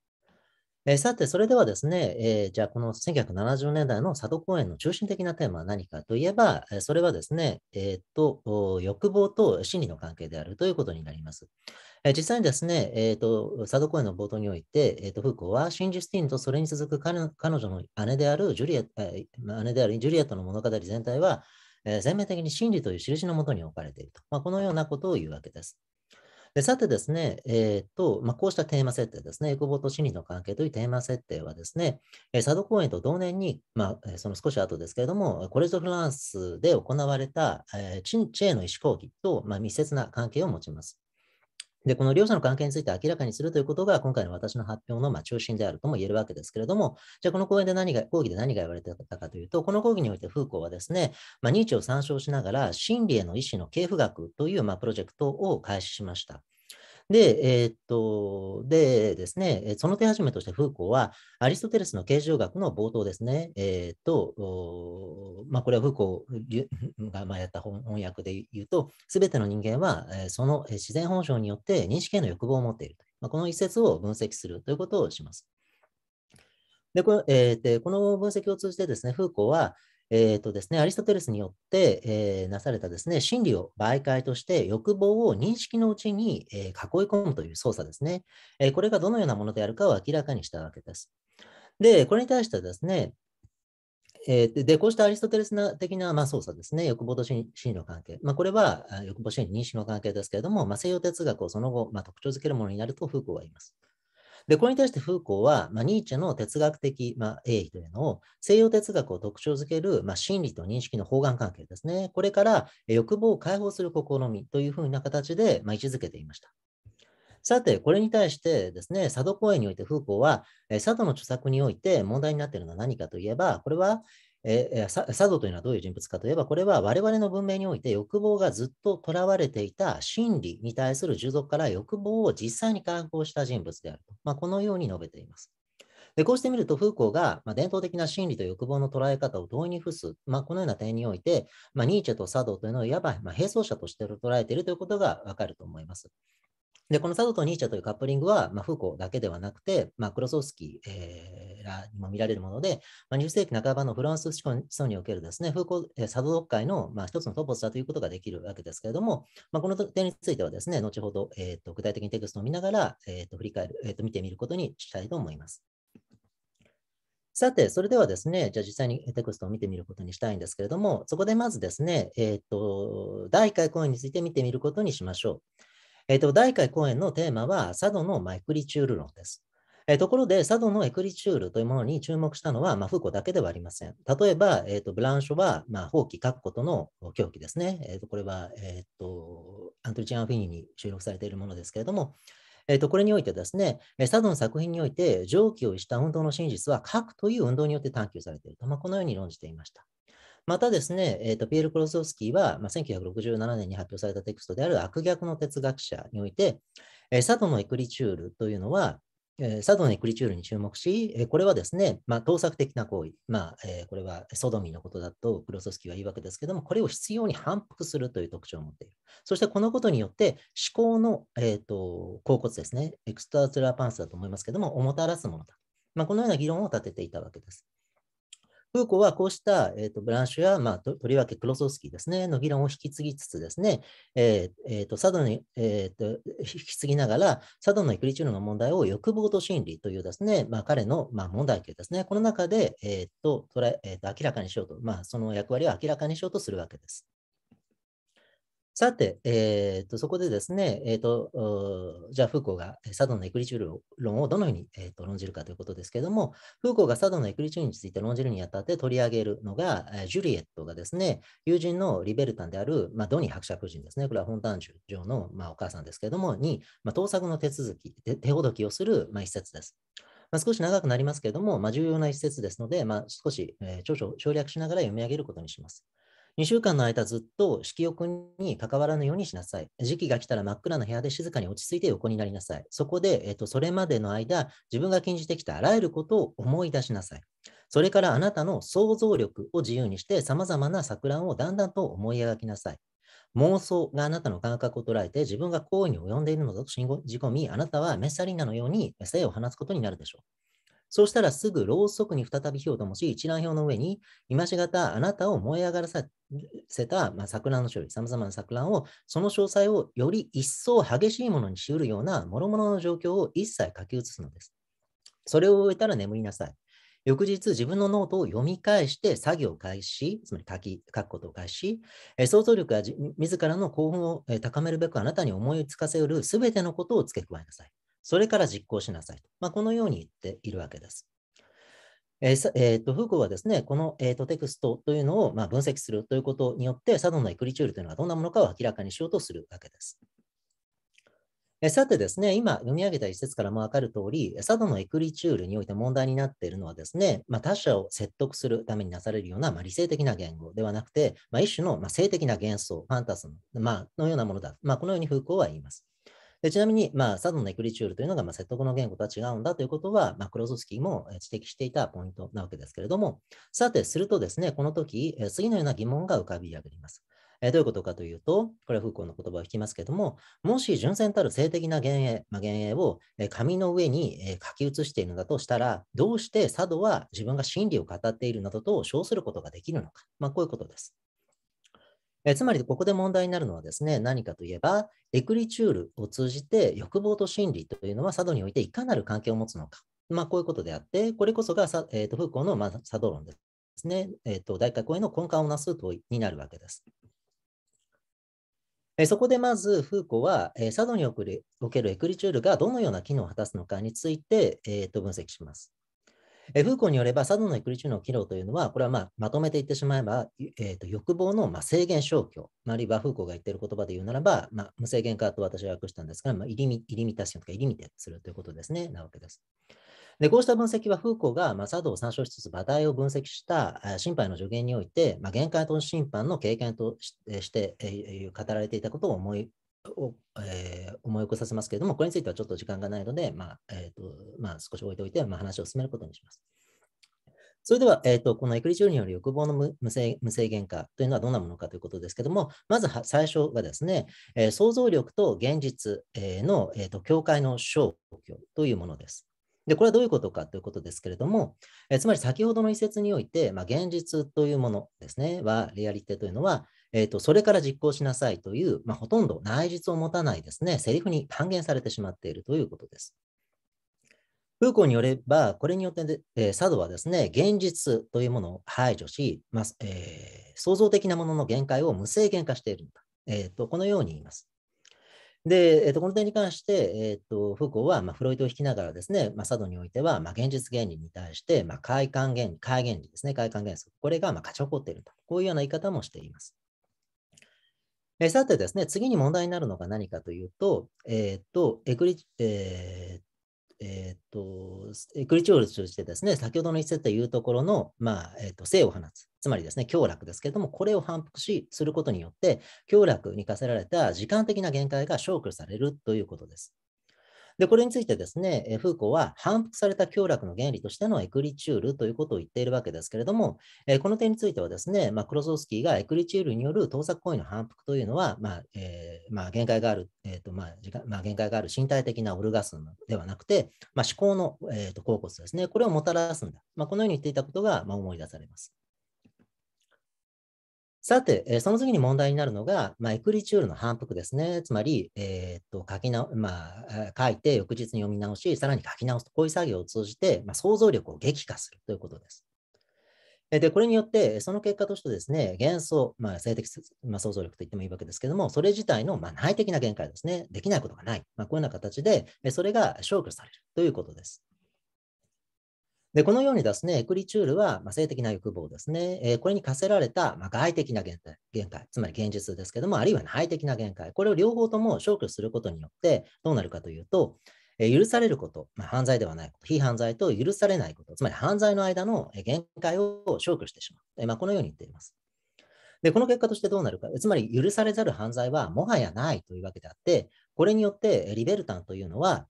えさて、それではですね、えー、じゃあこの1970年代の佐渡公演の中心的なテーマは何かといえば、それはですね、えー、っと欲望と心理の関係であるということになります。えー、実際にですね、えーと、と佐渡公演の冒頭において、えーと、とフーコーはシンジスティンとそれに続く彼女の姉であるジュリエット、姉であるジュリエットの物語全体は、え全面的に真理という印のもとに置かれていると、まあ、このようなことを言うわけです。でさてですね、えーとまあ、こうしたテーマ設定ですね、エコボと心理の関係というテーマ設定はですね、えー、佐渡公園と同年に、まあ、その少し後ですけれども、コレーオ・フランスで行われた、えー、チン・ェーの意思講義と、まあ、密接な関係を持ちます。で、この両者の関係について明らかにするということが、今回の私の発表のま中心であるとも言えるわけですけれども、じゃあこの講演で何が、講義で何が言われてたかというと、この講義においてフーコーはですね、まあ、ニーチを参照しながら、真理への意思の系譜学というまプロジェクトを開始しました。で、えー、っと、でですね、その手始めとしてフーコーは、アリストテレスの形状学の冒頭ですね、えー、っと、まあ、これはフーコーがまやった翻訳で言うと、すべての人間は、その自然本性によって認識への欲望を持っていると。まあ、この一節を分析するということをします。でこのえー、でこの分析を通じてですね、フーコーは、えーとですね、アリストテレスによって、えー、なされたですね、真理を媒介として欲望を認識のうちに、えー、囲い込むという操作ですね、えー、これがどのようなものであるかを明らかにしたわけです。で、これに対してですね、えー、でこうしたアリストテレス的な、まあ、操作ですね、欲望と心理の関係、まあ、これは欲望心理認識の関係ですけれども、まあ、西洋哲学をその後、まあ、特徴づけるものになるとフーコーは言います。で、これに対してフーコーは、まあ、ニーチェの哲学的、まあ、英というのを西洋哲学を特徴づける、まあ、真理と認識の包含関係ですね。これから欲望を解放する試みというふうな形で、まあ、位置づけていました。さて、これに対してですね、佐渡公園においてフーコーは、佐渡の著作において問題になっているのは何かといえば、これは、えー、サドというのはどういう人物かといえば、これは我々の文明において欲望がずっととらわれていた真理に対する従属から欲望を実際に観光した人物であると、まあ、このように述べています。でこうして見ると、フーコーが、まあ、伝統的な真理と欲望の捉え方を同意に付す、まあ、このような点において、まあ、ニーチェとサドというのをいわば、まあ、並走者として捉えているということがわかると思います。で、このサドとニーチャというカップリングは、まあ、フーコーだけではなくて、まあ、クロソフスキー、えー、らにも見られるもので、まあ、20世紀半ばのフランス思想におけるですね、フーコー、えド読解の、まあ、一つのトポスだということができるわけですけれども、まあ、この点についてはですね、後ほど、えーと、具体的にテクストを見ながら、えーと、振り返る、えーと、見てみることにしたいと思います。さて、それではですね、じゃあ実際にテクストを見てみることにしたいんですけれども、そこでまずですね、えっ、ー、と、第1回講演について見てみることにしましょう。えっ、ー、と、第1回講演のテーマは、佐渡のマイクリチュール論です。えところで、佐渡のエクリチュールというものに注目したのは、まあ、フーコだけではありません。例えば、えーと、ブランショは、まあ、放棄書くことの狂気ですね。えーと、これは、えーと、アントリチアン・フィニーに収録されているものですけれども、えーと、これにおいてですね、佐渡の作品において、常軌をした運動の真実は、書くという運動によって探求されていると、まあ、このように論じていました。またですね、えーと、ピエール・クロソフスキーは、まあ、1967年に発表されたテクストである悪逆の哲学者において、えー、佐渡のエクリチュールというのは、えー、佐渡のエクリチュールに注目し、えー、これはですね、まあ、盗作的な行為、まあえー、これはソドミのことだとクロソフスキーは言うわけですけども、これを必要に反復するという特徴を持っている。そしてこのことによって思考の、えーと、甲骨ですね、エクストラツラパンスだと思いますけども、おもたらすものだ。まあ、このような議論を立てていたわけです。フーコーはこうした、えーと、ブランシュや、まあ、とりわけクロソフスキーですね、の議論を引き継ぎつつですね、えーえーと、佐渡に、えーと、引き継ぎながら、佐渡のエクリチュールの問題を欲望と心理というですね、まあ、彼の、まあ、問題形ですね、この中で、えーと捉ええー、と明らかにしようと、まあ、その役割を明らかにしようとするわけです。さて、えーと、そこでですね、えーと、じゃあ、フーコーが佐渡のエクリチュール論をどのように、えーと、論じるかということですけれども、フーコーが佐渡のエクリチュールについて論じるにあたって取り上げるのが、ジュリエットがですね、友人のリベルタンである、まあ、ドニー伯爵人ですね、これは本誕ュ上の、まあ、お母さんですけれども、に、まあ、盗作の手続き、手ほどきをする、まあ、一節です。まあ、少し長くなりますけれども、まあ、重要な一節ですので、まあ、少し、えー、長々省略しながら読み上げることにします。2週間の間ずっと色欲に関わらぬようにしなさい。時期が来たら真っ暗な部屋で静かに落ち着いて横になりなさい。そこで、えと、それまでの間、自分が禁じてきたあらゆることを思い出しなさい。それからあなたの想像力を自由にして、様々な錯乱をだんだんと思い描きなさい。妄想があなたの感覚を捉えて自分が行為に及んでいるのだと信じ込み、あなたはメッサリーナのように精を放つことになるでしょう。そうしたらすぐろうそくに再び火を灯し、一覧表の上に、今しがたあなたを燃え上がらせた、まあ、桜の種類、さまざまな桜を、その詳細をより一層激しいものにしうるような、諸々の状況を一切書き写すのです。それを終えたら眠りなさい。翌日、自分のノートを読み返して作業を開始、つまり書き書くことを開始、え想像力が自らの興奮を高めるべくあなたに思いつかせるすべてのことを付け加えなさい。それから実行しなさいと。まあ、このように言っているわけです。えーえーと、フーコーはですね、この、えーと、テクストというのを、まあ、分析するということによって、サドンのエクリチュールというのがどんなものかを明らかにしようとするわけです。えー、さてですね、今読み上げた一節からもわかるとおり、サドンのエクリチュールにおいて問題になっているのはですね、まあ、他者を説得するためになされるような、まあ、理性的な言語ではなくて、まあ、一種の、まあ、性的な幻想、ファンタスム、まあのようなものだ。まあ、このようにフーコーは言います。でちなみに、まあ、佐渡のネクリチュールというのが、まあ、説得の言語とは違うんだということは、まあ、クロゾスキーも指摘していたポイントなわけですけれども、さて、するとですね、この時、次のような疑問が浮かび上がります。えどういうことかというと、これはフーコーの言葉を引きますけれども、もし純然たる性的な幻影、まあ、幻影を紙の上に書き写しているのだとしたら、どうして佐渡は自分が真理を語っているなどと称することができるのか、まあ、こういうことです。えつまり、ここで問題になるのはですね、何かといえば、エクリチュールを通じて欲望と心理というのは佐渡においていかなる関係を持つのか。まあ、こういうことであって、これこそがえーと、フーコーの、ま佐渡論ですね。えっ、ー、と、大学への根幹をなす問いになるわけです。えそこでまず、フーコは、え佐渡におけるエクリチュールがどのような機能を果たすのかについて、えー、と分析します。えフーコーによれば、佐渡のエクリュー中の機能というのは、これはまあまとめて言ってしまえば、えー、と欲望のまあ制限消去、あるいはフーコーが言っている言葉で言うならば、まあ、無制限化と私は訳したんですが、まあ、イリミイリミタションとかイリミテするということですね、なわけです。でこうした分析は、フーコーが、まあ、佐渡を参照しつつ、馬体を分析した審判の助言において、まあ、限界と審判の経験として、えー、語られていたことを思いを、えー、思い起こさせますけれども、これについてはちょっと時間がないので、まあえーとまあ、少し置いておいて、まあ、話を進めることにします。それでは、えーと、このエクリチュールによる欲望の無制限化というのはどんなものかということですけども、まず最初がですね、えー、想像力と現実、えー、の、えーと、境界の消去というものです。で、これはどういうことかということですけれども、えー、つまり先ほどの一節において、まあ、現実というものですね、は、リアリティというのは、えーと、それから実行しなさいという、まあ、ほとんど内実を持たないですね、セリフに還元されてしまっているということです。空港によれば、これによってで、えー、佐渡はですね、現実というものを排除し、まあえー、創造的なものの限界を無制限化しているんだ、えーと、このように言います。で、えーと、この点に関して、えーと、フーコーは、まあ、フロイトを引きながらですね、まあ、佐渡においては、まあ、現実原理に対して、まあ、快感原理、快原理ですね、快感原則、これが、まあ、勝ち誇っていると、こういうような言い方もしています。えさてですね、次に問題になるのが何かというと、えっ、と、エクリ、えーえっ、ー、と、エクリチュールとしてですね、先ほどの一節で言うところの、まあ、えっ、ー、と、性を放つ。つまりですね、強楽ですけれども、これを反復し、することによって、強楽に課せられた時間的な限界が消去されるということです。で、これについてですね、フーコは反復された強楽の原理としてのエクリチュールということを言っているわけですけれども、えこの点についてはですね、まあ、クロソースキーがエクリチュールによる盗作行為の反復というのは、まあ、えー、まあ、限界がある、えーとまあまあ、限界がある身体的なオルガスムではなくて、まあ、思考の、えーと、と恍ですね、これをもたらすんだ。まあ、このように言っていたことが、まあ、思い出されます。さて、えその次に問題になるのが、まあ、エクリチュールの反復ですね。つまり、えー、っと書きな、まあ、書いて翌日に読み直し、さらに書き直すと、こういう作業を通じて、まあ、想像力を激化するということです。で、これによって、その結果としてですね、幻想、まあ、性的、まあ、想像力と言ってもいいわけですけども、それ自体の、まあ、内的な限界ですね、できないことがない、まあ、こういうような形で、それが消去されるということです。で、このようにですね、エクリチュールは、ま性的な欲望ですね、えこれに課せられた、ま外的な限界限界、つまり現実ですけども、あるいは内的な限界、これを両方とも消去することによって、どうなるかというと、え許されること、ま犯罪ではないこと、非犯罪と許されないこと、つまり犯罪の間の限界を消去してしまう。えまあ、このように言っています。で、この結果としてどうなるか、つまり許されざる犯罪はもはやないというわけであって、これによってリベルタンというのは、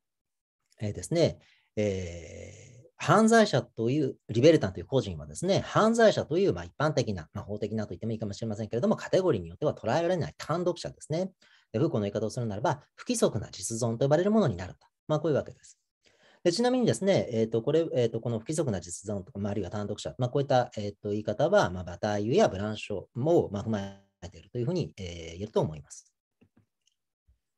えー、ですね、えー犯罪者という、リベルタンという個人はですね、犯罪者という、まあ、一般的な、まあ、法的なと言ってもいいかもしれませんけれども、カテゴリーによっては捉えられない単独者ですね。で、不幸の言い方をするならば、不規則な実存と呼ばれるものになるんだ。まあ、こういうわけです。でちなみにですね、えーとこれえーと、この不規則な実存とか、まあ、あるいは単独者、まあ、こういった、えーと、と言い方は、まあ、バターユやブランショーも、まあ、踏まえているというふうに、えー、言えると思います。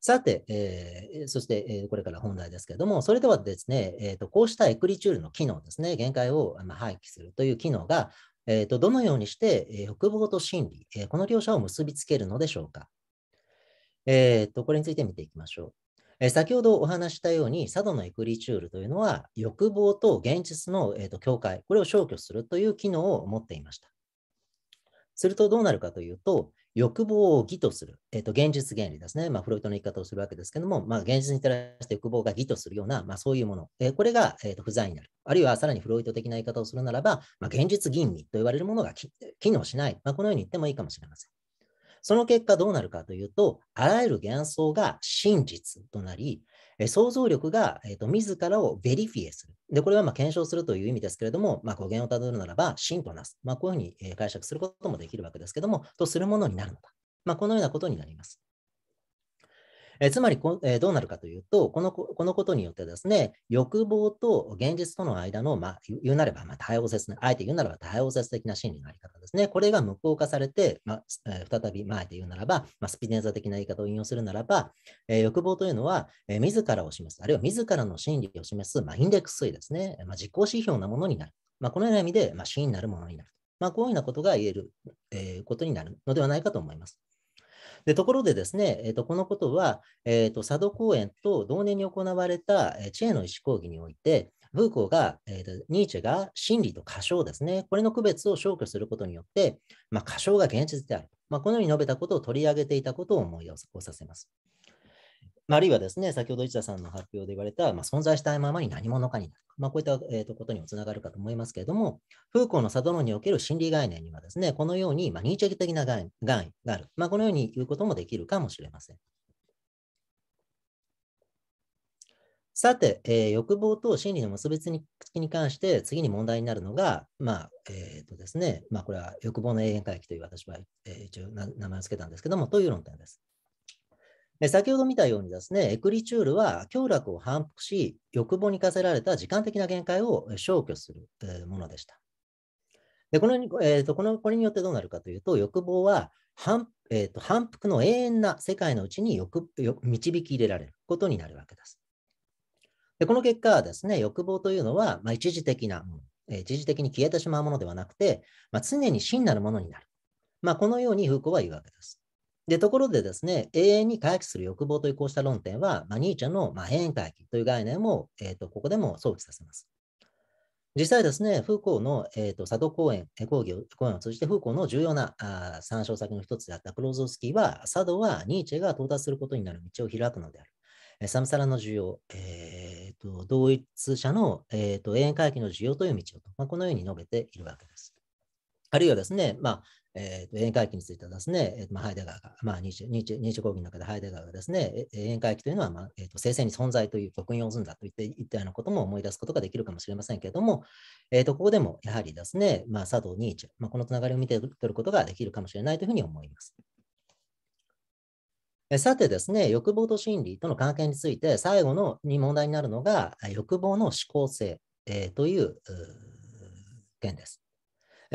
さて、えー、そして、えー、これから本題ですけれども、それではですね、えーと、こうしたエクリチュールの機能ですね、限界を、まあ、廃棄するという機能が、えーと、どのようにして、えー、欲望と心理、えー、この両者を結びつけるのでしょうか。えーと、これについて見ていきましょう。えー、先ほどお話したように、佐渡のエクリチュールというのは、欲望と現実の、えーと、と境界、これを消去するという機能を持っていました。するとどうなるかというと、欲望を義とする、えっ、ー、と、現実原理ですね。まあ、フロイトの言い方をするわけですけども、まあ、現実に照らして欲望が義とするような、まあ、そういうもの、えー、これが、えっ、ー、と、不在になる。あるいは、さらにフロイト的な言い方をするならば、まあ、現実吟味と言われるものが機能しない。まあ、このように言ってもいいかもしれません。その結果どうなるかというと、あらゆる幻想が真実となり、想像力が、えーと、自らをベリフィエする。で、これはま検証するという意味ですけれども、まあ、語源をたどるならば、真となす。まあ、こういうふうに解釈することもできるわけですけども、とするものになるのだ。まあ、このようなことになります。えつまりこ、えどうなるかというとこの、このことによってですね、欲望と現実との間の、まあ、言うなれば、まあ、対応説、あえて言うならば対応説的な心理のあり方ですね。これが無効化されて、まあえ再び、まあ、えて言うならば、まあ、スピネーザ的な言い方を引用するならば、え欲望というのは、え自らを示す、あるいは自らの心理を示す、まあ、インデックス推ですね、まあ、実行指標なものになる。まあ、このような意味で、まあ、になるものになる。まあ、こういうようなことが言える、えー、ことになるのではないかと思います。でところでですね、えーと、このことは、えーと、佐渡公演と同年に行われた知恵の意思講義において、ブーコーが、えーと、とニーチェが真理と過小ですね、これの区別を消去することによって、まあ、過小が現実である、まあ、このように述べたことを取り上げていたことを思い起こさせます。あるいはですね、先ほど市田さんの発表で言われた、まあ、存在したいままに何者かになる。まあ、こういった、えー、とことにもつながるかと思いますけれども、フーコーのサドにおける心理概念にはですね、このように、まあ、認知的な概念がある。まあ、このように言うこともできるかもしれません。さて、えー、欲望と心理の結びつきに関して次に問題になるのが、まあ、えっ、ー、とですね、まあ、これは欲望の永遠回帰という私は、えー、一応名前を付けたんですけども、という論点です。先ほど見たようにですね、エクリチュールは強楽を反復し、欲望に課せられた時間的な限界を消去するものでした。でこのえーと、このこれによってどうなるかというと、欲望は反,、えーと、反復の永遠な世界のうちに欲導き入れられることになるわけです。でこの結果はですね、欲望というのは、まあ、一時的なえ一時的に消えてしまうものではなくて、まあ、常に真なるものになる。まあ、このように風光は言うわけです。で、ところでですね、永遠に回帰する欲望というこうした論点は、まあ、ニーチェの、まあ、変回帰という概念も、えーと、ここでも想起させます。実際ですね、フーコーの、えーと、佐渡公演講義を講演を通じて、フーコーの重要なあ参照先の一つであったクローゾースキーは、佐渡はニーチェが到達することになる道を開くのである。サムサラの需要、えーと、同一者の、えーと、と永遠回帰の需要という道をと、まあ、このように述べているわけです。あるいはですね、まあえー、と宴会期についてはですね、えーまあ、ハイデガーが、まあ、ニー講義の中でハイデガーがですね、宴会期というのは、まあえー、と生成に存在という刻印をるんだといったようなことも思い出すことができるかもしれませんけれども、えー、とここでもやはりですね、まあ、佐藤、ニーチェ、まあ、このつながりを見て取ることができるかもしれないというふうに思います。さてですね、欲望と心理との関係について、最後のに問題になるのが、欲望の思考性、えー、という件です。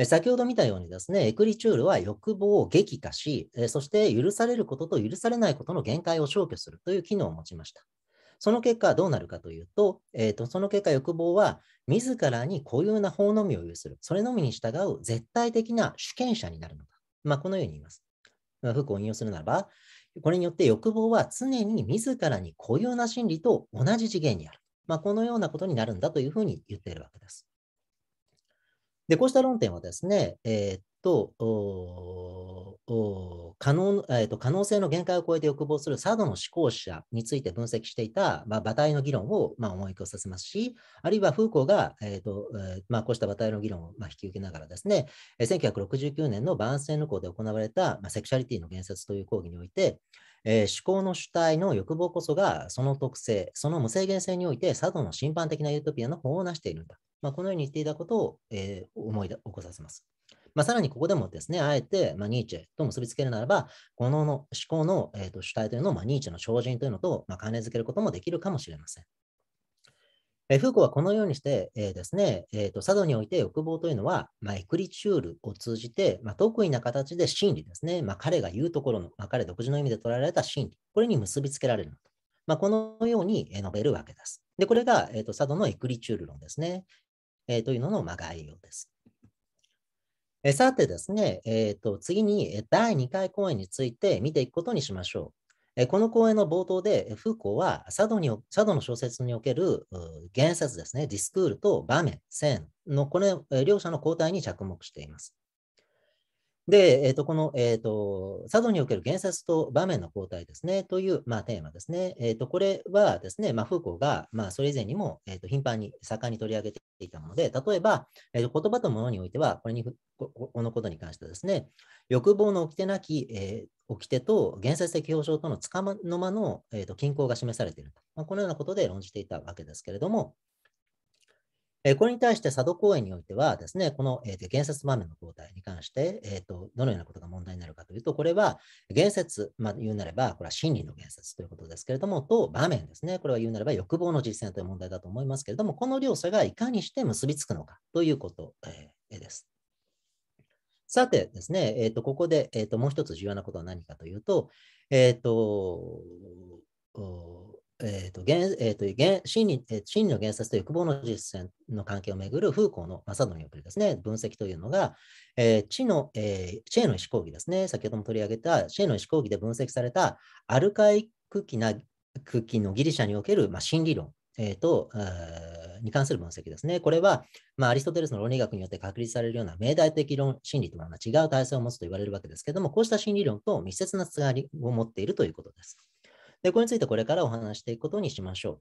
先ほど見たようにですね、エクリチュールは欲望を激化し、そして許されることと許されないことの限界を消去するという機能を持ちました。その結果どうなるかというと、えーと、その結果欲望は自らに固有な法のみを有する、それのみに従う絶対的な主権者になるのだ。まあ、このように言います。服を引用するならば、これによって欲望は常に自らに固有な心理と同じ次元にある。まあ、このようなことになるんだというふうに言っているわけです。で、こうした論点はですね、えー、っと、可能えー、っと可能性の限界を超えて欲望する佐渡の思考者について分析していた、まあ、馬体の議論を、まあ、思い起こさせますし、あるいはフーコーが、えー、っとまあ、こうした馬体の議論を、まあ、引き受けながらですね、1969年のバーンスンヌ校で行われた、まあ、セクシャリティの言説という講義において、えー、思考の主体の欲望こそが、その特性、その無制限性において、佐渡の審判的なユートピアの法を成しているんだ。まあ、このように言っていたことを、えー、思い起こさせます。まあ、さらにここでもですね、あえて、まあ、ニーチェと結びつけるならば、このの思考の、えーと主体というのを、まあ、ニーチェの超人というのと、まあ、関連づけることもできるかもしれません。えー、フーコーはこのようにして、えー、ですね、えーと、佐渡において欲望というのは、まあ、エクリチュールを通じて、まあ、得意な形で真理ですね、まあ、彼が言うところの、まあ、彼独自の意味で捉えられた真理、これに結びつけられるのと。まあ、このように述べるわけです。で、これが、えーと、佐渡のエクリチュール論ですね、えー、というのの、まあ、概要です。えさてですね、えーと、次に第2回講演について見ていくことにしましょう。この講演の冒頭で、フーコーは佐渡に佐渡の小説における言説ですね、ディスクールと場面、線のこ両者の交代に着目しています。で、えーと、この、えーと、佐渡における言説と場面の交代ですね、という、まあ、テーマですね。えーと、これはですね、まあ、フーコーが、まあ、それ以前にも、えー、と頻繁に盛んに取り上げていたもので、例えば、えー、と言葉とのにおいてはこれにこ、このことに関してですね、欲望の掟なき、えー、掟と言説的表象とのつかの間の、えー、と均衡が示されていると、まあ、このようなことで論じていたわけですけれども、えこれに対して佐渡公園においてはですね、この、え言説場面の交代に関して、えーと、どのようなことが問題になるかというと、これは言説、まあ、言うなれば、これは真理の言説ということですけれども、と場面ですね、これは言うなれば欲望の実践という問題だと思いますけれども、この両者がいかにして結びつくのかということ、えー、です。さてですね、えーと、ここで、えーと、もう一つ重要なことは何かというと、えっ、ー、と、えーと現えーと現真理え真理の原説と欲望の実践の関係をめぐるフーコーの、まあ、佐におけるですね、分析というのが、えー、知の、えー、知恵の意思講義ですね、先ほども取り上げた知恵の意思講義で分析されたアルカイク期な空気のギリシャにおける、まあ、心理論、えーと、えに関する分析ですね。これは、まあ、アリストテレスの論理学によって確立されるような命題的論真理とは違う体制を持つと言われるわけですけれども、こうした真理論と密接なつながりを持っているということです。で、これについてこれからお話していくことにしましょう。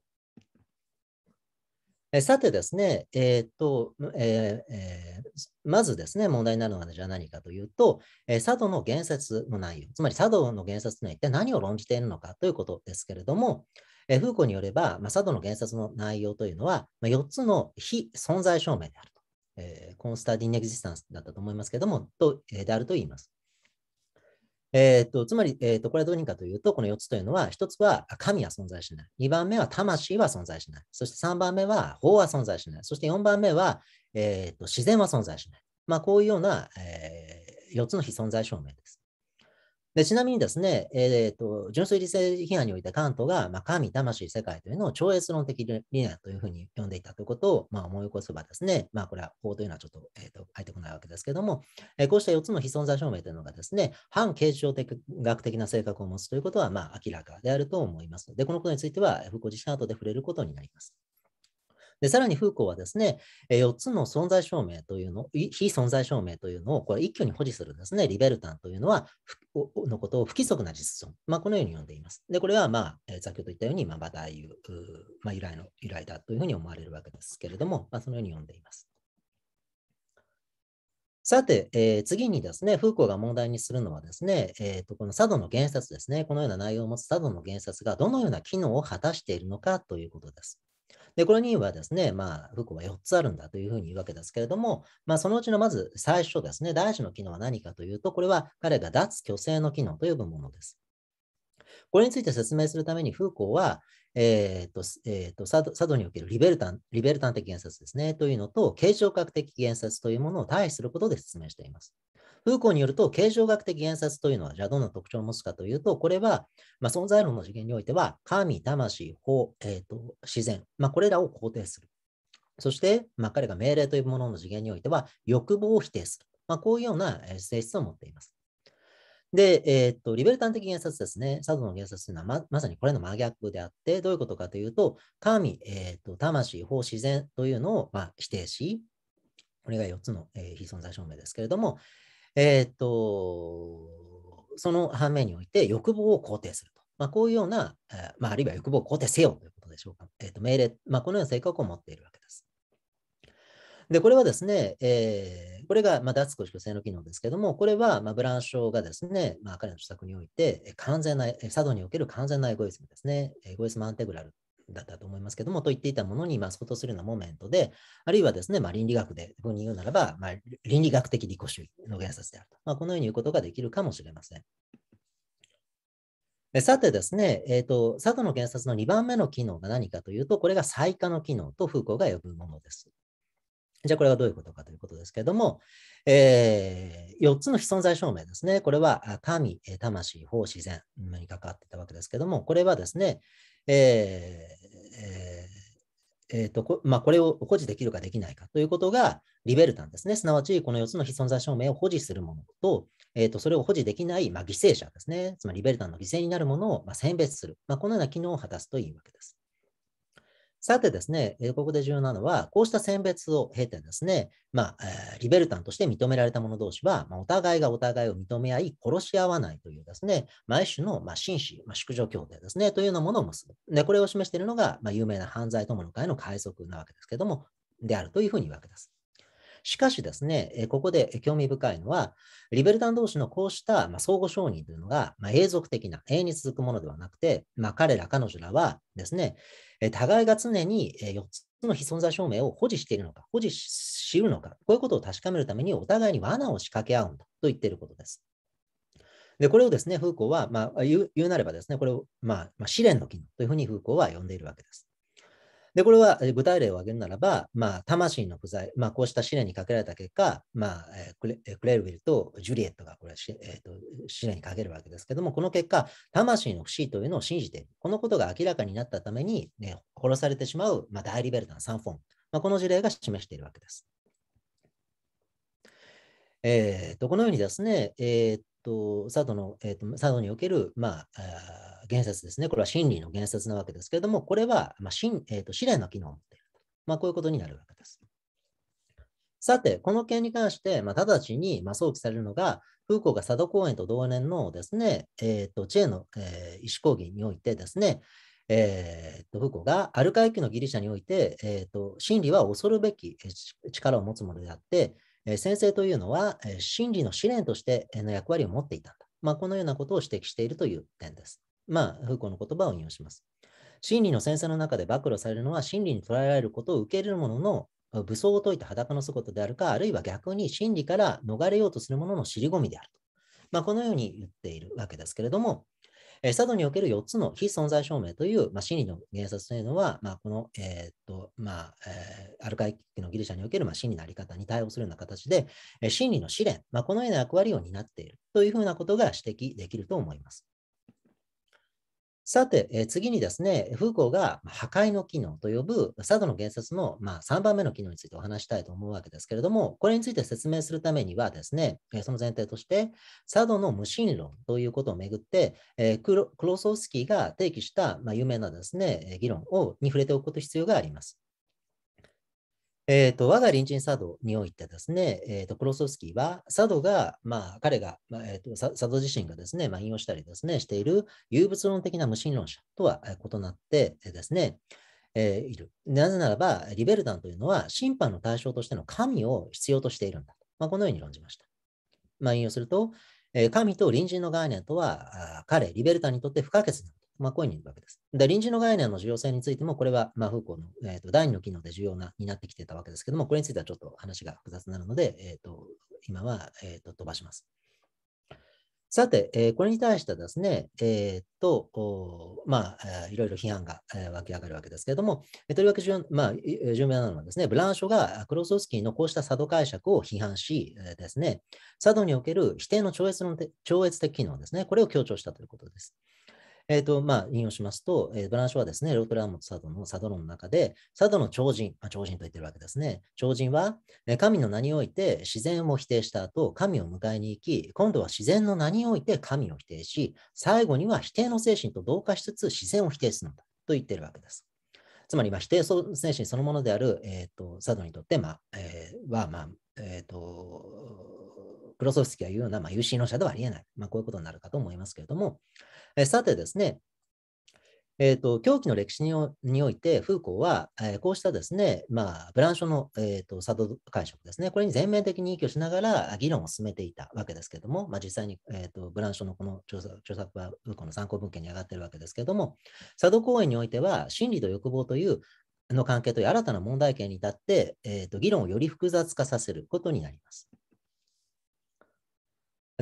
えさてですね、えー、っとえー、えー、まずですね、問題になるのはじゃあ何かというと、え佐渡の言説の内容、つまり佐渡の言説の一体何を論じているのかということですけれども、えフーコによれば、まあ、佐渡の言説の内容というのは、まあ、4つの非存在証明であると、えコンスタディン・エグジスタンスだったと思いますけれども、とえであると言います。えーと、つまり、えーと、これはどうにかというと、この4つというのは、1つは神は存在しない、2番目は魂は存在しない、そして3番目は法は存在しない、そして4番目は、えーと自然は存在しない。まあ、こういうような、えー、4つの非存在証明です。でちなみにですね、えーと、純粋理性批判においてカントが、まあ、神、魂、世界というのを超越論的理念というふうに呼んでいたということを、まあ、思い起こせばですね、まあ、これは法というのはちょっと,、えーと入ってこないわけですけども、えー、こうした4つの非存在証明というのがですね、反形状的学的な性格を持つということは、まあ、明らかであると思います。で、このことについては、復興自身トで触れることになります。で、さらにフーコーはですね、4つの存在証明というの、非存在証明というのをこれ一挙に保持するんですね。リベルタンというのは、のことを不規則な実存。まあ、このように呼んでいます。で、これは、まあ、え先ほど言ったように、まあ、バダイユ、まあ、由来の由来だというふうに思われるわけですけれども、まあ、そのように呼んでいます。さて、えー、次にですね、フーコーが問題にするのはですね、えーと、この佐渡の原冊ですね、このような内容を持つ佐渡の原冊がどのような機能を果たしているのかということです。で、これにはですね、まあ、服は4つあるんだというふうに言うわけですけれども、まあ、そのうちのまず最初ですね、第一の機能は何かというと、これは彼が脱虚勢の機能と呼ぶものです。これについて説明するためにフーコーは、えっ、ー、と、えっ、ー、と、佐渡におけるリベルタン、リベルタン的原説ですね、というのと、形状学的原説というものを対比することで説明しています。フーコーによると、形状学的原説というのは、じゃあどんな特徴を持つかというと、これは、まあ、存在論の次元においては、神、魂、法、えーと自然、まあ、これらを肯定する。そして、まあ、彼が命令というものの次元においては、欲望を否定する。まあ、こういうような性質を持っています。で、えー、っと、リベルタン的原説ですね。佐渡の原説というのはま、まさにこれの真逆であって、どういうことかというと、神、えー、っと、魂、法、自然というのを、まあ、否定し、これが4つの、えー、非存在証明ですけれども、えー、っと、その反面において欲望を肯定すると。まあ、こういうような、えー、まあ、あるいは欲望を肯定せよということでしょうか。えー、っと、命令、まあ、このような性格を持っているわけです。で、これはですね、えー、これが、まあ、脱骨虚性の機能ですけども、これは、まあ、ブランショーがですね、まあ、彼の著作において、完全な、佐渡における完全なエゴイズムですね、エゴイズムアンテグラルだったと思いますけども、と言っていたものに、まあ、相当するようなモメントで、あるいはですね、まあ、倫理学で、ふうに言うならば、まあ、倫理学的利己主義の原説であると。まあ、このように言うことができるかもしれません。さてですね、えーと、佐渡の原冊の2番目の機能が何かというと、これが最下の機能と風光が呼ぶものです。じゃあこれはどういうことかということですけれども、えー、4つの非存在証明ですね。これは神、魂、法、自然に関わっていたわけですけれども、これはですね、えーえーとまあ、これを保持できるかできないかということがリベルタンですね。すなわち、この4つの非存在証明を保持するものと、えー、とそれを保持できない、まあ、犠牲者ですね。つまりリベルタンの犠牲になるものを、まあ、選別する。まあ、このような機能を果たすというわけです。さてですね、ここで重要なのは、こうした選別を経てですね、まあ、リベルタンとして認められた者同士は、まあ、お互いがお互いを認め合い、殺し合わないというですね、まあ、一種の、まあ、紳士、まあ、宿女協定ですね、というようなものを結ぶ。で、これを示しているのが、まあ、有名な犯罪友の会の海賊なわけですけども、であるというふうに言うわけです。しかしですね、ここで興味深いのは、リベルタン同士のこうした相互承認というのが永続的な、永遠に続くものではなくて、まあ、彼ら、彼女らはですね、互いが常に4つの非存在証明を保持しているのか、保持しうるのか、こういうことを確かめるためにお互いに罠を仕掛け合うんだと言っていることです。で、これをですね、フーコーは、まあ、言うなればですね、これを、まあ、まあ、試練の機能というふうにフーコーは呼んでいるわけです。で、これは具体例を挙げるならば、まあ、魂の不在、まあ、こうした試練にかけられた結果、まあ、クレクレルィルとジュリエットがこれ、えーと、試練にかけるわけですけども、この結果、魂の不死というのを信じている。このことが明らかになったために、ね、殺されてしまう、まあ、大リベルタン、3フォン、まあ、この事例が示しているわけです。えーと、このようにですね、えーと、佐渡の、えーと、と佐渡における、まあ、あ言説ですね。これは真理の言説なわけですけれども、これは、まあ真えーと、試練の機能を持っていると。まあ、こういうことになるわけです。さて、この件に関して、まあ、直ちに、まあ、想起されるのが、フーコーが佐渡公園と同年のですね、えーと、知恵の、えー、意思講義においてですね、えーと、フーコーがアルカイキのギリシャにおいて、えーと、と真理は恐るべき力を持つものであって、えー、先生というのは、えー、真理の試練としての役割を持っていたんだ。まあ、このようなことを指摘しているという点です。まあ、フーコーの言葉を引用します。真理の戦争の中で暴露されるのは真理に捉えられることを受けるものの武装を解いた裸の姿であるか、あるいは逆に真理から逃れようとするものの尻込みであると。まあ、このように言っているわけですけれども、えー、佐渡における4つの非存在証明という、まあ、真理の原則というのは、まあ、この、えー、っとまあえー、アルカイックのギリシャにおける、まあ、真理のあり方に対応するような形で、えー、真理の試練、まあ、このような役割を担っているというふうなことが指摘できると思います。さて、え次にですね、フーコーが破壊の機能と呼ぶ佐渡の原説の、まあ、3番目の機能についてお話したいと思うわけですけれども、これについて説明するためにはですね、えその前提として、佐渡の無神論ということをめぐって、えクロクロソースキーが提起した、まあ、有名なですね、議論をに触れておくこと必要があります。えーと、我が隣人佐渡においてですね、えーと、クロソフスキーは佐渡が、まあ、彼が、まあえーと、佐渡自身がですね、まあ、引用したりですねしている有物論的な無神論者とは異なってですね、えー、いる。なぜならば、リベルダンというのは審判の対象としての神を必要としているんだと、まあ、このように論じました。まあ、引用すると、えー、神と隣人の概念とは、彼、リベルダンにとって不可欠なまあ、こういうふうに言うわけです。で臨時の概念の重要性についても、これは、まあ、フーコの、えーと、第2の機能で重要なになってきてたわけですけども、これについてはちょっと話が複雑になるので、えーと、今は、えーと、飛ばします。さて、えー、これに対してですね、えー、っと、まあ、いろいろ批判が、湧き上がるわけですけれども、とりわけ重,、まあ、重要なのはですね、ブランショがクロソウスキーのこうした佐渡解釈を批判し、えですね、佐渡における否定の超越の超越的機能ですね、これを強調したということです。えっ、ー、と、まあ、引用しますと、えー、ブランシュはですね、ロートラーモとサドのサド論の中で、サドの超人、まあ、超人と言ってるわけですね。超人は、え神の名において自然を否定した後、神を迎えに行き、今度は自然の名において神を否定し、最後には否定の精神と同化しつつ自然を否定するのだと言ってるわけです。つまり、否定精神そのものである、えーと、とサドにとって、まあえー、は、まあえーと、クロソフスキーが言うような、まあ、UC のではありえない。まあ、こういうことになるかと思いますけれども、えさてですね、えーと、狂気の歴史において、フーコーは、えー、こうしたですね、まあ、ブランショの、えーと、佐渡解釈ですね、これに全面的に依拠しながら議論を進めていたわけですけれども、まあ、実際に、えーと、ブランショのこの著作著作はフーコーの参考文献に上がっているわけですけれども、佐渡公演においては、真理と欲望というの関係という新たな問題点に立って、えー、と議論をより複雑化させることになります。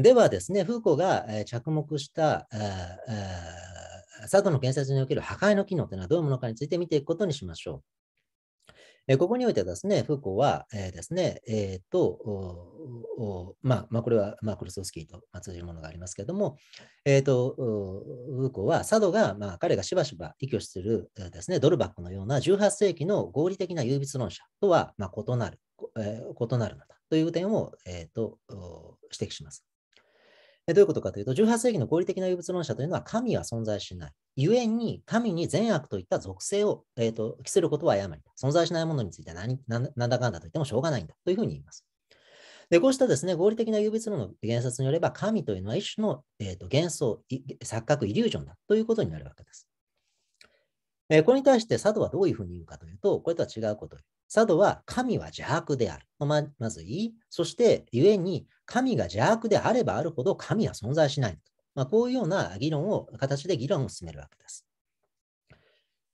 ではですね、フーコーが着目した佐渡の建設における破壊の機能というのはどういうものかについて見ていくことにしましょう。えここにおいてですね、フーコーは、えー、ですね、えっ、ー、と、まあ、まあ、これはマーク・ルソスキーと通じるものがありますけれども、えっ、ー、と、フーコーは佐渡が、まあ、彼がしばしば依拠する、えですね、ドルバックのような18世紀の合理的な優別論者とは、まあ、異なる、え異なるのだという点を、えっと指摘します。どういうことかというと、18世紀の合理的な唯物論者というのは神は存在しない。故に神に善悪といった属性を、えーと、期することは誤り存在しないものについて何何だかんだと言ってもしょうがないんだというふうに言います。で、こうしたですね、合理的な唯物論の原説によれば、神というのは一種の、えーと、幻想、錯覚、イリュージョンだということになるわけです。えー、これに対して佐渡はどういうふうに言うかというと、これとは違うことです。佐渡は神は邪悪である。ままずいい。そして、故に神が邪悪であればあるほど神は存在しない。まあ、こういうような議論を、形で議論を進めるわけです。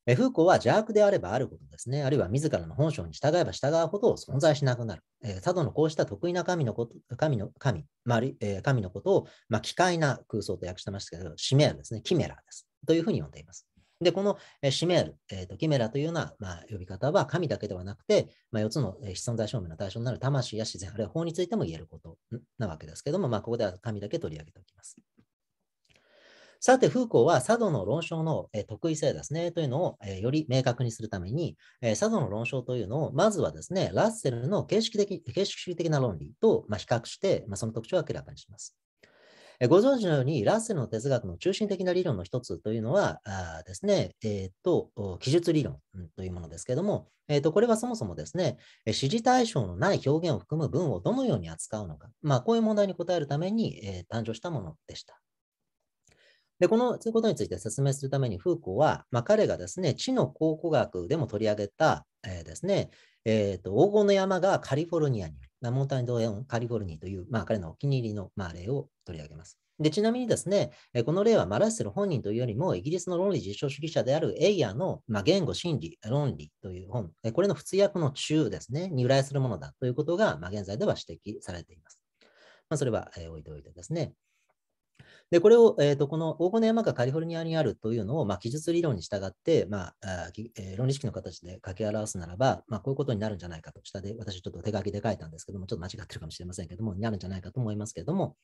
えフーコは邪悪であればあるほどですね、あるいは自らの本性に従えば従うほど存在しなくなる。えー、佐渡のこうした得意な神のこと、神の神、まあえー、神のことを、まあ、機械な空想と訳してましたけど、シメアですね、キメラです。というふうに呼んでいます。で、このシメール、えーと、キメラというような、まあ、呼び方は神だけではなくて、まあ、4つの非存在証明の対象になる魂や自然、あるいは法についても言えることなわけですけども、まあ、ここでは神だけ取り上げておきます。さて、フーコーは佐渡の論証の特異性ですね、というのをより明確にするために、佐渡の論証というのを、まずはですね、ラッセルの形式的形式的な論理と比較して、その特徴を明らかにします。ご存知のように、ラッセルの哲学の中心的な理論の一つというのはあですね、えっ、ー、と、記述理論というものですけども、えっ、ー、と、これはそもそもですね、指示対象のない表現を含む文をどのように扱うのか、まあ、こういう問題に答えるために、えー、誕生したものでした。で、このいうことについて説明するために、フーコは、まあ、彼がですね、知の考古学でも取り上げた、えー、ですね、えーと、黄金の山がカリフォルニアにまモータイド・エオン・カリフォルニーという、まあ、彼のお気に入りの、まあ、例を取り上げます。でちなみにですね、この例はマラッセル本人というよりも、イギリスの論理実証主義者であるエイヤーの、まあ、言語心理、論理という本、これの普通訳の中ですね、に由来するものだということが、まあ、現在では指摘されています。まあ、それは、えー、置いておいてですね。で、これを、えーと、この黄金の山がカリフォルニアにあるというのを、まあ、記述理論に従って、まあえ論理式の形で書き表すならば、まあ、こういうことになるんじゃないかと、下で私ちょっと手書きで書いたんですけども、ちょっと間違ってるかもしれませんけども、になるんじゃないかと思いますけれども、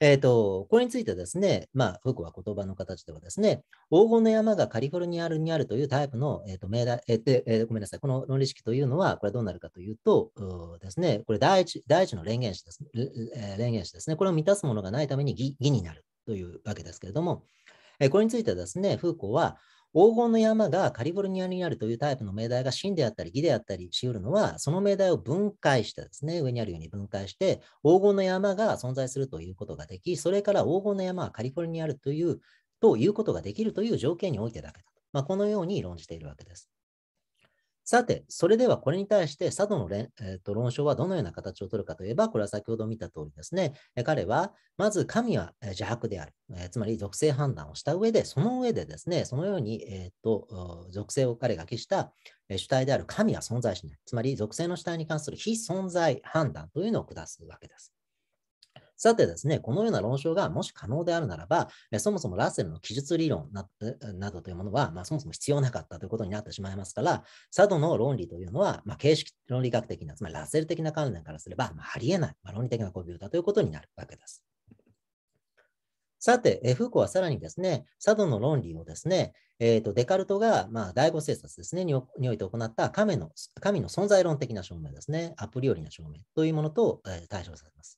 えーと、これについてですね、まあ、僕は言葉の形ではですね、黄金の山がカリフォルニアにあるというタイプの、えーと命題えーえー、ごめんなさい、この論理式というのは、これどうなるかというと、うですね、これ第一第一の連言詞です、えー、連言詞ですね、これを満たすものがないために義義になる。というわけですけれども、えこれについてですね、フーコーは、黄金の山がカリフォルニアにあるというタイプの命題が真であったり義であったりしうるのは、その命題を分解してですね、上にあるように分解して、黄金の山が存在するということができ、それから黄金の山はカリフォルニアにあるという、ということができるという条件においてだけだと。まあ、このように論じているわけです。さて、それではこれに対して佐渡の、えーと、論証はどのような形を取るかといえば、これは先ほど見た通りですね、え彼は、まず神は邪悪である、えー、つまり属性判断をした上で、その上でですね、そのように、えーと、と属性を彼が記した主体である神は存在しない、つまり属性の主体に関する非存在判断というのを下すわけです。さてですね、このような論証がもし可能であるならば、そもそもラッセルの記述理論ななどというものは、まあ、そもそも必要なかったということになってしまいますから、佐渡の論理というのは、まあ、形式論理学的な、つまりラッセル的な観念からすれば、まあ、ありえない、まあ、論理的な呼吸だということになるわけです。さて、フーコはさらにですね、佐渡の論理をですね、えーと、デカルトが、まあ、第五政策ですねにおいて行った神の神の存在論的な証明ですね、アプリよりな証明というものと、えー、対象されます。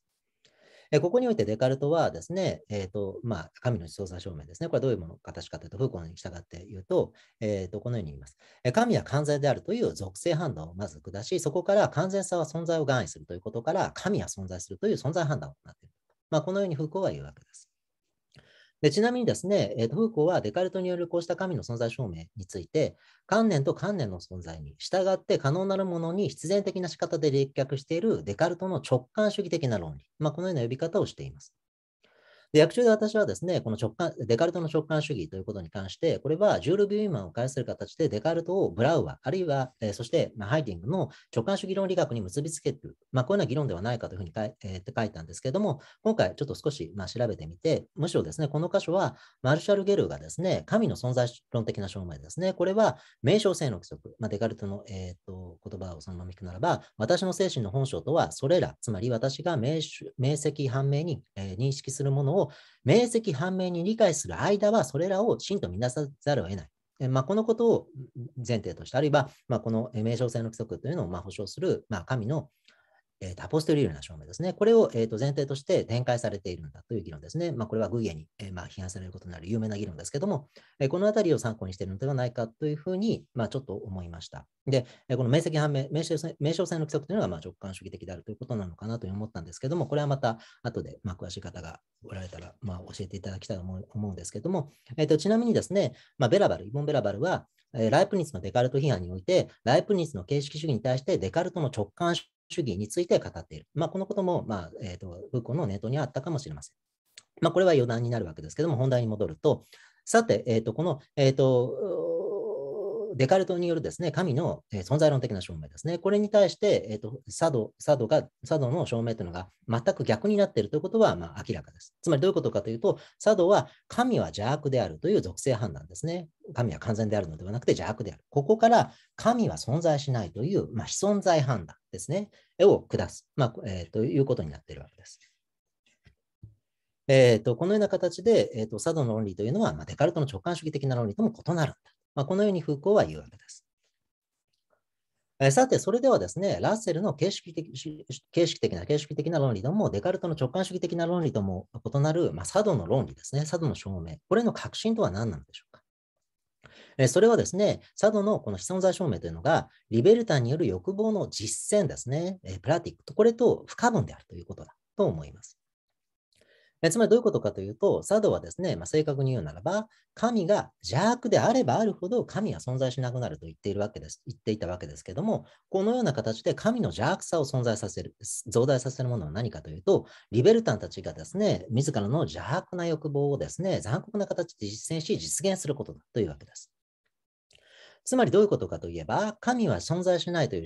ここにおいてデカルトはですね、えーとまあ、神の思作証明ですね、これはどういうもの形かというと、フーコンに従って言うと、えー、とこのように言います。神は完全であるという属性判断をまず下し、そこから完全さは存在を含意するということから、神は存在するという存在判断を行っている。まあ、このようにフーコンは言うわけです。でちなみにですね、えーと、フーコーはデカルトによるこうした神の存在証明について、観念と観念の存在に従って可能なるものに必然的な仕方で立脚しているデカルトの直感主義的な論理、まあ、このような呼び方をしています。で、役中で私はですね、この直感、デカルトの直感主義ということに関して、これはジュール・ビューマンを介する形でデカルトをブラウアあるいは、えー、そして、まあ、ハイディングの直感主義論理学に結びつける、まあ、こういうような議論ではないかというふうに書い,、えー、書いたんですけれども、今回ちょっと少し、まあ、調べてみて、むしろですね、この箇所はマルシャル・ゲルがですね、神の存在論的な証明ですね、これは名称性の規則、まあ、デカルトの、えーと、言葉をそのまま聞くならば、私の精神の本性とはそれら、つまり私が名名跡判明に、えー、認識するものを明晰判明に理解する間は、それらを真と見なさざるを得ない。まあ、このことを前提として、あるいは、まあ、この名称性の規則というのをまあ保障する、まあ、神のえー、アポステリールな証明ですね。これを、えー、と前提として展開されているんだという議論ですね。まあ、これはグーゲに、えー、まあ、批判されることになる有名な議論ですけども、えー、このあたりを参考にしているのではないかというふうに、まあ、ちょっと思いました。で、えこの明晰判明、名称性の規則というのがまあ直感主義的であるということなのかなと思ったんですけども、これはまた後で、まあ、詳しい方がおられたら、まあ、教えていただきたいと思うんですけども、えーと、ちなみにですね、まあ、ベラバル、イボン・ベラバルは、ライプニツのデカルト批判において、ライプニツの形式主義に対してデカルトの直感主主義について語っている。まあ、このことも、まあえーと、と文のネットにあったかもしれません。まあ、これは余談になるわけですけども、本題に戻ると、さて、えーと、とこの、えーと、デカルトによるですね、神の存在論的な証明ですね。これに対して、えーと、佐渡佐渡が佐渡の証明というのが全く逆になっているということは、まあ、明らかです。つまりどういうことかというと、佐渡は神は邪悪であるという属性判断ですね。神は完全であるのではなくて邪悪である。ここから神は存在しないという、まあ、非存在判断ですね、を下す、まあえー、ということになっているわけです。えーと、このような形で、えーと、と佐渡の論理というのは、まあ、デカルトの直感主義的な論理とも異なるんだまあ、このようにフーコーは言うわけです。えさて、それではですね、ラッセルの形式的形式的な形式的な論理とも、デカルトの直感主義的な論理とも異なる、まあ、佐渡の論理ですね、佐渡の証明。これの核心とは何なんでしょうかえそれはですね、佐渡のこの非存在証明というのが、リベルタンによる欲望の実践ですね、えプラティックと、これと不可分であるということだと思います。えつまりどういうことかというと、佐渡はですね、まあ、正確に言うならば、神が邪悪であればあるほど神は存在しなくなると言っているわけです、言っていたわけですけども、このような形で神の邪悪さを存在させる、増大させるものは何かというと、リベルタンたちがですね、自らの邪悪な欲望をですね、残酷な形で実践し、実現することだというわけです。つまりどういうことかといえば、神は存在しないという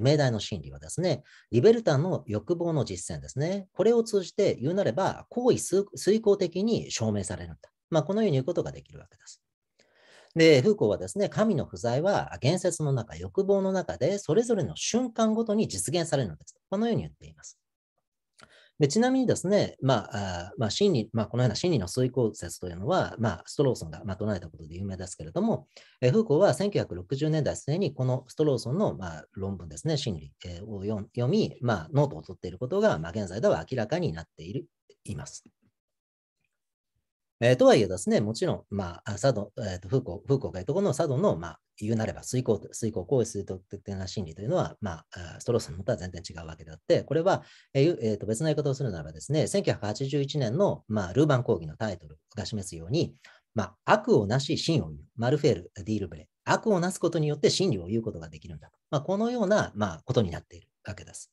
命題の真理はですね、リベルタンの欲望の実践ですね。これを通じて言うなれば、行為遂行的に証明されるんだ。まあ、このように言うことができるわけです。で、フーコーはですね、神の不在は言説の中、欲望の中で、それぞれの瞬間ごとに実現されるのです。このように言っています。でちなみにですね、まあ、まあ、真理、まあ、このような真理の遂行説というのは、まあ、ストローソンが、ま唱えたことで有名ですけれども、えー、フーコーは1960年代すでにこのストローソンの、ま論文ですね、真理、えー、を読み、まノートを取っていることが、ま現在では明らかになっているいます。えー、とはいえですね、もちろん、まあ、佐渡、えー風光、風光がいうところの佐渡の、まあ、言うなれば水行、水行行為すると的な心理というのは、まあ、ストロースのもとは全然違うわけであって、これは、えーえーと別の言い方をするならばですね、1981年の、まあ、ルーバン講義のタイトルが示すように、まあ、悪をなし、真を言う。マルフェル・ディールブレ。悪をなすことによって真理を言うことができるんだと。まあ、このような、まあ、ことになっているわけです。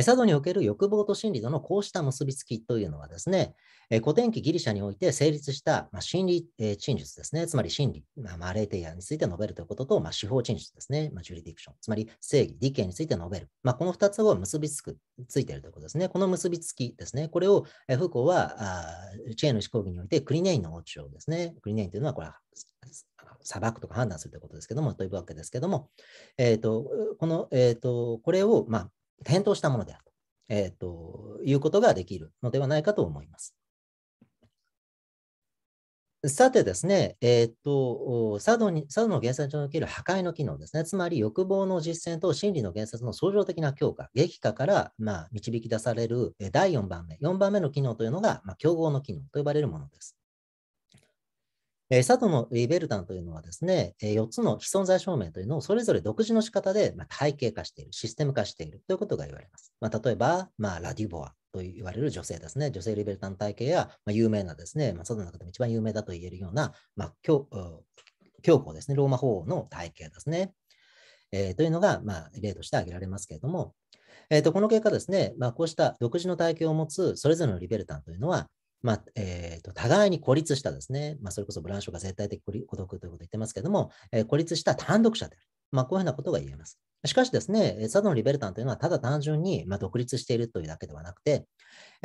佐渡における欲望と心理とのこうした結びつきというのはですね、え古典期ギリシャにおいて成立した、まあ、心理、え陳述ですね、つまり心理、まあ、レーテイヤについて述べるということと、まあ、司法陳述ですね、まあ、ジュリディクション、つまり正義、理系について述べる、まあ、この2つを結びつく、ついているということですね、この結びつきですね、これを、えフーコーはあ知恵の思考義においてクリネインの王朝ですね、クリネインというのはこれは裁くとか判断するということですけども、というわけですけども、えーと、この、えーと、とこれを、まあ、返答したものであると,、えー、ということができるのではないかと思います。さてですね、えーと、佐渡に佐渡の原作における破壊の機能ですね、つまり欲望の実践と心理の原作の創造的な強化、激化から、まあ、導き出される第4番目、4番目の機能というのが、まあ、競合の機能と呼ばれるものです。え佐藤のリベルタンというのはですね、え4つの非存在証明というのをそれぞれ独自の仕方で、ま体系化している、システム化しているということが言われます。まあ、例えば、まあ、ラデュボアと言われる女性ですね、女性リベルタン体系や、まあ、有名なですね、まあ、の中でも一番有名だと言えるような、まあ、教教皇ですね、ローマ法王の体系ですね。えー、というのが、まあ、例として挙げられますけれども、えーと、とこの結果ですね、まあ、こうした独自の体系を持つそれぞれのリベルタンというのは、まあえーと、互いに孤立したですね、まあ、それこそブランショが絶対的孤独ということを言ってますけれども、えー、孤立した単独者である。まあ、こういうふうなことが言えます。しかしですね、佐渡のリベルタンというのはただ単純にま独立しているというだけではなくて、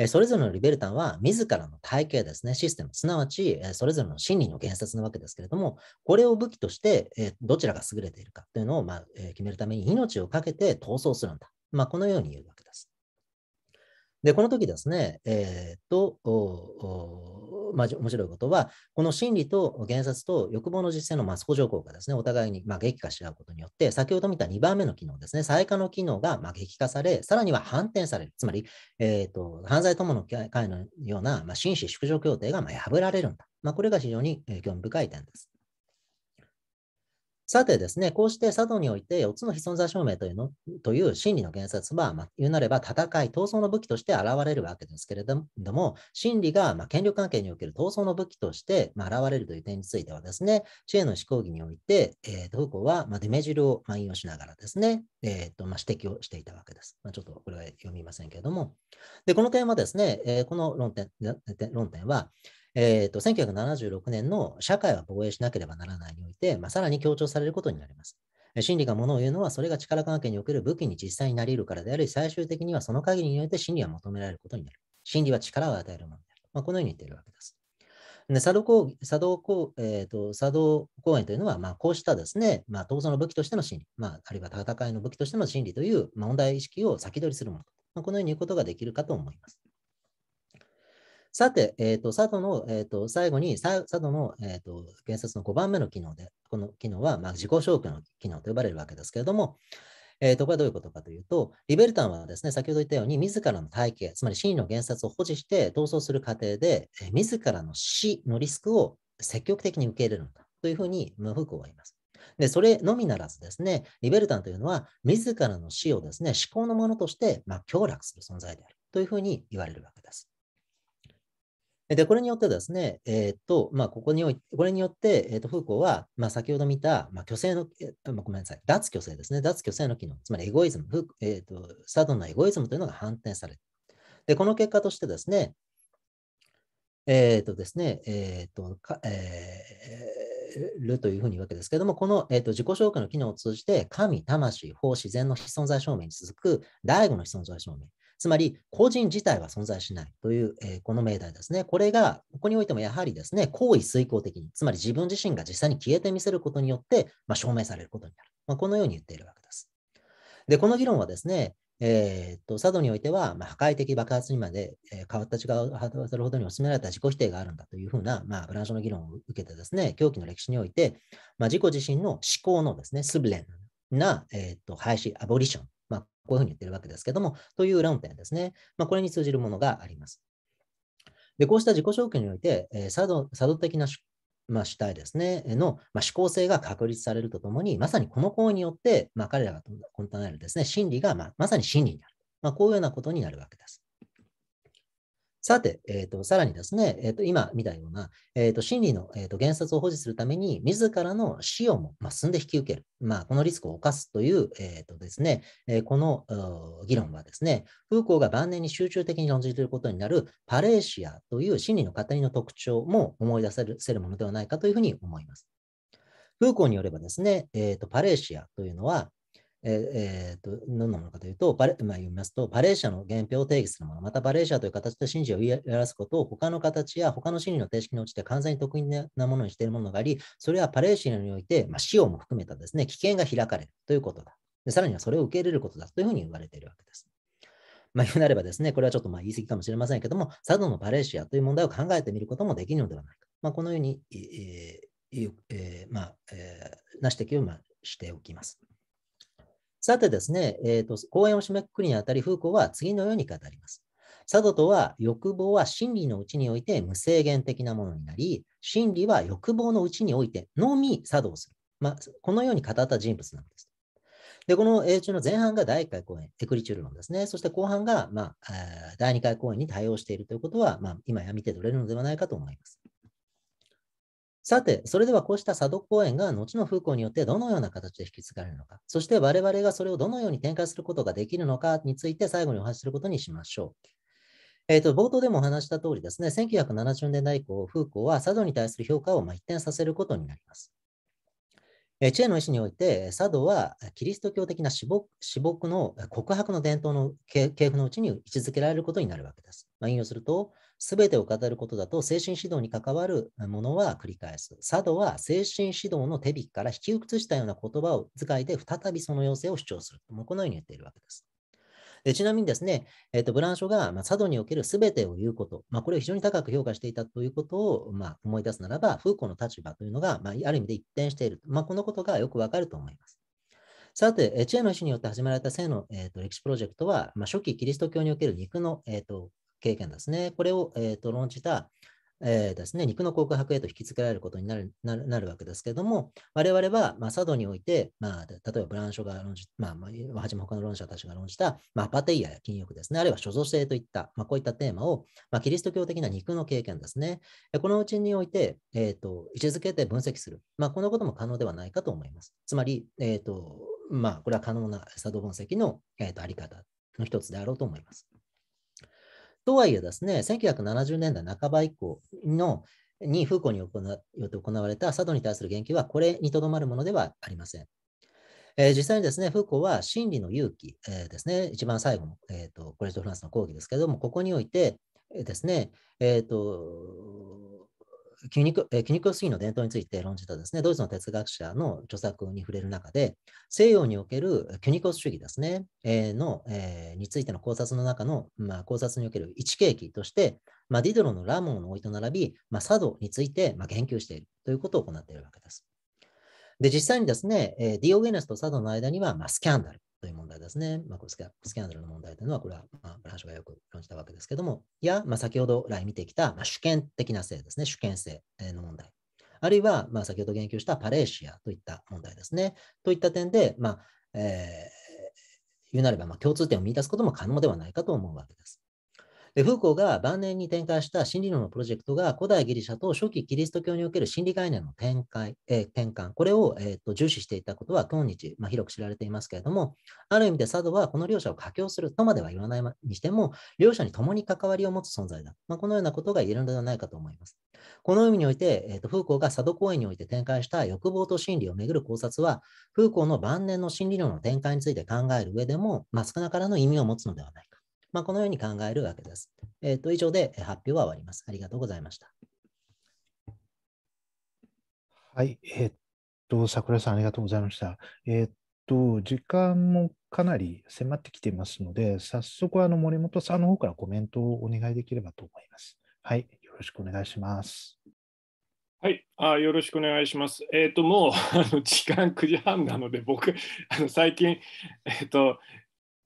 それぞれのリベルタンは自らの体系ですね、システム、すなわちそれぞれの心理の原説なわけですけれども、これを武器としてどちらが優れているかというのをま決めるために命を懸けて闘争するんだ。まあ、このように言うわけです。で、この時ですね、えー、っと、まあ、面白いことは、この心理と原殺と欲望の実践のマスコ条項がですね、お互いにまあ激化し合うことによって、先ほど見た2番目の機能ですね、再化の機能がまあ激化され、さらには反転される、つまり、えーと、と犯罪友の会のような、まあ、紳士縮小協定がまあ破られるんだ。まあ、これが非常に興味深い点です。さてですね、こうして佐渡において4つの非存在証明というのという真理の原説は、まあ、言うなれば戦い、闘争の武器として現れるわけですけれども、真理が、まあ、権力関係における闘争の武器として、まあ、現れるという点についてはですね、知恵の思考義において、えー、フーコーは、まあ、デメジルを、まあ、引用しながらですね、えーとまあ、指摘をしていたわけです。まあ、ちょっとこれは読みませんけれども。で、この点はですね、えー、この論点論点は、えーと、1976年の社会は防衛しなければならないにおいて、まあ、さらに強調されることになります。真理がものを言うのは、それが力関係における武器に実際になり得るからであり、最終的にはその限りにおいて真理は求められることになる。真理は力を与えるものである。まあ、このように言っているわけです。で佐渡公佐渡公、えーと、佐渡公園というのは、まあ、こうしたですね、まあ、闘争の武器としての真理、まあ、あるいは戦いの武器としての真理という、問題意識を先取りするもの、まあ、このように言うことができるかと思います。さて、えーと、佐渡の、えーと、最後に佐渡の、えーと、原冊の5番目の機能で、この機能は、まあ、自己証拠の機能と呼ばれるわけですけれども、えー、とこれはどういうことかというと、リベルタンはですね、先ほど言ったように、自らの体系、つまり真の原冊を保持して逃走する過程で、えー、自らの死のリスクを積極的に受け入れるんだというふうに、無福は言います。で、それのみならずですね、リベルタンというのは、自らの死をですね、思考のものとして、まあ、強楽する存在であるというふうに言われるわけです。で、これによってですね、えー、っと、まあ、ここにおいこれによって、えー、っと、フーコーは、まあ、先ほど見た、まあ、虚勢の、まあ、ごめんなさい、脱虚勢ですね、脱虚勢の機能、つまりエゴイズム、フーえー、っと、サドンのエゴイズムというのが反転される。で、この結果としてですね、えっ、とですね、えっ、と、か、えー、るというふうに言うわけですけれども、この、えーと、と自己紹介の機能を通じて、神、魂、法、自然の非存在証明に続く、第五の非存在証明。つまり個人自体は存在しないという、えー、この命題ですね。これが、ここにおいてもやはりですね、行為遂行的に、つまり自分自身が実際に消えてみせることによって、まあ、証明されることになる。まあ、このように言っているわけです。で、この議論はですね、えー、っと佐渡においては、まあ、破壊的爆発にまで、えー、変わった違う発達ほどに追められた自己否定があるんだというふうな、まあ、ブランシの議論を受けてですね、狂気の歴史において、まあ、自己自身の思考のですね、スブレンな、えー、っと廃止、アボリションこういうふうに言ってるわけですけども、という論点ですね。まあ、これに通じるものがあります。で、こうした自己証継において、えー、佐渡佐渡的なまあ、主体ですね、の、まあ、思考性が確立されるとともに、まさにこの行為によって、まあ、彼らがコンタナイルですね、真理が、まあ、まさに真理になる。まあ、こういうようなことになるわけです。さて、えーと、さらにですね、えーと、今見たような、えーと、真理の、えー、と原則を保持するために、自らの死をも、まあ、進んで引き受ける、まあ、このリスクを冒すという、えーとですねえー、この議論はですね、フーコーが晩年に集中的に論じていることになるパレーシアという心理の語りの特徴も思い出せるせるものではないかというふうに思います。フーコーによればですね、えーと、とパレーシアというのは、えー、えー、と何なのかというと、バレまあ、言いますと、バレーシアの原表を定義するもの、またバレーシアという形で真実を言い表すことを他の形や他の真理の定式に応じて完全に得意なものにしているものがあり、それはパレーシアにおいて、まあ、死も含めたですね、危険が開かれるということだで。さらにはそれを受け入れることだというふうに言われているわけです。まあ、言うなればですね、これはちょっとまあ言い過ぎかもしれませんけども、佐渡のバレーシアという問題を考えてみることもできるのではないか。まあ、このように、えーえー、まあ、えー、な指摘をまあしておきます。さてですね、えーと、講演を締めくくりにあたり、フーコーは次のように語ります。佐渡とは欲望は真理のうちにおいて無制限的なものになり、真理は欲望のうちにおいてのみ作動する。まあ、このように語った人物なんです。で、この英中の前半が第1回公演、エクリチュール論ですね。そして後半が、まあ、第2回公演に対応しているということは、まあ、今や見て取れるのではないかと思います。さて、それではこうした佐渡公園が後の風光によってどのような形で引き継がれるのか、そして我々がそれをどのように展開することができるのかについて最後にお話しすることにしましょう。えー、と冒頭でもお話した通りですね、1970年代以降、風光は佐渡に対する評価をま一転させることになります。え知恵の意思において、佐渡はキリスト教的な至極の告白の伝統の系譜のうちに位置づけられることになるわけです。まあ、引用すると、すべてを語ることだと精神指導に関わるものは繰り返す。佐渡は精神指導の手引きから引き移したような言葉を使いで再びその要請を主張する。もうこのように言っているわけです。でちなみにですね、えーと、ブランショが、まあ、佐渡における全てを言うこと、まあ、これを非常に高く評価していたということを、まあ、思い出すならば、フーコの立場というのが、まあ、ある意味で一転している、まあ、このことがよくわかると思います。さて、知恵の石によって始められた性の、えーと歴史プロジェクトは、まあ、初期キリスト教における肉の、えーと経験ですね。これを、えーと、論じた、えー、ですね、肉の告白へと引き付けられることになるなるわけですけれども、我々は、まあ、佐渡において、まあ、例えばブランショが論じ、まあ、まあ、はじめ他の論者たちが論じた、まあ、アパテイヤや禁欲ですね、あるいは所蔵性といった、まあ、こういったテーマを、まあ、キリスト教的な肉の経験ですね、このうちにおいて、えーと、位置づけて分析する、まあ、このことも可能ではないかと思います。つまり、えーとまあ、これは可能な佐渡分析の、えーと、とあり方の一つであろうと思います。とはいえですね、1970年代半ば以降のにフーコによって行われた佐渡に対する言及はこれにとどまるものではありません。えー、実際にですね、フーコは真理の勇気、えー、ですね、一番最後の、えーと、コレットフランスの講義ですけれども、ここにおいて、えー、ですね、えーと、筋肉、え筋肉主義の伝統について論じたですね、ドイツの哲学者の著作に触れる中で、西洋における筋肉主義ですね、えー、の、えー、についての考察の中の、まあ、考察における一契機として、まあ、ディドロのラモンの老いと並び、まあ、佐渡について、まあ、言及しているということを行っているわけです。で、実際にですね、えディオゲネスと佐渡の間には、まあ、スキャンダル、という問題ですね。まあ、スキャンダルの問題というのは、これは、まあ、ブランシュがよく論じたわけですけども、いや、まあ、先ほど来見てきた、まあ、主権的な性ですね、主権性の問題。あるいは、まあ、先ほど言及したパレーシアといった問題ですね。といった点で、まあえー、言うなれば、まあ、共通点を見出すことも可能ではないかと思うわけです。でフーコーが晩年に展開した心理論のプロジェクトが古代ギリシャと初期キリスト教における心理概念の展開、えー、転換、これを、えーと、重視していたことは今日、まあ、広く知られていますけれども、ある意味で佐渡はこの両者を佳境するとまでは言わないにしても、両者に共に関わりを持つ存在だ。まあ、このようなことが言えるのではないかと思います。この意味において、えーと、フーコーが佐渡公園において展開した欲望と心理をめぐる考察は、フーコーの晩年の心理論の展開について考える上でも、まあ、少なからの意味を持つのではないか。まあ、このように考えるわけです。えっ、ー、と、以上で発表は終わります。ありがとうございました。はい、えー、っと、桜さん、ありがとうございました。えー、っと、時間もかなり迫ってきていますので、早速、あの、森本さんの方からコメントをお願いできればと思います。はい、よろしくお願いします。はい、あよろしくお願いします。えっ、と、もうあの時間9時半なので、僕、あの最近、えっ、と、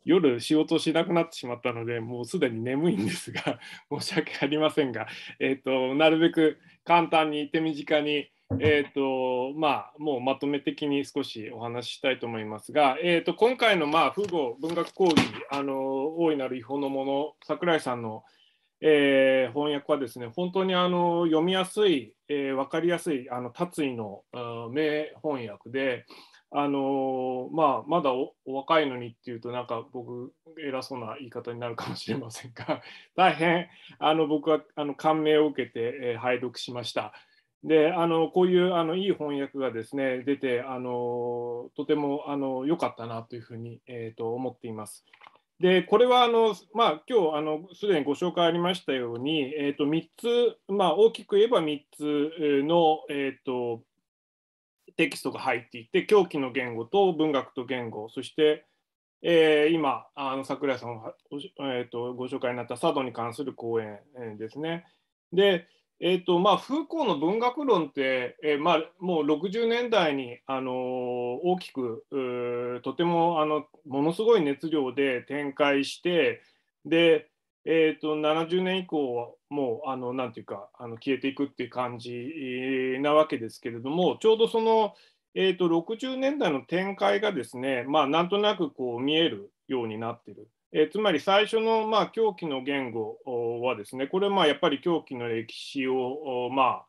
夜仕事しなくなってしまったのでもうすでに眠いんですが 申し訳ありませんが、えーと、なるべく簡単に手短に、えーとまあ、もうまとめ的に少しお話ししたいと思いますが、えーと、今回の、まあ「父母文学講義あの大いなる違法のもの」桜井さんの、えー、翻訳はですね本当にあの読みやすい、えー、分かりやすいあの達意の名翻訳で。あのまあ、まだお若いのにっていうとなんか僕偉そうな言い方になるかもしれませんが 大変あの僕はあの感銘を受けて、えー、拝読しました。であのこういうあのいい翻訳がですね出てあのとてもあの良かったなというふうに、えーと、思っています。でこれはあの、まあ、今日あのすでにご紹介ありましたように、えーと、と3つ、まあ、大きく言えば3つの、えーとテキストが入っていて狂気の言語と文学と言語そして、えー、今あの桜井さんが、えーと、ご紹介になった佐渡に関する講演ですね。でえーとまあ、フーコーの文学論って、えー、まあ、もう60年代に、あのー、大きくとてもあのものすごい熱量で展開してでえーと、70年以降はもうあのなんていうかあの消えていくっていう感じなわけですけれどもちょうどその、えーと、60年代の展開がですね、まあ、なんとなくこう見えるようになってる。えー、つまり最初の、まあ、狂気の言語はですねこれはまあやっぱり狂気の歴史を、まあ、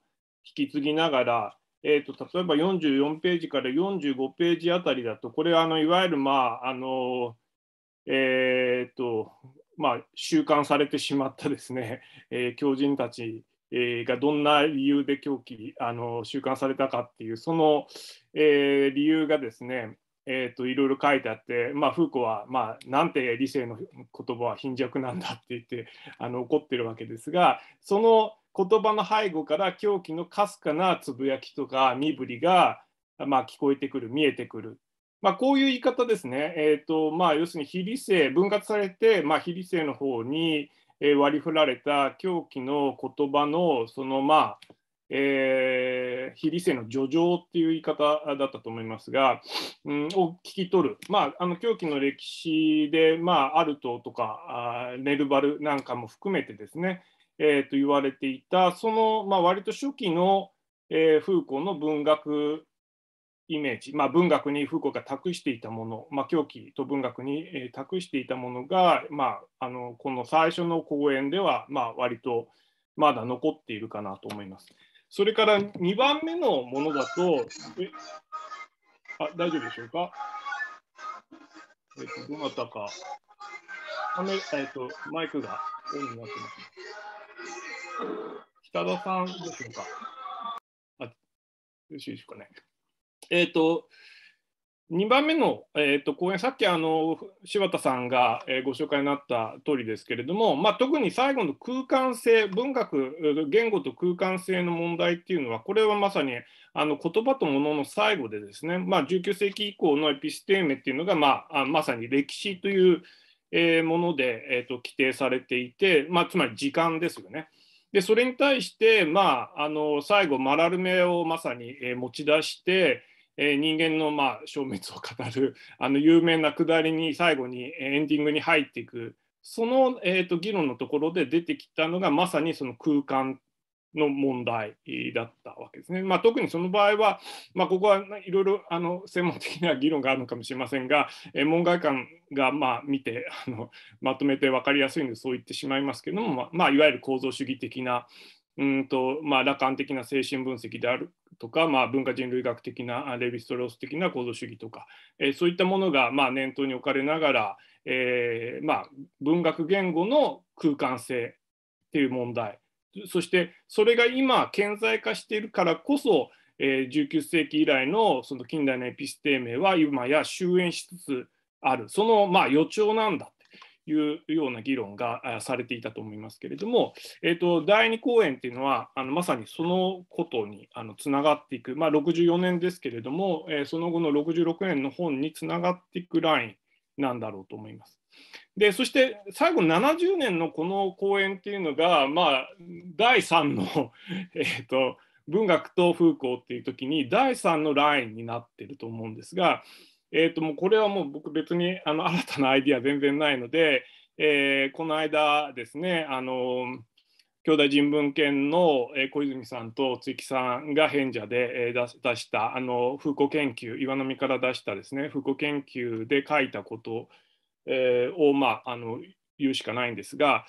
引き継ぎながら、えーと、例えば44ページから45ページあたりだとこれあのいわゆるまああのえー、っとまあ、収監されてしまったですね、えー、狂人たちがどんな理由で狂気あの収監されたかっていうその、えー、理由がですね、えーと、といろいろ書いてあって、まあ、フーコは、まあ、なんて理性の言葉は貧弱なんだって言ってあの怒ってるわけですがその言葉の背後から狂気のかすかなつぶやきとか身振りが、まあ、聞こえてくる見えてくるまあ、こういう言い方ですね、えーとまあ、要するに非理性、分割されて、まあ、非理性の方に割り振られた狂気の言葉のその、まあえー、非理性の叙情っていう言い方だったと思いますが、うん、を聞き取る、まあ、あの狂気の歴史で、まあ、アルトとかあネルバルなんかも含めてですね、えー、と言われていたその、まあ、割と初期の、えー、フーコーの文学イメージ、まあ、文学にフーコーが託していたもの、まあ、狂気と文学に、え託していたものが、まあ、あのこの最初の講演では、まあ、割とまだ残っているかなと思います。それから2番目のものだと、えあ大丈夫でしょうか、えっと、どなたか、えっと、とマイクがオンになってます。北田さんでしょうかあよろしいでしょうかね。えー、と、2番目の、えーと、講演、さっきあの柴田さんが、えー、ご紹介になった通りですけれども、まあ、特に最後の空間性、文学、言語と空間性の問題っていうのは、これはまさにあの言葉と物の最後でですね、まあ、19世紀以降のエピステーメっていうのが、まあ、まさに歴史という、えー、もので、えーと、と規定されていて、まあ、つまり時間ですよね。でそれに対して、まあ、あの最後、マラルメをまさに、えー、持ち出して、えー、人間のまあ消滅を語るあの有名なくだりに最後にエンディングに入っていくその、えーと、議論のところで出てきたのがまさにその空間の問題だったわけですね。まあ、特にその場合は、まあ、ここはいろいろあの専門的な議論があるのかもしれませんが、えー、門外観がまあ見てあのまとめて分かりやすいのでそう言ってしまいますけども、まあ、いわゆる構造主義的なうんとまあ、楽観的な精神分析であるとか、まあ、文化人類学的なレヴィストロース的な構造主義とか、えー、そういったものが、まあ、念頭に置かれながら、えーまあ、文学言語の空間性っていう問題そしてそれが今顕在化しているからこそ、えー、19世紀以来のその近代のエピステーメは今や終焉しつつあるその、まあ、予兆なんだいうような議論がされていたと思いますけれども、えーと、第2公演っていうのはあのまさにそのことにあのつながっていく、まあ、64年ですけれども、えー、その後の66年の本につながっていくラインなんだろうと思います。でそして最後70年のこの公演っていうのが、まあ、第3の えと文学と風光っていう時に第3のラインになってると思うんですがえー、ともうこれはもう僕別にあの 新たなアイディア全然ないので、えー、この間ですねあの兄弟人文研の小泉さんと築木さんが返者で出したあの風光研究岩波から出したですね風光研究で書いたことを、まあ、あの言うしかないんですが、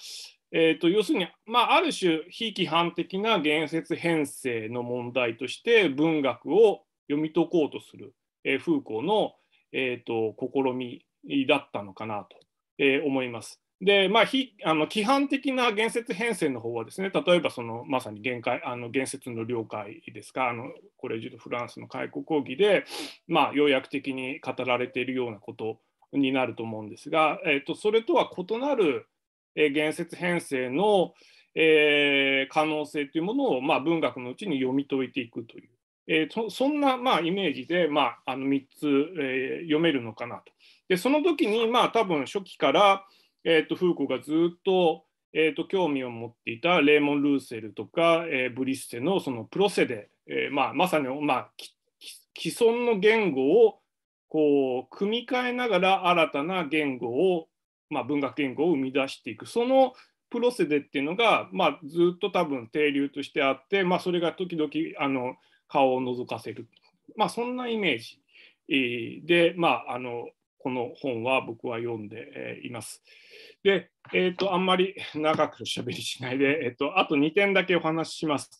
えー、と要するに、まあ、ある種非規範的な言説編成の問題として文学を読み解こうとする、え風光のえーと、試みだったのかなと、えー、思います。でまあ、ひあの規範的な言説編成の方はですね例えばそのまさに限界あの言説の了解ですかあのこれフランスの開国講義で、まあ、要約的に語られているようなことになると思うんですが、えーと、とそれとは異なる、えー、言説編成の、えー、可能性というものを、まあ、文学のうちに読み解いていくというえー、そんな、まあ、イメージで、まあ、あの3つ、えー、読めるのかなと。でその時に、まあ、多分初期から、えーと、フーコがずっと,、えーと、興味を持っていたレーモン・ルーセルとか、えー、ブリッセのそのプロセで、えーまあ、まさに、まあ、既存の言語をこう組み替えながら新たな言語を、まあ、文学言語を生み出していくそのプロセデっていうのが、まあ、ずっと多分定流としてあって、まあ、それが時々あの顔を覗かせる、まあ、そんなイメージ、えー、で、まあ、あのこの本は僕は読んでいます。で、えーと、あんまり長くしゃべりしないで、えーと、あと2点だけお話しします。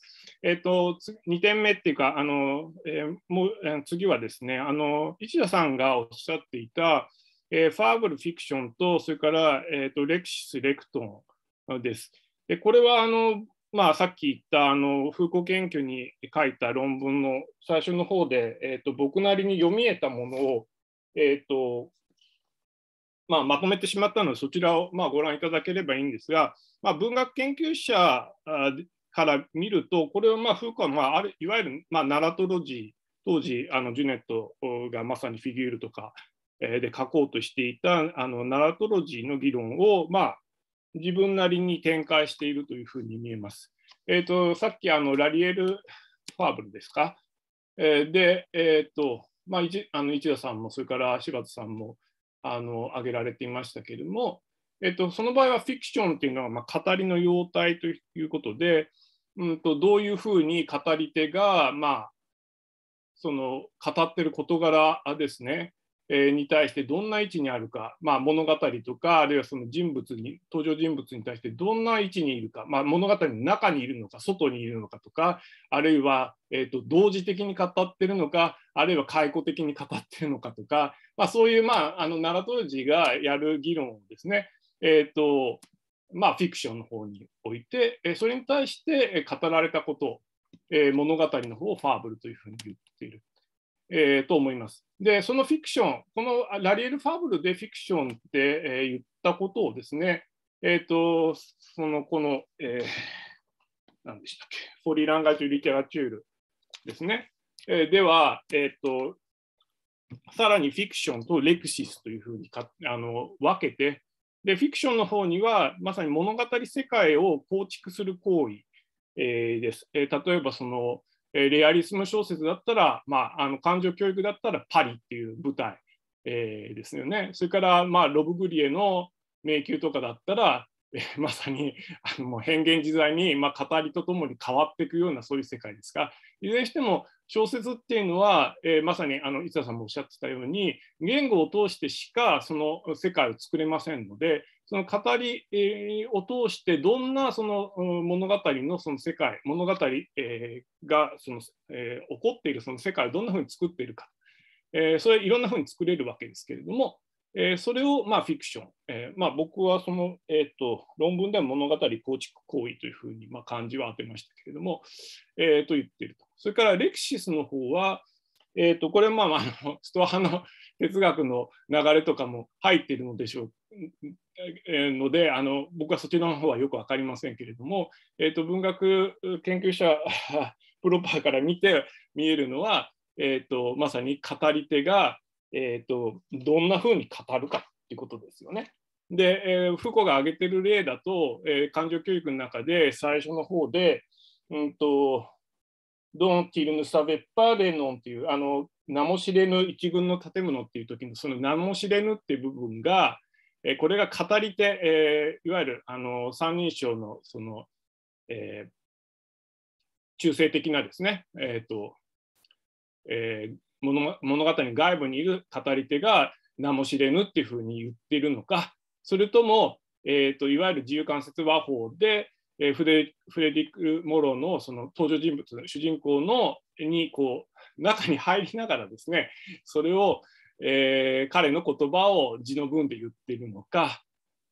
えーと、と2点目っていうか、あのえー、もう、え次はですねあの、市田さんがおっしゃっていた、えー、ファーブルフィクションと、それから、えー、とレクシス・レクトンです。でこれはあのまあ、さっき言ったあの風光研究に書いた論文の最初の方で、えーと、僕なりに読み得たものを、えーとまあ、まとめてしまったのでそちらを、まあ、ご覧いただければいいんですが、まあ、文学研究者から見るとこれはまあ風光は、まあ、あるいわゆる、まあ、ナラトロジー当時あのジュネットがまさにフィギュールとかで書こうとしていたあのナラトロジーの議論を、まあ自分なりに展開しているというふうに見えます。えーと、さっきあのラリエル・ファーブルですか、えー、で、えーとまあ、一あの市田さんもそれから柴田さんもあの挙げられていましたけれども、えーと、その場合はフィクションというのは、まあ、語りの様態ということで、うんと、どういうふうに語り手が、まあ、その語っている事柄ですねに対してどんな位置にあるか、まあ、物語とかあるいはその人物に登場人物に対してどんな位置にいるか、まあ、物語の中にいるのか外にいるのかとかあるいは、えーと、同時的に語ってるのかあるいは解雇的に語ってるのかとか、まあ、そういう、まあ、あの奈良当時がやる議論をですね、えーとまあ、フィクションの方に置いてそれに対して語られたこと、えー、物語の方をファーブルというふうに言っている。えー、と思います。で、そのフィクション、このラリエル・ファブルでフィクションって、えー、言ったことをですね、えっ、ー、と、その、この、えー、何でしたっけ、フォリー・ランガジュ・リテラチュールですね、えー、では、えっ、と、さらにフィクションとレクシスというふうにかあの分けてで、フィクションの方には、まさに物語世界を構築する行為、えー、です。えー、例えば、その、えレアリスム小説だったら、まあ、あの感情教育だったらパリっていう舞台、えー、ですよね。それから、まあ、ロブ・グリエの迷宮とかだったら、えー、まさにあのもう変幻自在に、まあ、語りとともに変わっていくようなそういう世界ですがいずれにしても小説っていうのは、えー、まさにあの伊沢さんもおっしゃってたように言語を通してしかその世界を作れませんのでその語りを通してどんなその物語のその世界物語がその、え起こっているその世界をどんなふうに作っているか、えそれいろんなふうに作れるわけですけれども、えそれをまあフィクション、えまあ、僕はその、えっと、と論文では物語構築行為というふうにまあ漢字は当てましたけれども、えー、と言っているとそれからレクシスの方はえーと、これまああのストア派の哲学の流れとかも入っているのでしょう、えー、のであの僕はそちらの方はよく分かりませんけれども、えーと、文学研究者プロパーから見て見えるのは、えーと、まさに語り手が、えー、とどんなふうに語るかっていうことですよね。で、えー、フコが挙げている例だと、えー、感情教育の中で最初の方で、うんとドン・ティル・ヌサ・ベッパーレノンっていうあの名も知れぬ一軍の建物っていう時のその名も知れぬっていう部分が、えこれが語り手、えー、いわゆるあの三人称のその、えー、中性的なですね、えーとえー、物物語外部にいる語り手が名も知れぬっていうふうに言っているのかそれとも、えーと、いわゆる自由間接和法でえー、フレフレディック・モロのその登場人物主人公のにこう中に入りながらですねそれを、えー、彼の言葉を字の文で言っているのか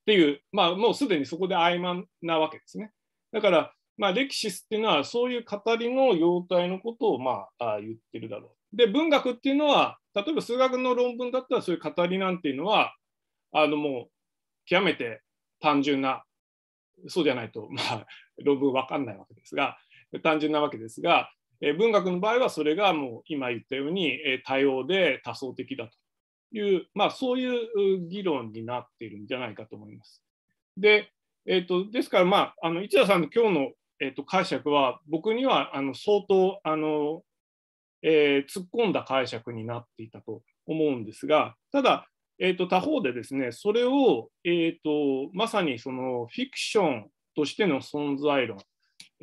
っていう、まあ、もうすでにそこで曖昧なわけですね。だから、まあ、レっていうのはそういう語りの様態のことを、まあ、言ってるだろう。で文学っていうのは例えば数学の論文だったらそういう語りなんていうのはあのもう極めて単純なそうじゃないと、まあ、論文わかんないわけですが、単純なわけですが、え文学の場合はそれがもう今言ったように、え多様で多層的だという、まあ、そういう議論になっているんじゃないかと思います。で、えーと、ですから、まあ、あの市田さんの今日の、えーと、と解釈は僕にはあの相当あの、えー、突っ込んだ解釈になっていたと思うんですがただえーと、他方でですねそれを、えーと、まさにそのフィクションとしての存在論、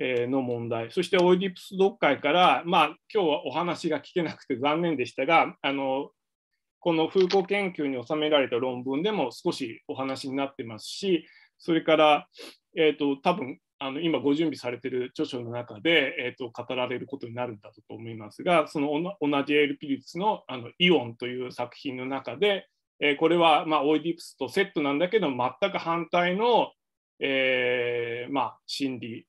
の問題そしてオイディプス読解から、まあ、今日はお話が聞けなくて残念でしたがあのこの風光研究に収められた論文でも少しお話になってますしそれから、えーと、多分あの今ご準備されている著書の中で、えーと語られることになるんだと思いますがその同じエール・ピリッツの「あのイオン」という作品の中でえこれは、まあ、オイディプスとセットなんだけど全く反対の、えー、まあ、心理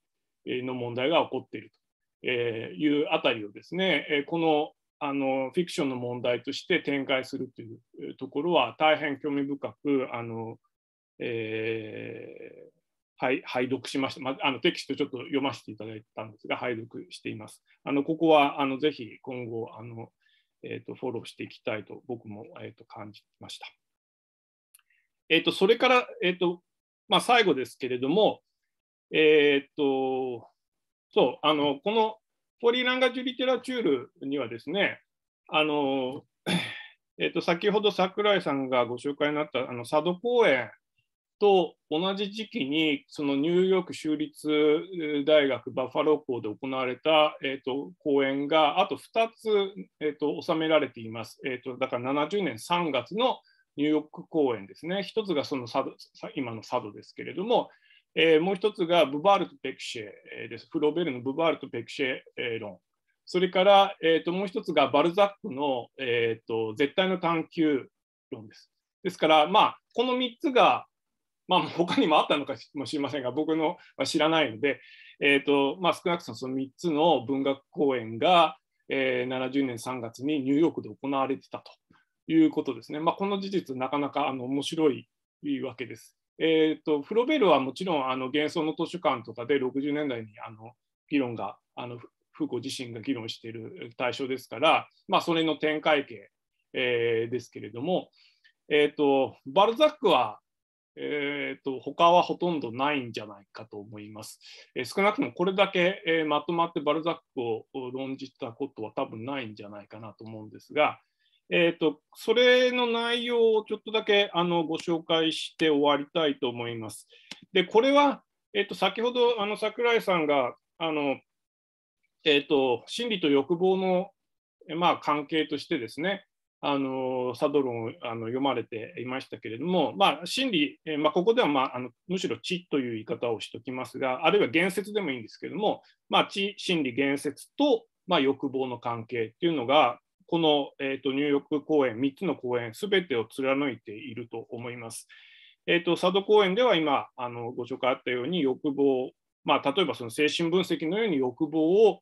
の問題が起こっているというあたりをですね、えこのあのフィクションの問題として展開するというところは大変興味深くあの、えーはい、拝読しました、まあのテキストちょっと読ませていただいたんですが拝読しています。あのここはあのぜひ今後あのえーと、フォローしていきたいと僕も、えーと、感じました。えーと、それから、えーとまあ、最後ですけれども、えー、とそうあのこのポリーランガジュリテラチュールにはですねあの、えー、と先ほど桜井さんがご紹介になったあの佐渡公園と同じ時期にそのニューヨーク州立大学バファロー校で行われた、えーと、講演があと2つ、えーと、収められています、えーと。だから70年3月のニューヨーク公演ですね。1つがその佐渡今の佐渡ですけれども、えー、もう1つがブバールト・ペクシェです。フロベルのブバールト・ペクシェ、え論。それから、えーと、もう1つがバルザックの、えーと、と絶対の探求論です。ですから、まあ、この3つがまあ、他にもあったのかもしれませんが僕のは知らないので、えーとまあ、少なくともその3つの文学公演が、えー、70年3月にニューヨークで行われてたということですね。まあ、この事実なかなかあの面白いわけです。えーと、フロベルはもちろんあの幻想の図書館とかで60年代にあの議論があのフーコー自身が議論している対象ですから、まあ、それの展開系、えー、ですけれども、えーとバルザックはえーと、他はほとんどないんじゃないかと思います。えー、少なくともこれだけ、えー、まとまってバルザックを論じたことは多分ないんじゃないかなと思うんですが、えーと、それの内容をちょっとだけあのご紹介して終わりたいと思います。でこれは、えーと、と先ほどあの桜井さんがあの、えー、と心理と欲望の、まあ、関係としてですねあのサドルをあの読まれていましたけれども、まあ、真理、えー、まあ、ここでは、まあ、あのむしろ知という言い方をしておきますが、あるいは言説でもいいんですけれども、まあ、知、真理、言説と、まあ、欲望の関係というのが、この、えーと、ニューヨーク公演、3つの公演、すべてを貫いていると思います。えーと佐渡公演では今あのご紹介あったように欲望、まあ、例えばその精神分析のように欲望を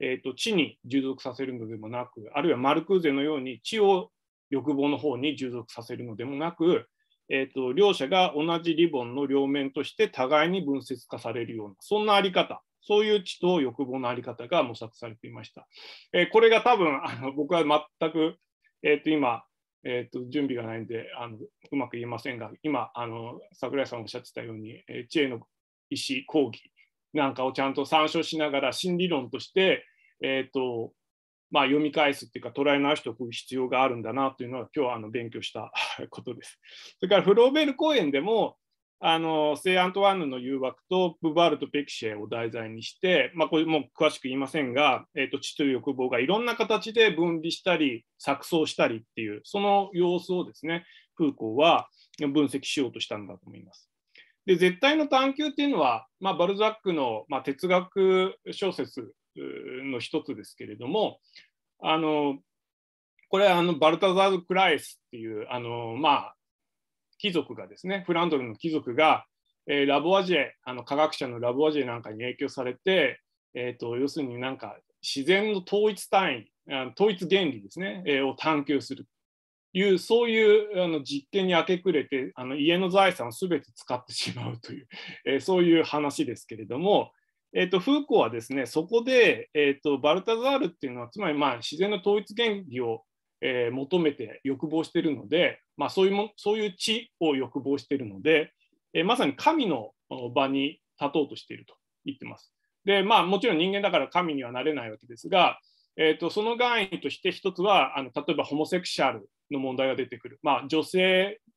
えーと、地に従属させるのでもなくあるいはマルクーゼのように地を欲望の方に従属させるのでもなく、えーと、両者が同じリボンの両面として互いに分節化されるようなそんなあり方そういう地と欲望のあり方が模索されていました。えー、これが多分あの僕は全く、えーと、今、えー、と準備がないんであのうまく言えませんが今あの桜井さんおっしゃってたように、えー、知恵の石講義なんかをちゃんと参照しながら新理論として、えーとまあ、読み返すっていうか捉え直しておく必要があるんだなというのは今日はあの勉強した ことです。それからフローベル公演でもあのセイ・アントワンヌの誘惑とブバールとペキシェを題材にして、まあ、これも詳しく言いませんが、えーと、地という欲望がいろんな形で分離したり錯綜したりっていうその様子をですねフーコーは分析しようとしたんだと思います。で絶対の探求っていうのは、まあ、バルザックの、まあ、哲学小説の一つですけれどもあのこれはあのバルタザール・クライスっていうあの、まあ、貴族がですねフランドルの貴族が、えー、ラボアジェあの科学者のラボアジェなんかに影響されて、えーと要するになんか自然の統一単位統一原理ですね、えー、を探求するいうそういうあの実験に明け暮れてあの家の財産を全て使ってしまうという、えー、そういう話ですけれども、えーと、フーコーはですねそこで、えーと、バルタザールっていうのはつまりまあ自然の統一原理を、えー、求めて欲望しているので、まあ、そういうもそういう地を欲望しているので、えー、まさに神の場に立とうとしていると言ってます。でまあ、もちろん人間だから神にはなれないわけですが、えーと、とその願意として一つはあの例えばホモセクシャルの問題が出てくる。まあ、女性っ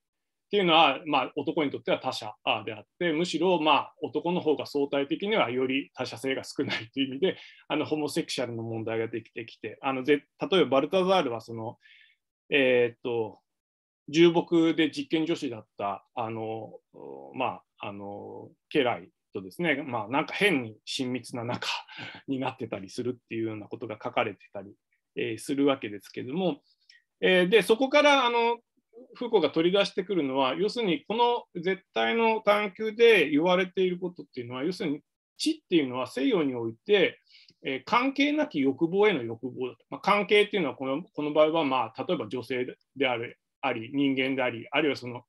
ていうのは、まあ、男にとっては他者であってむしろ、まあ、男の方が相対的にはより他者性が少ないという意味であのホモセクシャルの問題ができてきてあのぜ例えばバルタザールはその、えー、っと重木で実験女子だったあの、まあ、あの家来とですね、まあ、なんか変に親密な仲になってたりするっていうようなことが書かれてたり、えー、するわけですけどもえー、でそこからあのフーコーが取り出してくるのは要するにこの絶対の探求で言われていることっていうのは要するに知っていうのは西洋において、えー、関係なき欲望への欲望だと、まあ、関係っていうのはこのこの場合は、まあ、例えば女性であるあり人間でありあるいはその、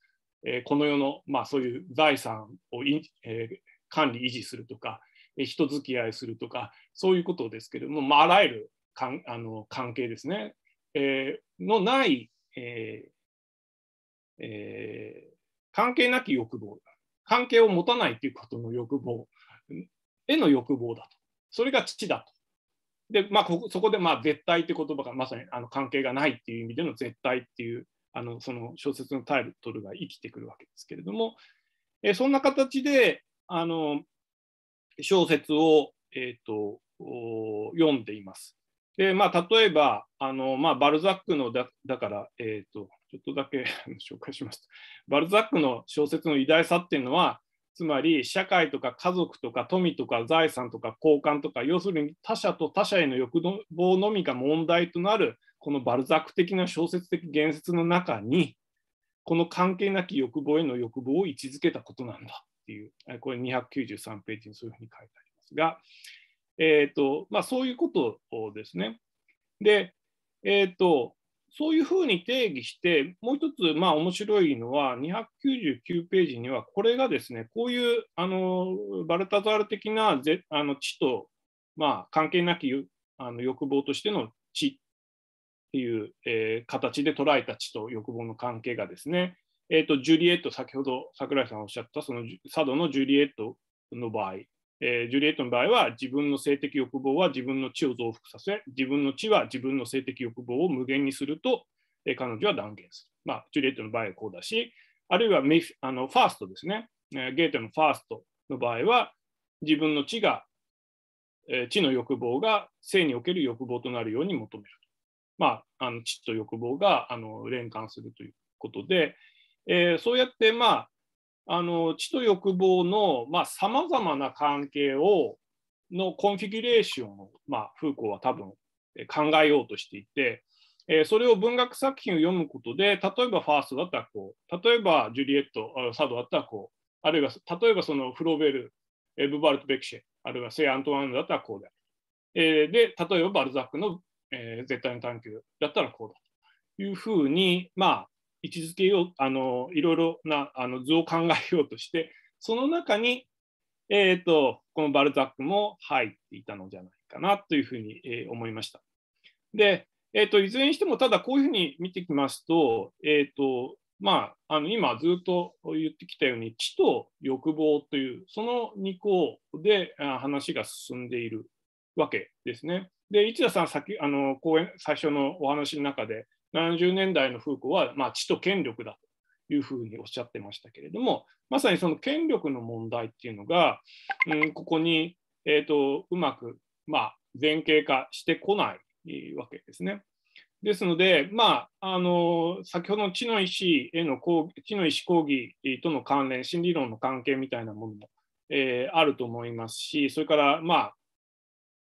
えー、この世の、まあ、そういう財産をい、えー、管理維持するとか、え人付き合いするとかそういうことですけれども、まあ、あらゆるかんあの関係ですねえー、のない、えーえー、関係なき欲望関係を持たないということの欲望への欲望だと。それが父だと。で、まあ、ここそこで、まあ、絶対って言葉がまさにあの関係がないっていう意味での絶対っていうあのその小説のタイトルが生きてくるわけですけれども、えー、そんな形であの小説を、えーと読んでいます。で、まあ、例えば、あのまあ、バルザックのだ、だから、えっ、ー、と、ちょっとだけ 紹介します。バルザックの小説の偉大さっていうのは、つまり社会とか家族とか富とか財産とか交換とか、要するに他者と他者への欲望のみが問題となる、このバルザック的な小説的言説の中に、この関係なき欲望への欲望を位置づけたことなんだっていう、これ293ページにそういうふうに書いてありますが、えーとまあ、そういうことですね。で、えーと、そういうふうに定義して、もう一つ、まあ、面白いのは、299ページには、これがですね、こういうあのバルタザール的なぜあの地と、まあ、関係なきあの欲望としての地っていう、えー、形で捉えた地と欲望の関係がですね、えーと、ジュリエット、先ほど櫻井さんおっしゃった、その佐渡のジュリエットの場合えー、ジュリエットの場合は自分の性的欲望は自分の知を増幅させ自分の知は自分の性的欲望を無限にすると、えー、彼女は断言する、まあ、ジュリエットの場合はこうだしあるいはメフあのファーストですね、えー、ゲートのファーストの場合は自分の知が、えの欲望が性における欲望となるように求めるまあ、あの知と欲望があの連関するということで、えー、そうやって、まああの知と欲望のさまざ、まな関係をのコンフィギュレーションを、まあ、フーコーは多分考えようとしていて、えー、それを文学作品を読むことで例えばファーストだったらこう例えばジュリエットサドだったらこうあるいは例えばそのフローベルエブバルト・ベクシェあるいは聖アントワンだったらこうだ、えー、で例えばバルザックの、えー、絶対の探求だったらこうだというふうに、まあ、位置づけようあのいろいろなあの図を考えようとしてその中に、えーと、このバルザックも入っていたのじゃないかなというふうに、えー、思いました。で、えーと、といずれにしてもただこういうふうに見てきますと,、えーとまあ、あの今ずっと言ってきたように知と欲望というその2項で話が進んでいるわけですね。で、市田さん先あの講演、最初のお話の中で、70年代のフーコーは、まあ、と権力だというふうにおっしゃってましたけれども、まさにその権力の問題っていうのが、うん、ここに、えーと、うまく、まあ、前景化してこないわけですね。ですので、まあ、あの先ほどの知の意への講義知のとの関連、心理論の関係みたいなものも、えー、あると思いますし、それから、まあ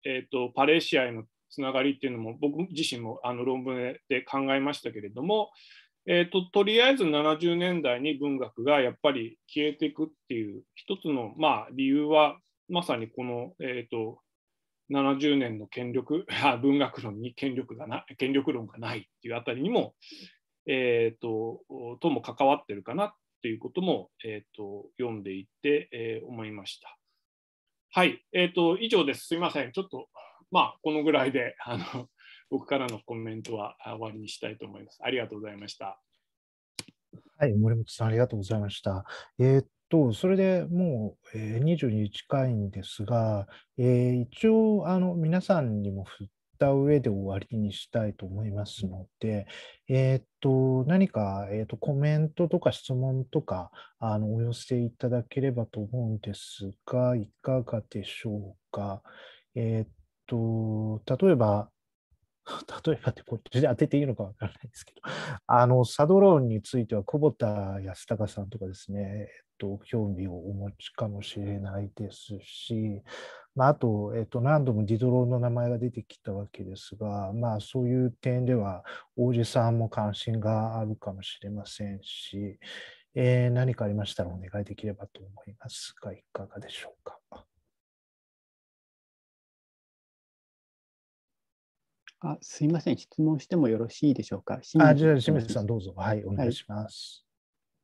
えーとパレーシアへのつながりっていうのも僕自身もあの論文で考えましたけれども、えーと、とりあえず70年代に文学がやっぱり消えていくっていう一つの、まあ、理由はまさにこの、えーと、70年の権力 文学論に権力がな権力論がないっていうあたりにも、えーと、ととも関わってるかなっていうことも、えー、と読んでいて、えー、思いました。はい、えー、と以上です。すいません。ちょっとまあ、このぐらいで、あの、僕からのコメントは終わりにしたいと思います。ありがとうございました。はい、森本さん、ありがとうございました。えー、っと、それでもう、えー、22近いんですが、えー、一応、あの、皆さんにも振った上で終わりにしたいと思いますので、えー、っと、何か、えー、っと、コメントとか質問とか、あの、お寄せいただければと思うんですが、いかがでしょうか。えっと、例えば、例えばってこっちで当てていいのかわからないですけど、あの、サドローンについては、久保田康隆さんとかですね、えっと、興味をお持ちかもしれないですし、まあ、あと、えっと、何度もディドローの名前が出てきたわけですが、まあ、そういう点では、王子さんも関心があるかもしれませんし、えー、何かありましたらお願いできればと思いますが、いかがでしょうか。あすいません、質問してもよろしいでしょうか。あじゃあ、清水さん、どうぞ。はい、お願いします。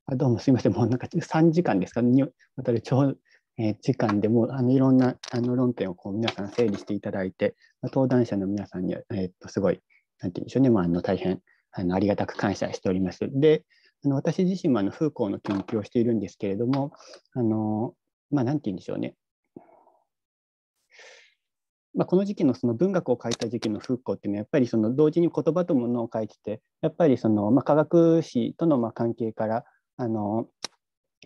はい、あどうもすいません、もうなんか3時間ですか、にまたる長、えー、時間でもあのいろんなあの論点をこう皆さん整理していただいて、まあ、登壇者の皆さんには、えー、っとすごい、なんていうんでしょうね、まあ、あの大変あのありがたく感謝しております。で、あの私自身もあの風ーの研究をしているんですけれども、あのまあ、なんていうんでしょうね、まあ、この時期のその文学を書いた時期のフッコっていうのはやっぱりその同時に言葉とものを書いててやっぱりその、まあ、科学史とのまあ関係からあの、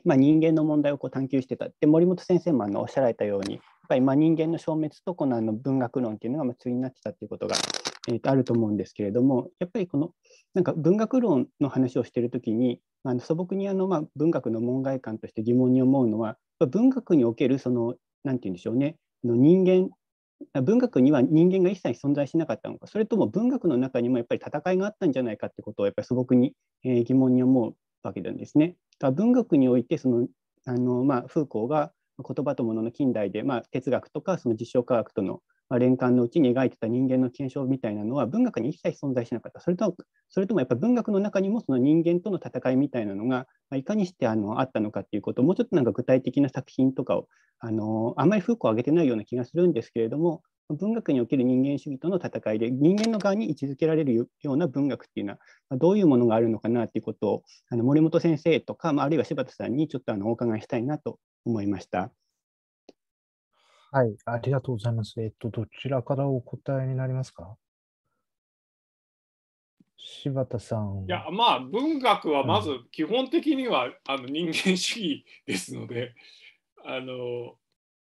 まあ、人間の問題をこう探求してたって森本先生もあのおっしゃられたようにやっぱりまあ人間の消滅とこのあの文学論っていうのがま対になってたっていうことが、えー、とあると思うんですけれどもやっぱりこのなんか文学論の話をしてる時にあの素朴にあのまあ文学の門外観として疑問に思うのは文学におけるその何て言うんでしょうねの人間文学には人間が一切存在しなかったのかそれとも文学の中にもやっぱり戦いがあったんじゃないかってことをやっぱり素朴に、え疑問に思うわけなんですね。だ文学においてそのあの、まあ、フーコーが言葉と物の近代で、まあ、哲学とかその実証科学とのまあ、連環のうちに描いてた人間の検証みたいなのは文学に一切存在しなかった。それとそれともやっぱ文学の中にもその人間との戦いみたいなのが、まあ、いかにしてあのあったのかっていうことをもうちょっとなんか具体的な作品とかをあのあんまりフーコを挙げてないような気がするんですけれども文学における人間主義との戦いで人間の側に位置づけられるような文学っていうのは、まあ、どういうものがあるのかなっていうことをあの森本先生とか、まあ、あるいは柴田さんにちょっとあのお伺いしたいなと思いました。はい、ありがとうございます。えっと、どちらからお答えになりますか柴田さん。いや、まあ、文学はまず基本的には、うん、あの人間主義ですので、あの、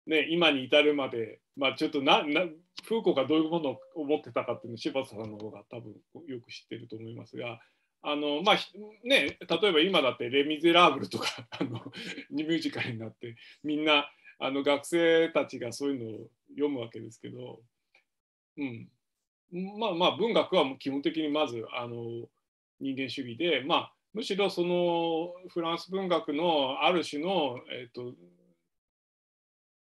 ね、今に至るまで、まあ、ちょっとなな、フーコがどういうものを思ってたかっていうのを柴田さんの方が多分よく知ってると思いますが、あのまあね、例えば今だって「レ・ミゼラーブル」とかあの ミュージカルになってみんなあの学生たちがそういうのを読むわけですけど、うん、まあまあ文学はもう基本的にまずあの人間主義で、まあ、むしろそのフランス文学のある種の、えっと、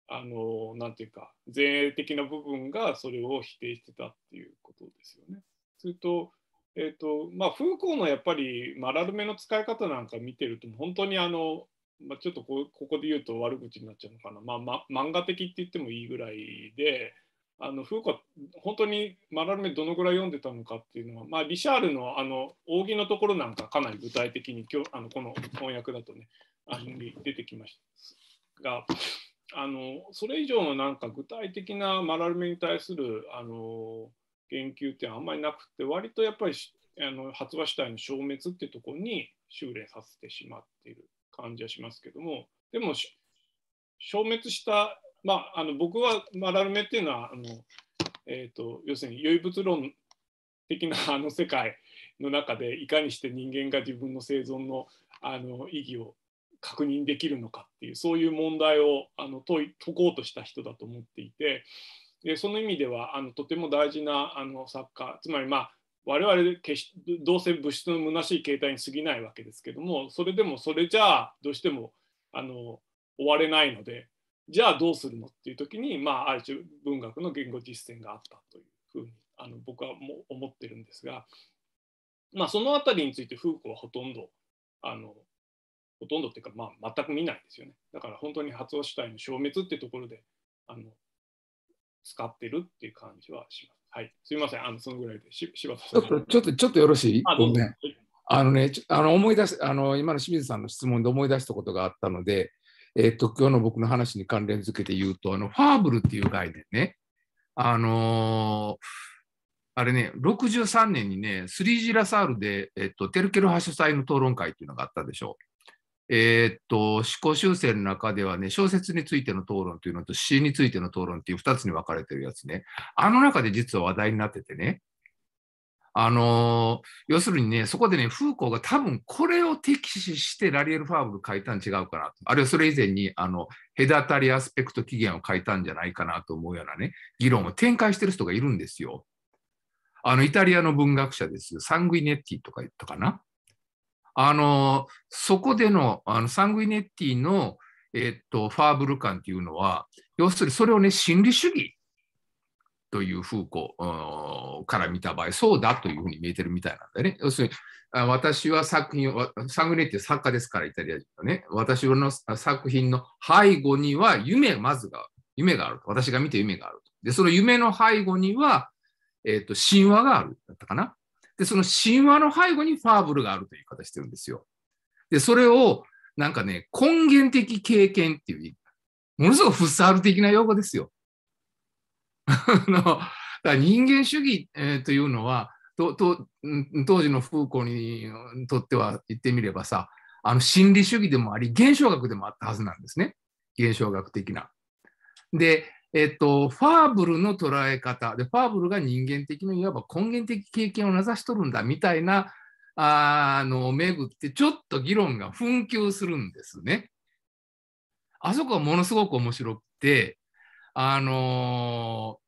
あのなんていうか前衛的な部分がそれを否定してたっていうことですよね。それと,、えっとまあ、フーコーのやっぱりラルメの使い方なんか見てると本当にあのまあ、ちょっとこここで言うと悪口になっちゃうのかな、まあま、漫画的って言ってもいいぐらいであの風ー本当にルめどのぐらい読んでたのかっていうのは、まあ、リシャールのあの扇のところなんかかなり具体的に今日あのこの翻訳だとねあ出てきましたがあのそれ以上のなんか具体的なルめに対するあの言及ってあんまりなくて割とやっぱりあの発話主体の消滅っていうところに修練させてしまっている感じはしますけどもでも消滅した、まあ、あの僕はマラルメっていうのはあの、えーと、要するに唯物論的なあの世界の中でいかにして人間が自分の生存のあの意義を確認できるのかっていうそういう問題をあの解解こうとした人だと思っていてでその意味ではあのとても大事なあの作家つまりまあ我々決しどうせ物質の虚しい形態に過ぎないわけですけどもそれでもそれじゃあどうしてもあの終われないのでじゃあどうするのっていう時に、まあ、ある種文学の言語実践があったというふうにあの僕はも思ってるんですが、まあ、その辺りについてフーコはほとんどあのほとんどっていうか、まあ、全く見ないですよねだから本当に発音主体の消滅っていうところであの使ってるっていう感じはします。はい、すみません、あのそのぐらいでし柴田さん。ちょっと、ちょっと、ちょっとよろしいあごめん。あのね、あの思い出す、あの今の清水さんの質問で思い出したことがあったので、えっ、と、今日の僕の話に関連づけて言うと、あの、ファーブルっていう概念ね、あのー、あれね、63年にね、スリージラサールで、えっ、と、テルケル派主催の討論会っていうのがあったでしょう。えー、っと、思考修正の中ではね、小説についての討論というのと詩についての討論っていう2つに分かれてるやつね。あの中で実は話題になっててね。あのー、要するにね、そこでね、フーコーが多分これを敵視してラリエル・ファーブル書いたん違うかなあるいはそれ以前にあの隔たりアスペクト起源を書いたんじゃないかなと思うようなね、議論を展開してる人がいるんですよ。あのイタリアの文学者ですよ、サングイネッティとか言ったかな。あのそこでのあのサングイネッティの、えっと、ファーブル感というのは、要するにそれをね、心理主義という風光から見た場合、そうだというふうに見えてるみたいなんだね。要するに、私は作品を、サングネティ作家ですから、イタリア人はね、私の作品の背後には夢、まずが、夢があると。私が見て夢があると。で、その夢の背後には、えっ、ー、と、神話がある、だったかな。で、その神話の背後にファーブルがあるという言い方してるんですよ。で、それを、なんかね、根源的経験っていう、ものすごくフッサール的な用語ですよ。あの、だから人間主義、えー、というのは、とと当時のフーコにとっては言ってみればさ、あの心理主義でもあり、現象学でもあったはずなんですね。現象学的な。で、えっと、ファーブルの捉え方で、ファーブルが人間的のいわば根源的経験をなざしとるんだみたいなあのをめぐって、ちょっと議論が紛糾するんですね。あそこはものすごく面白くて、あの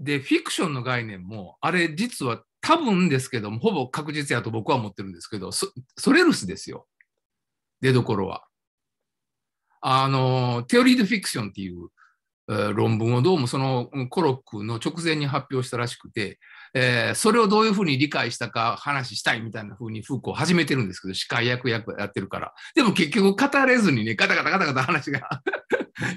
ー、で、フィクションの概念も、あれ実は多分ですけども、ほぼ確実やと僕は思ってるんですけど、それるすですよ、出どころは。あの、テオリードフィクションっていう、論文をどうもそのコロックの直前に発表したらしくて、えー、それをどういうふうに理解したか話したいみたいなふうにフーコー始めてるんですけど、司会役役やってるから。でも結局語れずにね、ガタガタガタガタ話が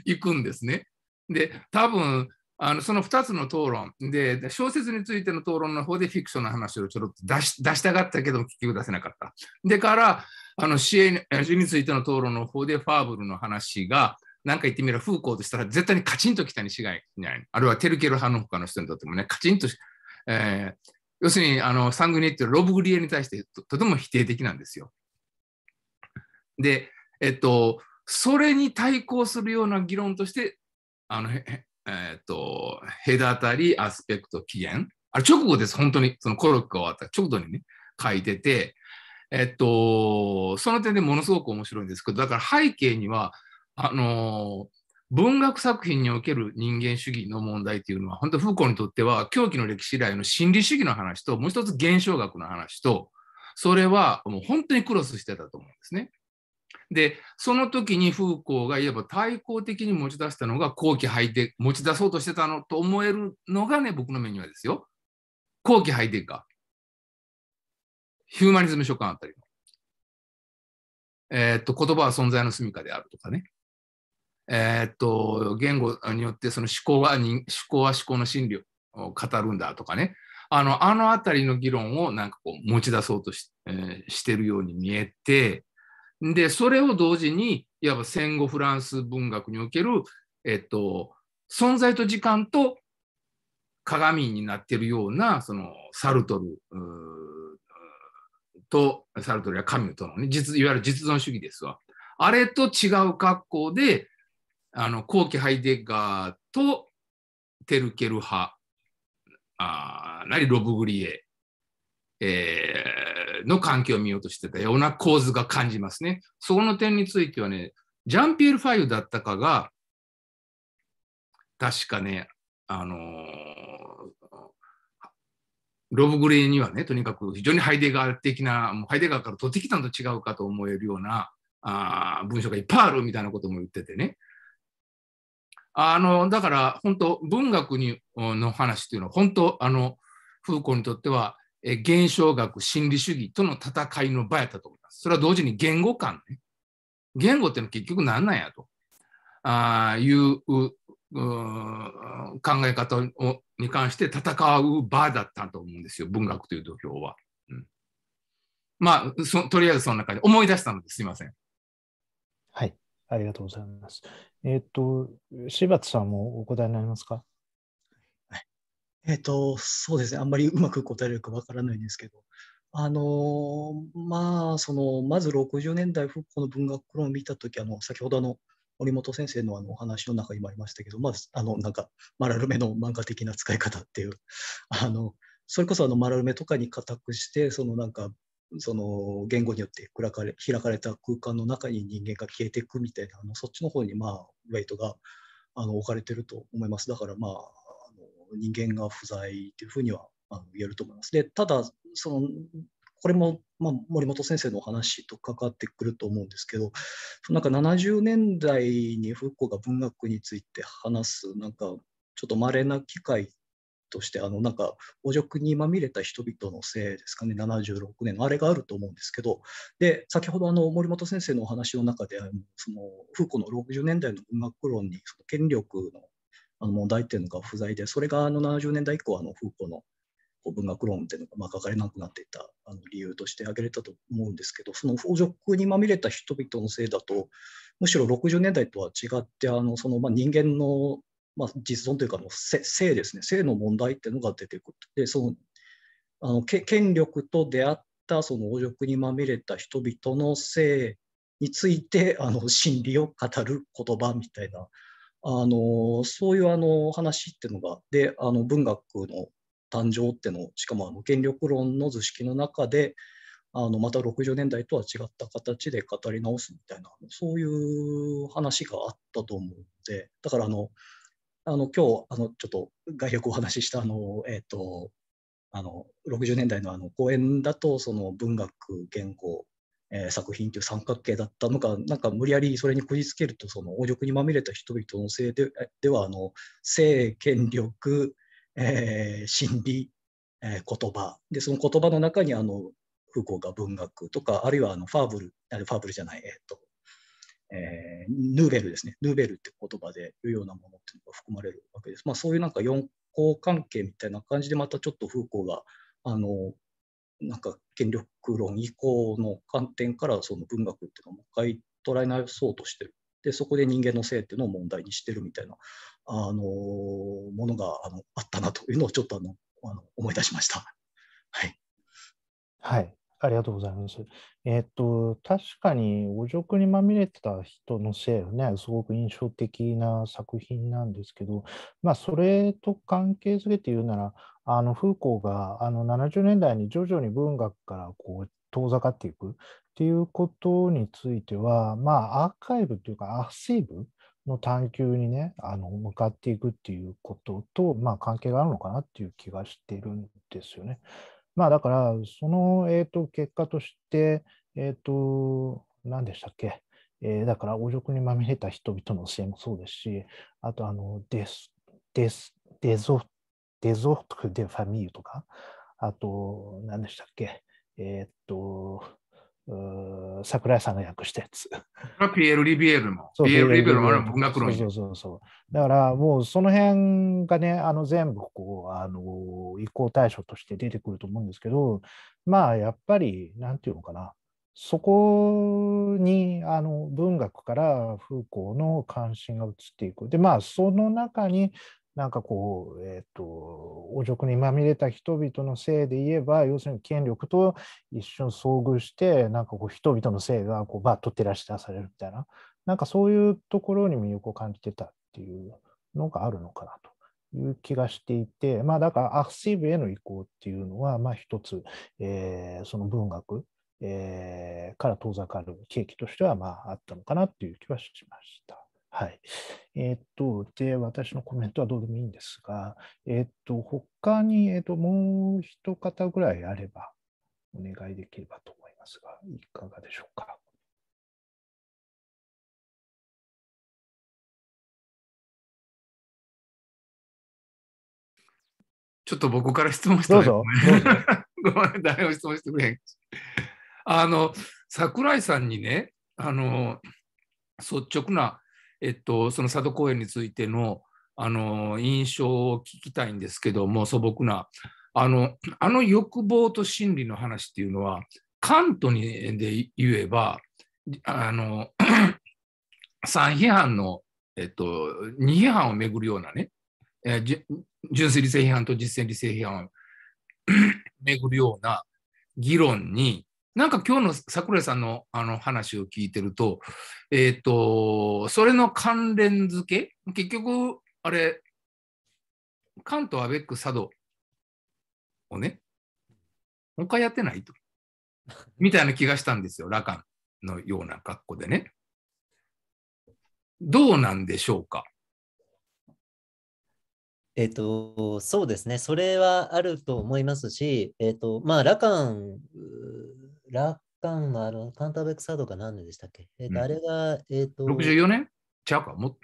い くんですね。で、多分、あのその2つの討論で、小説についての討論の方でフィクションの話をちょろっと出し出したかったけど、結局出せなかった。でから、あの支援についての討論の方でファーブルの話が、何か言ってみれば風光としたら絶対にカチンときたに違いない。あるいはテルケル派の他の人にとってもね、カチンと、えー、要するにあのサングニってロブグリエに対してとても否定的なんですよ。で、えっと、それに対抗するような議論として、あのえー、と、隔たり、アスペクト、起源。あれ、直後です、本当に。そのコロッケが終わった直後にね、書いてて、えっと、その点でものすごく面白いんですけど、だから背景には、あの文学作品における人間主義の問題というのは、本当、フーコーにとっては、狂気の歴史以来の心理主義の話と、もう一つ現象学の話と、それはもう本当にクロスしてたと思うんですね。で、その時にフーコーがいえば対抗的に持ち出したのが後期ハイデ持ち出そうとしてたのと思えるのがね、僕の目にはですよ。後期ハイテッか。ヒューマニズム書簡あたりの。えー、っと、言葉は存在の住処であるとかね。えー、っと、言語によってその思考は思考は思考の真理を語るんだとかね。あの、あのあたりの議論をなんかこう持ち出そうとしえー、してるように見えて、で、それを同時に、いわば戦後フランス文学における、えっと、存在と時間と鏡になっているような、そのサルトルと、サルトルやカミュとのね、実、いわゆる実存主義ですわ。あれと違う格好で、あの、後期ハイデガーとテルケル派、あなりロブグリエ、えの関係を見ようとしてたような構図が感じますね。そこの点についてはね、ジャンピエール・ファイユだったかが、確かね、あのロブ・グレーにはね、とにかく非常にハイデガー的な、もうハイデガーから取ってきたのと違うかと思えるようなあ文章がいっぱいあるみたいなことも言っててね。あのだから本当文学にの話っていうのは本当あのフーコーにとっては現象学、心理主義との戦いの場やったと思います。それは同時に言語感ね。言語っての結局何なんやとあいう考え方をに関して戦う場だったと思うんですよ、文学という土俵は。うん、まあとりあえずその中で思い出したのですいません。はい、ありがとうございます。えっ、ー、と、柴田さんもお答えになりますかえっ、と、そうですね。あんまりうまく答えるかわからないんですけど、あのまあ、その、まず60年代復興の文学論を見たとき、あの、先ほどの、森本先生のあのお話の中にもありましたけど、まあ、あの、なんか、丸めの漫画的な使い方っていう、あの、それこそあの丸目とかに固くして、そのなんか、その言語によって開かれ開かれた空間の中に人間が消えていくみたいなあのそっちの方にまあウェイトがあの置かれてると思いますだからまあ人間が不在というふうにはあの言えると思います。でただそのこれも、まあ、森本先生のお話と関わってくると思うんですけどなんか70年代にフーコが文学について話すなんかちょっと稀な機会としてあのなんか汚職にまみれた人々のせいですかね76年のあれがあると思うんですけどで先ほどあの森本先生のお話の中でそのフーコの60年代の文学論にその権力のあの問題っていうのが不在で、それがあの70年代以降、あのフーコの文学論っていうのがまあ書かれなくなっていたあの理由として挙げれたと思うんですけどその放逐にまみれた人々のせいだとむしろ60年代とは違ってあのそのまあ人間のまあ実存というかの性ですね性の問題っていうのが出てくるでそのあの権力と出会ったその王族にまみれた人々の性についてあの真理を語る言葉みたいなあのそういうあの話っていうのがであの文学の誕生っていうのしかもあの権力論の図式の中であのまた60年代とは違った形で語り直すみたいなそういう話があったと思うのでだからあのあの今日あのちょっと概略お話ししたあの、えーと、あの60年代のあの講演だとその文学言語えー、作品という三角形だったのか、なんか無理やりそれにこじつけると、その横辱にまみれた人々のせいでではあの、性、権力、えー、心理、えー、言葉で、その言葉の中にあのフーコーが文学とか、あるいはあのファーブル、あれファーブルじゃない、えっ、ー、と、えー、ヌーベルですね、ヌーベルって言葉でいうようなものっていうのが含まれるわけです。まあ、そういうなんか四項関係みたいな感じで、またちょっとフーコーがあのなんか権力論以降の観点からその文学っていうのをもう一回捉え直そうとしてる。でそこで人間の性っていうのを問題にしてるみたいなあのものがあのあったなというのをちょっとあのあの思い出しました。はい、はいありがとうございます。えー、っと、確かにお辱にまみれてた人のせいよね、すごく印象的な作品なんですけど、まあ、それと関係づけて言うなら、あのフーコーがあの70年代に徐々に文学からこう遠ざかっていくっていうことについては、まあ、アーカイブというか、アーセーブの探求にね、あの向かっていくっていうことと、まあ、関係があるのかなっていう気がしてるんですよね。まあだから、その、えーと、結果として、えっ、ー、と、何でしたっけ、えー、だから汚辱にまみれた人々のせいもそうですし、あと、あの、デス、デス、デゾ、デゾク・デ・ファミーとか、あと、何でしたっけ、えっ、ー、と、桜井さんが訳したやつ。ピエール・リビエールも。ピエール・リビエールもあれ文学論そうそうそうだからもうその辺がね、あの全部こう、あの、移行対象として出てくると思うんですけど、まあやっぱり、なんていうのかな、そこにあの文学から風光の関心が移っていく。で、まあその中になんかこう、えーと、汚職にまみれた人々のせいで言えば要するに権力と一瞬遭遇してなんかこう人々のせいがこうバッと照らし出されるみたいななんかそういうところに魅力を感じてたっていうのがあるのかなと。いう気がしていて、まあ、だからアクシブへの移行っていうのは、まあ、一つ、えー、その文学、えー、から遠ざかる契機としては、まあ、あったのかなっていう気はしました。はい。えー、っと、で、私のコメントはどうでもいいんですが、えー、っと、他に、えー、っと、もう一方ぐらいあれば、お願いできればと思いますが、いかがでしょうか。ちょっと僕から質問してどう ごめん、誰も質問してくれへん。あの、桜井さんにね、あの、率直なえっと、その佐渡公園についてのあの印象を聞きたいんですけども素朴なあの あの欲望と真理の話っていうのはカントにで言えばあの3 批判の、えっと、2批判をめぐるようなね、えー、純粋理性批判と実践理性批判をめ ぐるような議論になんか今日の桜井さんのあの話を聞いてると、えっ、ー、と、それの関連付け、結局、あれ、関東アベック佐渡をね、もう一回やってないと。みたいな気がしたんですよ、羅漢のような格好でね。どうなんでしょうか。えっと、そうですね、それはあると思いますし、えっと、まあ、羅漢楽観がある、カンターベックードが何年でしたっけ、えーとあれが、えーと、と64年ちゃうか、もっと。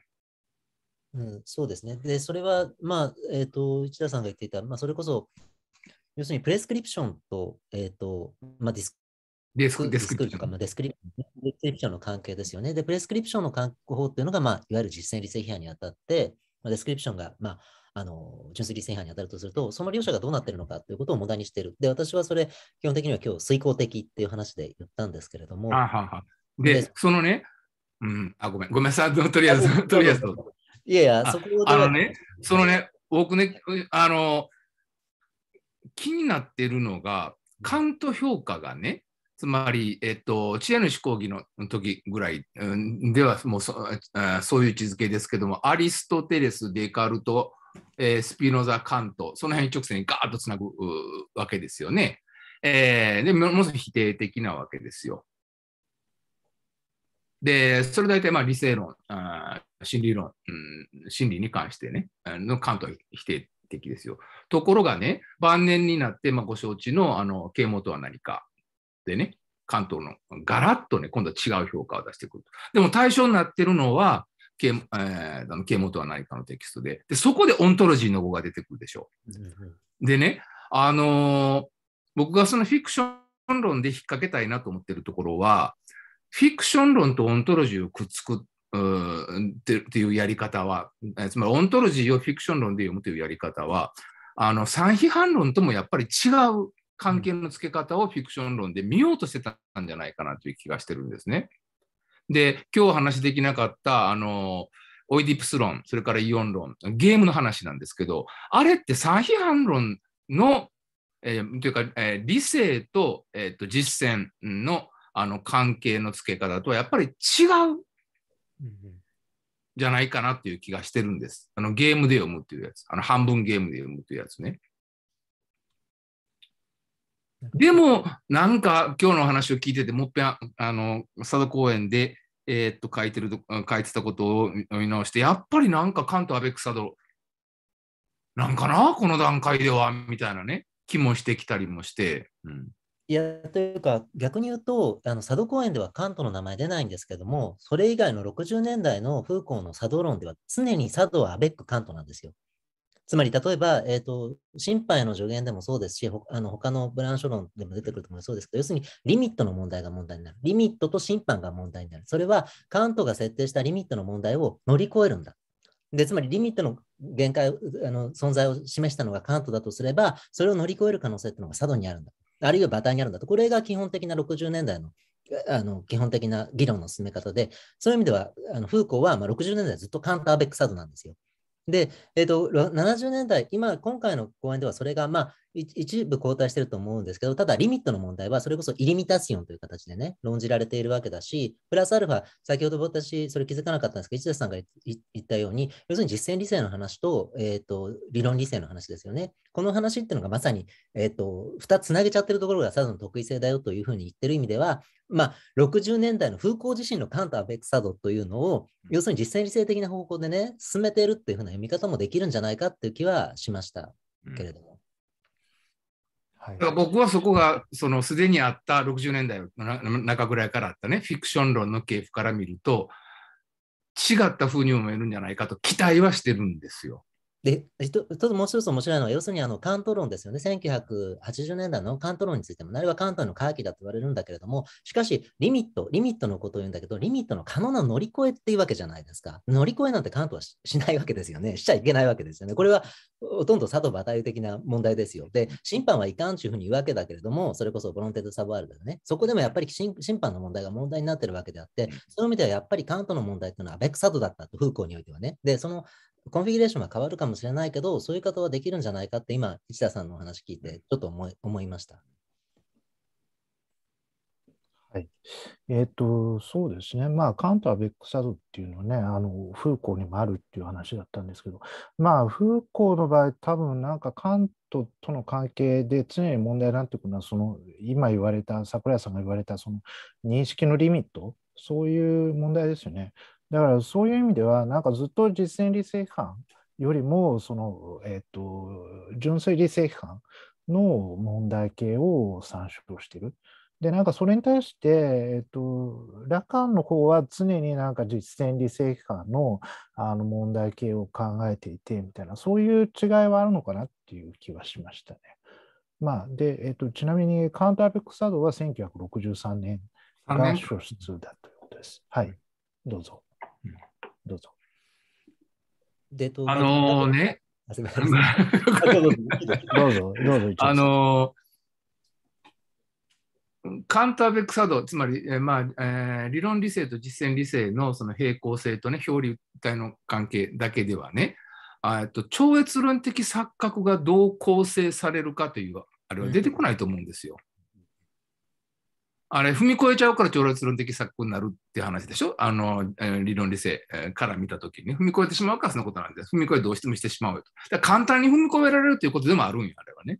うん、そうですね。で、それは、まあ、えっ、ー、と、市田さんが言っていた、まあ、それこそ、要するにプレスクリプションと、えっ、ー、と、まあ、ディスデスクデスクリプションか、デスクリプションの関係ですよね。で、プレスクリプションの関係法っていうのが、まあ、いわゆる実践理性批判にあたって、まあ、デスクリプションが、まあ、あの純粋規制に当たるとすると、その利用者がどうなっているのかということを無駄にしてる。で、私はそれ、基本的には今日、遂行的っていう話で言ったんですけれども。ははでそのね、うん、あ、ごめん、ごめんさ、とりあえず、とりあえず。いやいや、そこあのね、そのね、僕ね、あの、気になってるのが、カウント評価がね、つまり、えっと、知恵の主講義の時ぐらい、うん、ではもうそそういう位置づけですけども、アリストテレス、デカルト、えー、スピノザ、カント、その辺一直線にガーッとつなぐわけですよね。えー、で、ものすご否定的なわけですよ。で、それ大体まあ理性論、あ心理論、うん、心理に関してね、のカントは否定的ですよ。ところがね、晩年になって、まあ、ご承知のあの啓蒙とは何かでね、関東のガラッとね、今度は違う評価を出してくると。でも対象になってるのは、啓,、えー、啓蒙とは何かのテキストでで、そこでオントロジーの語が出てくるでしょう。でね、あのー、僕がそのフィクション論で引っ掛けたいなと思ってるところは、フィクション論とオントロジーをくっつくっていうやり方は、つまりオントロジーをフィクション論で読むというやり方は、あの、三批反論ともやっぱり違う関係の付け方をフィクション論で見ようとしてたんじゃないかなという気がしてるんですね。で、今日話できなかった、あの、オイディプス論、それからイオン論、ゲームの話なんですけど、あれって三批判論の、えー、というか、えー、理性と,、えーと、実践のあの関係のつけ方とはやっぱり違う。じゃないかなっていう気がしてるんです。あのゲームで読むっていうやつ。あの半分ゲームで読むっていうやつね。でも、なんか今日の話を聞いてて、もっぺん、あの、佐渡公園で、えー、っと、書いてる書いてたことを見直して、やっぱりなんか関東アベック佐渡、なんかな、この段階では、みたいなね、気もしてきたりもして。うんいや、というか、逆に言うと、あの佐渡公園では関東の名前出ないんですけども、それ以外の60年代の風光の佐渡論では、常に佐渡はアベック関東なんですよ。つまり、例えば、えー、と、審判への助言でもそうですし、あの他のブラン書論でも出てくると思いそうですけど、要するにリミットの問題が問題になる。リミットと審判が問題になる。それは、カントが設定したリミットの問題を乗り越えるんだ。で、つまりリミットの限界、あの存在を示したのがカントだとすれば、それを乗り越える可能性というのが佐渡にあるんだ。あるいは馬体にあるんだと。これが基本的な60年代のあの基本的な議論の進め方で、そういう意味では、あのフーコーはま60年代ずっとカンターベックサードなんですよ。で、えーと、と70年代、今、今回の講演ではそれが、まあ、一部交代してると思うんですけど、ただリミットの問題は、それこそイリミタシオンという形でね、論じられているわけだし、プラスアルファ、先ほど私、それ気づかなかったんですけど、市田さんが言ったように、要するに実践理性の話と、えっ、ー、と、理論理性の話ですよね。この話っていうのがまさに、えっ、ー、と、2つなげちゃってるところがサドの得意性だよというふうに言ってる意味では、まあ、60年代の風光自身のカンターベクサドというのを、要するに実践理性的な方向でね、進めているっていうふうな読み方もできるんじゃないかっていう気はしましたけれども。うんだから僕はそこがそのすでにあった60年代の中ぐらいからあったねフィクション論の系譜から見ると違った風に思えるんじゃないかと期待はしてるんですよ。で、一つもう一つ面白いのは、要するにあのント論ですよね。1980年代のカント論についても、あれはントの回帰だと言われるんだけれども、しかし、リミット、リミットのことを言うんだけど、リミットの可能な乗り越えっていうわけじゃないですか。乗り越えなんてカントはしないわけですよね。しちゃいけないわけですよね。これはほとんど佐藤馬太的な問題ですよ。で、審判はいかんというふうに言うわけだけれども、それこそボロンテッド・サブワールドでね、そこでもやっぱり審判の問題が問題になってるわけであって、そういう意味ではやっぱりカントの問題っていうのはアベックサドだったと、風光においてはね。で、そのコンフィギュレーションは変わるかもしれないけど、そういう方はできるんじゃないかって今、市田さんのお話聞いて、ちょっと思い思いました。はい。えっ、ー、と、そうですね。まあ、カント・アベック・サドっていうのはね、あの、フーコーにもあるっていう話だったんですけど、まあ、フーコーの場合、多分なんかカントとの関係で常に問題になってくるのは、その、今言われた、桜井さんが言われた、その、認識のリミット、そういう問題ですよね。だからそういう意味では、なんかずっと実践理性判よりも、その、えっ、ー、と、純粋理性判の問題系を参照している。で、なんかそれに対して、えっと、ラカンの方は常になんか実践理性判のあの問題系を考えていてみたいな、そういう違いはあるのかなっていう気はしましたね。まあ、で、えっと、ちなみにカウンターペックサードは1963年が初出だということです。はい、どうぞ。どうぞ。で、あのー、ね。すみま どうぞ、どうぞ。あのー、カンターベック作ド、つまり、えー、まあえー、理論理性と実践理性のその平行性とね、表裏体の関係だけではね、あと超越論的錯覚がどう構成されるかという、あれは出てこないと思うんですよ。うんあれ、踏み越えちゃうから超越論的作覚になるって話でしょあの、理論理性から見たときに、踏み越えてしまうからそのことなんです。踏み越えどうしてもしてしまうよと。簡単に踏み越えられるということでもあるんや、あれはね。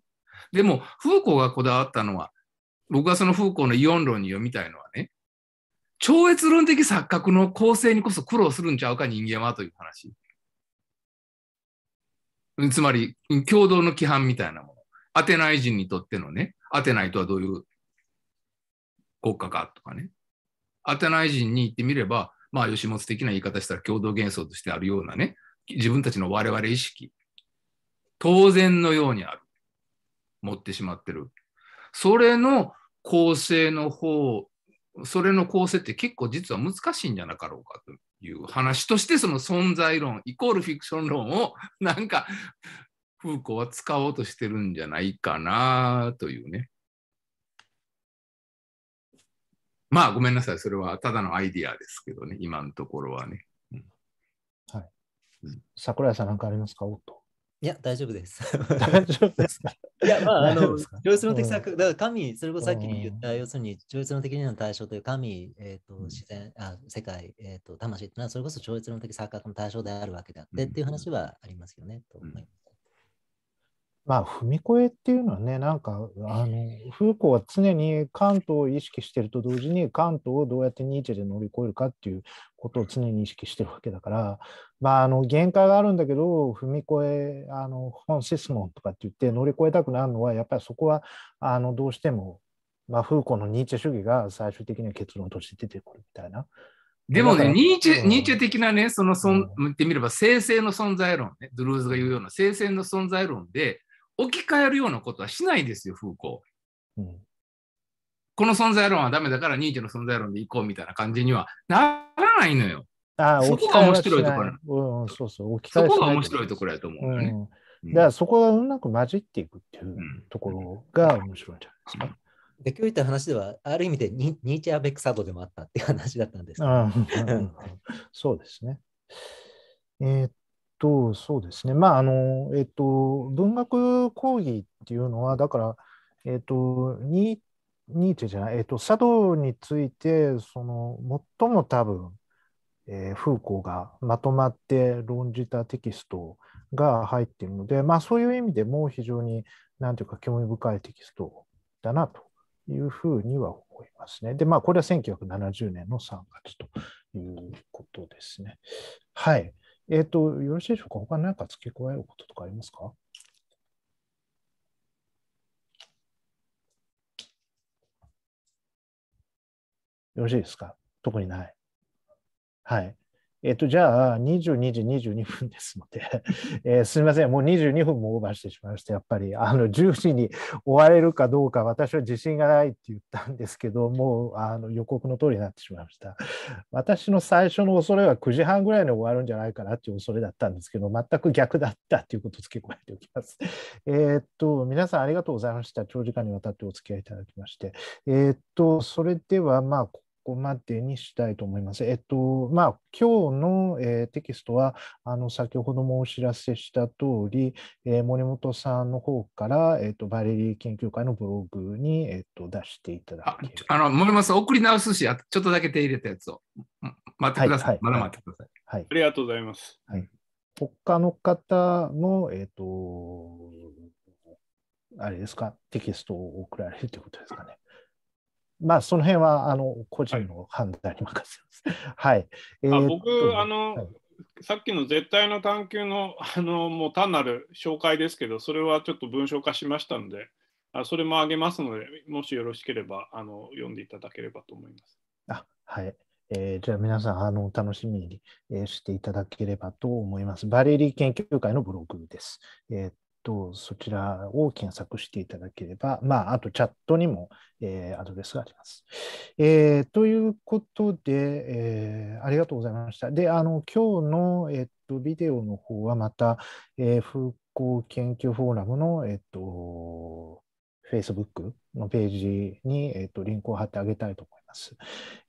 でも、フーコーがこだわったのは、僕はそのフーコーのイオン論に読みたいのはね、超越論的錯覚の構成にこそ苦労するんちゃうか、人間はという話。つまり、共同の規範みたいなもの。アテナイ人にとってのね、アテナイとはどういう国家かとかね。アテナイ人に言ってみれば、まあ、吉本的な言い方したら共同幻想としてあるようなね、自分たちの我々意識、当然のようにある。持ってしまってる。それの構成の方、それの構成って結構実は難しいんじゃなかろうかという話として、その存在論、イコールフィクション論を、なんか、フーコーは使おうとしてるんじゃないかなというね。まあごめんなさい、それはただのアイディアですけどね、今のところはね。うん、はい。桜井さん何かありますかおっと。いや、大丈夫です。大丈夫ですか いや、まあ、あの、超越の的作、だから神、それこそさっき言った、要するに、超越の的の対象という神、えーと、自然、あ世界、えーと、魂というのは、それこそ超越の的作家の対象であるわけであって、っていう話はありますよね、と思います。まあ、踏み越えっていうのはね、なんか、あの、フーコは常に関東を意識してると同時に、関東をどうやってニーチェで乗り越えるかっていうことを常に意識してるわけだから、まあ、あの、限界があるんだけど、踏み越え、あの、本質問とかって言って乗り越えたくなるのは、やっぱりそこは、あの、どうしても、まあ、フーコのニーチェ主義が最終的には結論として出てくるみたいな。でもね、ニーチェ、ニーチェ的なね、その、うん、言ってみれば、生成の存在論ね、ドゥルーズが言うような生成の存在論で、置き換えるようなことはしないですよ、風光。うん、この存在論はダメだからニーチェの存在論でいこうみたいな感じにはならないのよ。あそこが面白いところ、うん、そうそう置き換えそこが面白いところやと思う、ね、うん、だからそこがうまく混じっていくっていうところが面白いんじゃないですか。うんで今日言った話では、ある意味でニニーチェ・アベクサドでもあったっていう話だったんです。そうですね。えー、っと、そうですね、まああのえっと、文学講義っていうのは、だから、えっと、ニーチェじゃない、えっと、茶道について、その最も多分、えー、フーコーがまとまって論じたテキストが入っているので、まあ、そういう意味でも非常に、なんていうか、興味深いテキストだなというふうには思いますね。で、まあ、これは1970年の3月ということですね。はい。えっ、ー、と、よろしいでしょうか他何か付け加えることとかありますかよろしいですか特にない。はい。えっ、と、じゃあ、22時22分ですので えー、すみません、もう22分もオーバーしてしまいまして、やっぱり、あの、10時に終われるかどうか、私は自信がないって言ったんですけど、もう、あの、予告の通りになってしまいました。私の最初の恐れは9時半ぐらいに終わるんじゃないかなっていう恐れだったんですけど、全く逆だったっていうことを付け加えておきます。えっ、と、皆さんありがとうございました。長時間にわたってお付き合いいただきまして。えっと、それでは、まあ、こここまでにしたいと思います。えっと、まあ、今日の、えー、テキストは、あの、先ほどもお知らせした通り、えー、森本さんの方から、えっ、と、バレリー研究会のブログに、えっ、と、出していただきあの、森本さん、送り直すし、あちょっとだけ手入れたやつを。待ってください。はい、まだ待ってください。はい。ありがとうございます。はい。他の方の、えっ、と、あれですか、テキストを送られるということですかね。まあ、その辺はあの個人の判断に任せます。はい。えー、僕、あの、はい、さっきの絶対の探求のあのもう単なる紹介ですけど、それはちょっと文章化しましたので、あそれもあげますので、もしよろしければあの読んでいただければと思います。あはい。えー、じゃあ皆さんあの楽しみに、えしていただければと思います。バレリー研究会のブログです。えー、と、そちらを検索していただければ、まあ、あとチャットにも、えー、アドレスがあります。えー、ということで、えー、ありがとうございました。で、あの、今日の、えっと、ビデオの方はまた、えー、復興研究フォーラムの、えっと、Facebook のページに、えっと、リンクを貼ってあげたいと思います。ます。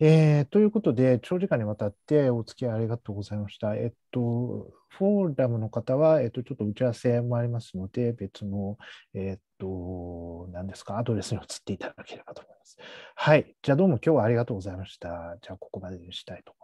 えー、ということで、長時間にわたってお付き合いありがとうございました。えっと、フォーラムの方は、えっと、ちょっと打ち合わせもありますので、別の、えっと、何ですか、アドレスに移っていただければと思います。はい。じゃあ、どうも今日はありがとうございました。じゃあ、ここまでにしたいと思います。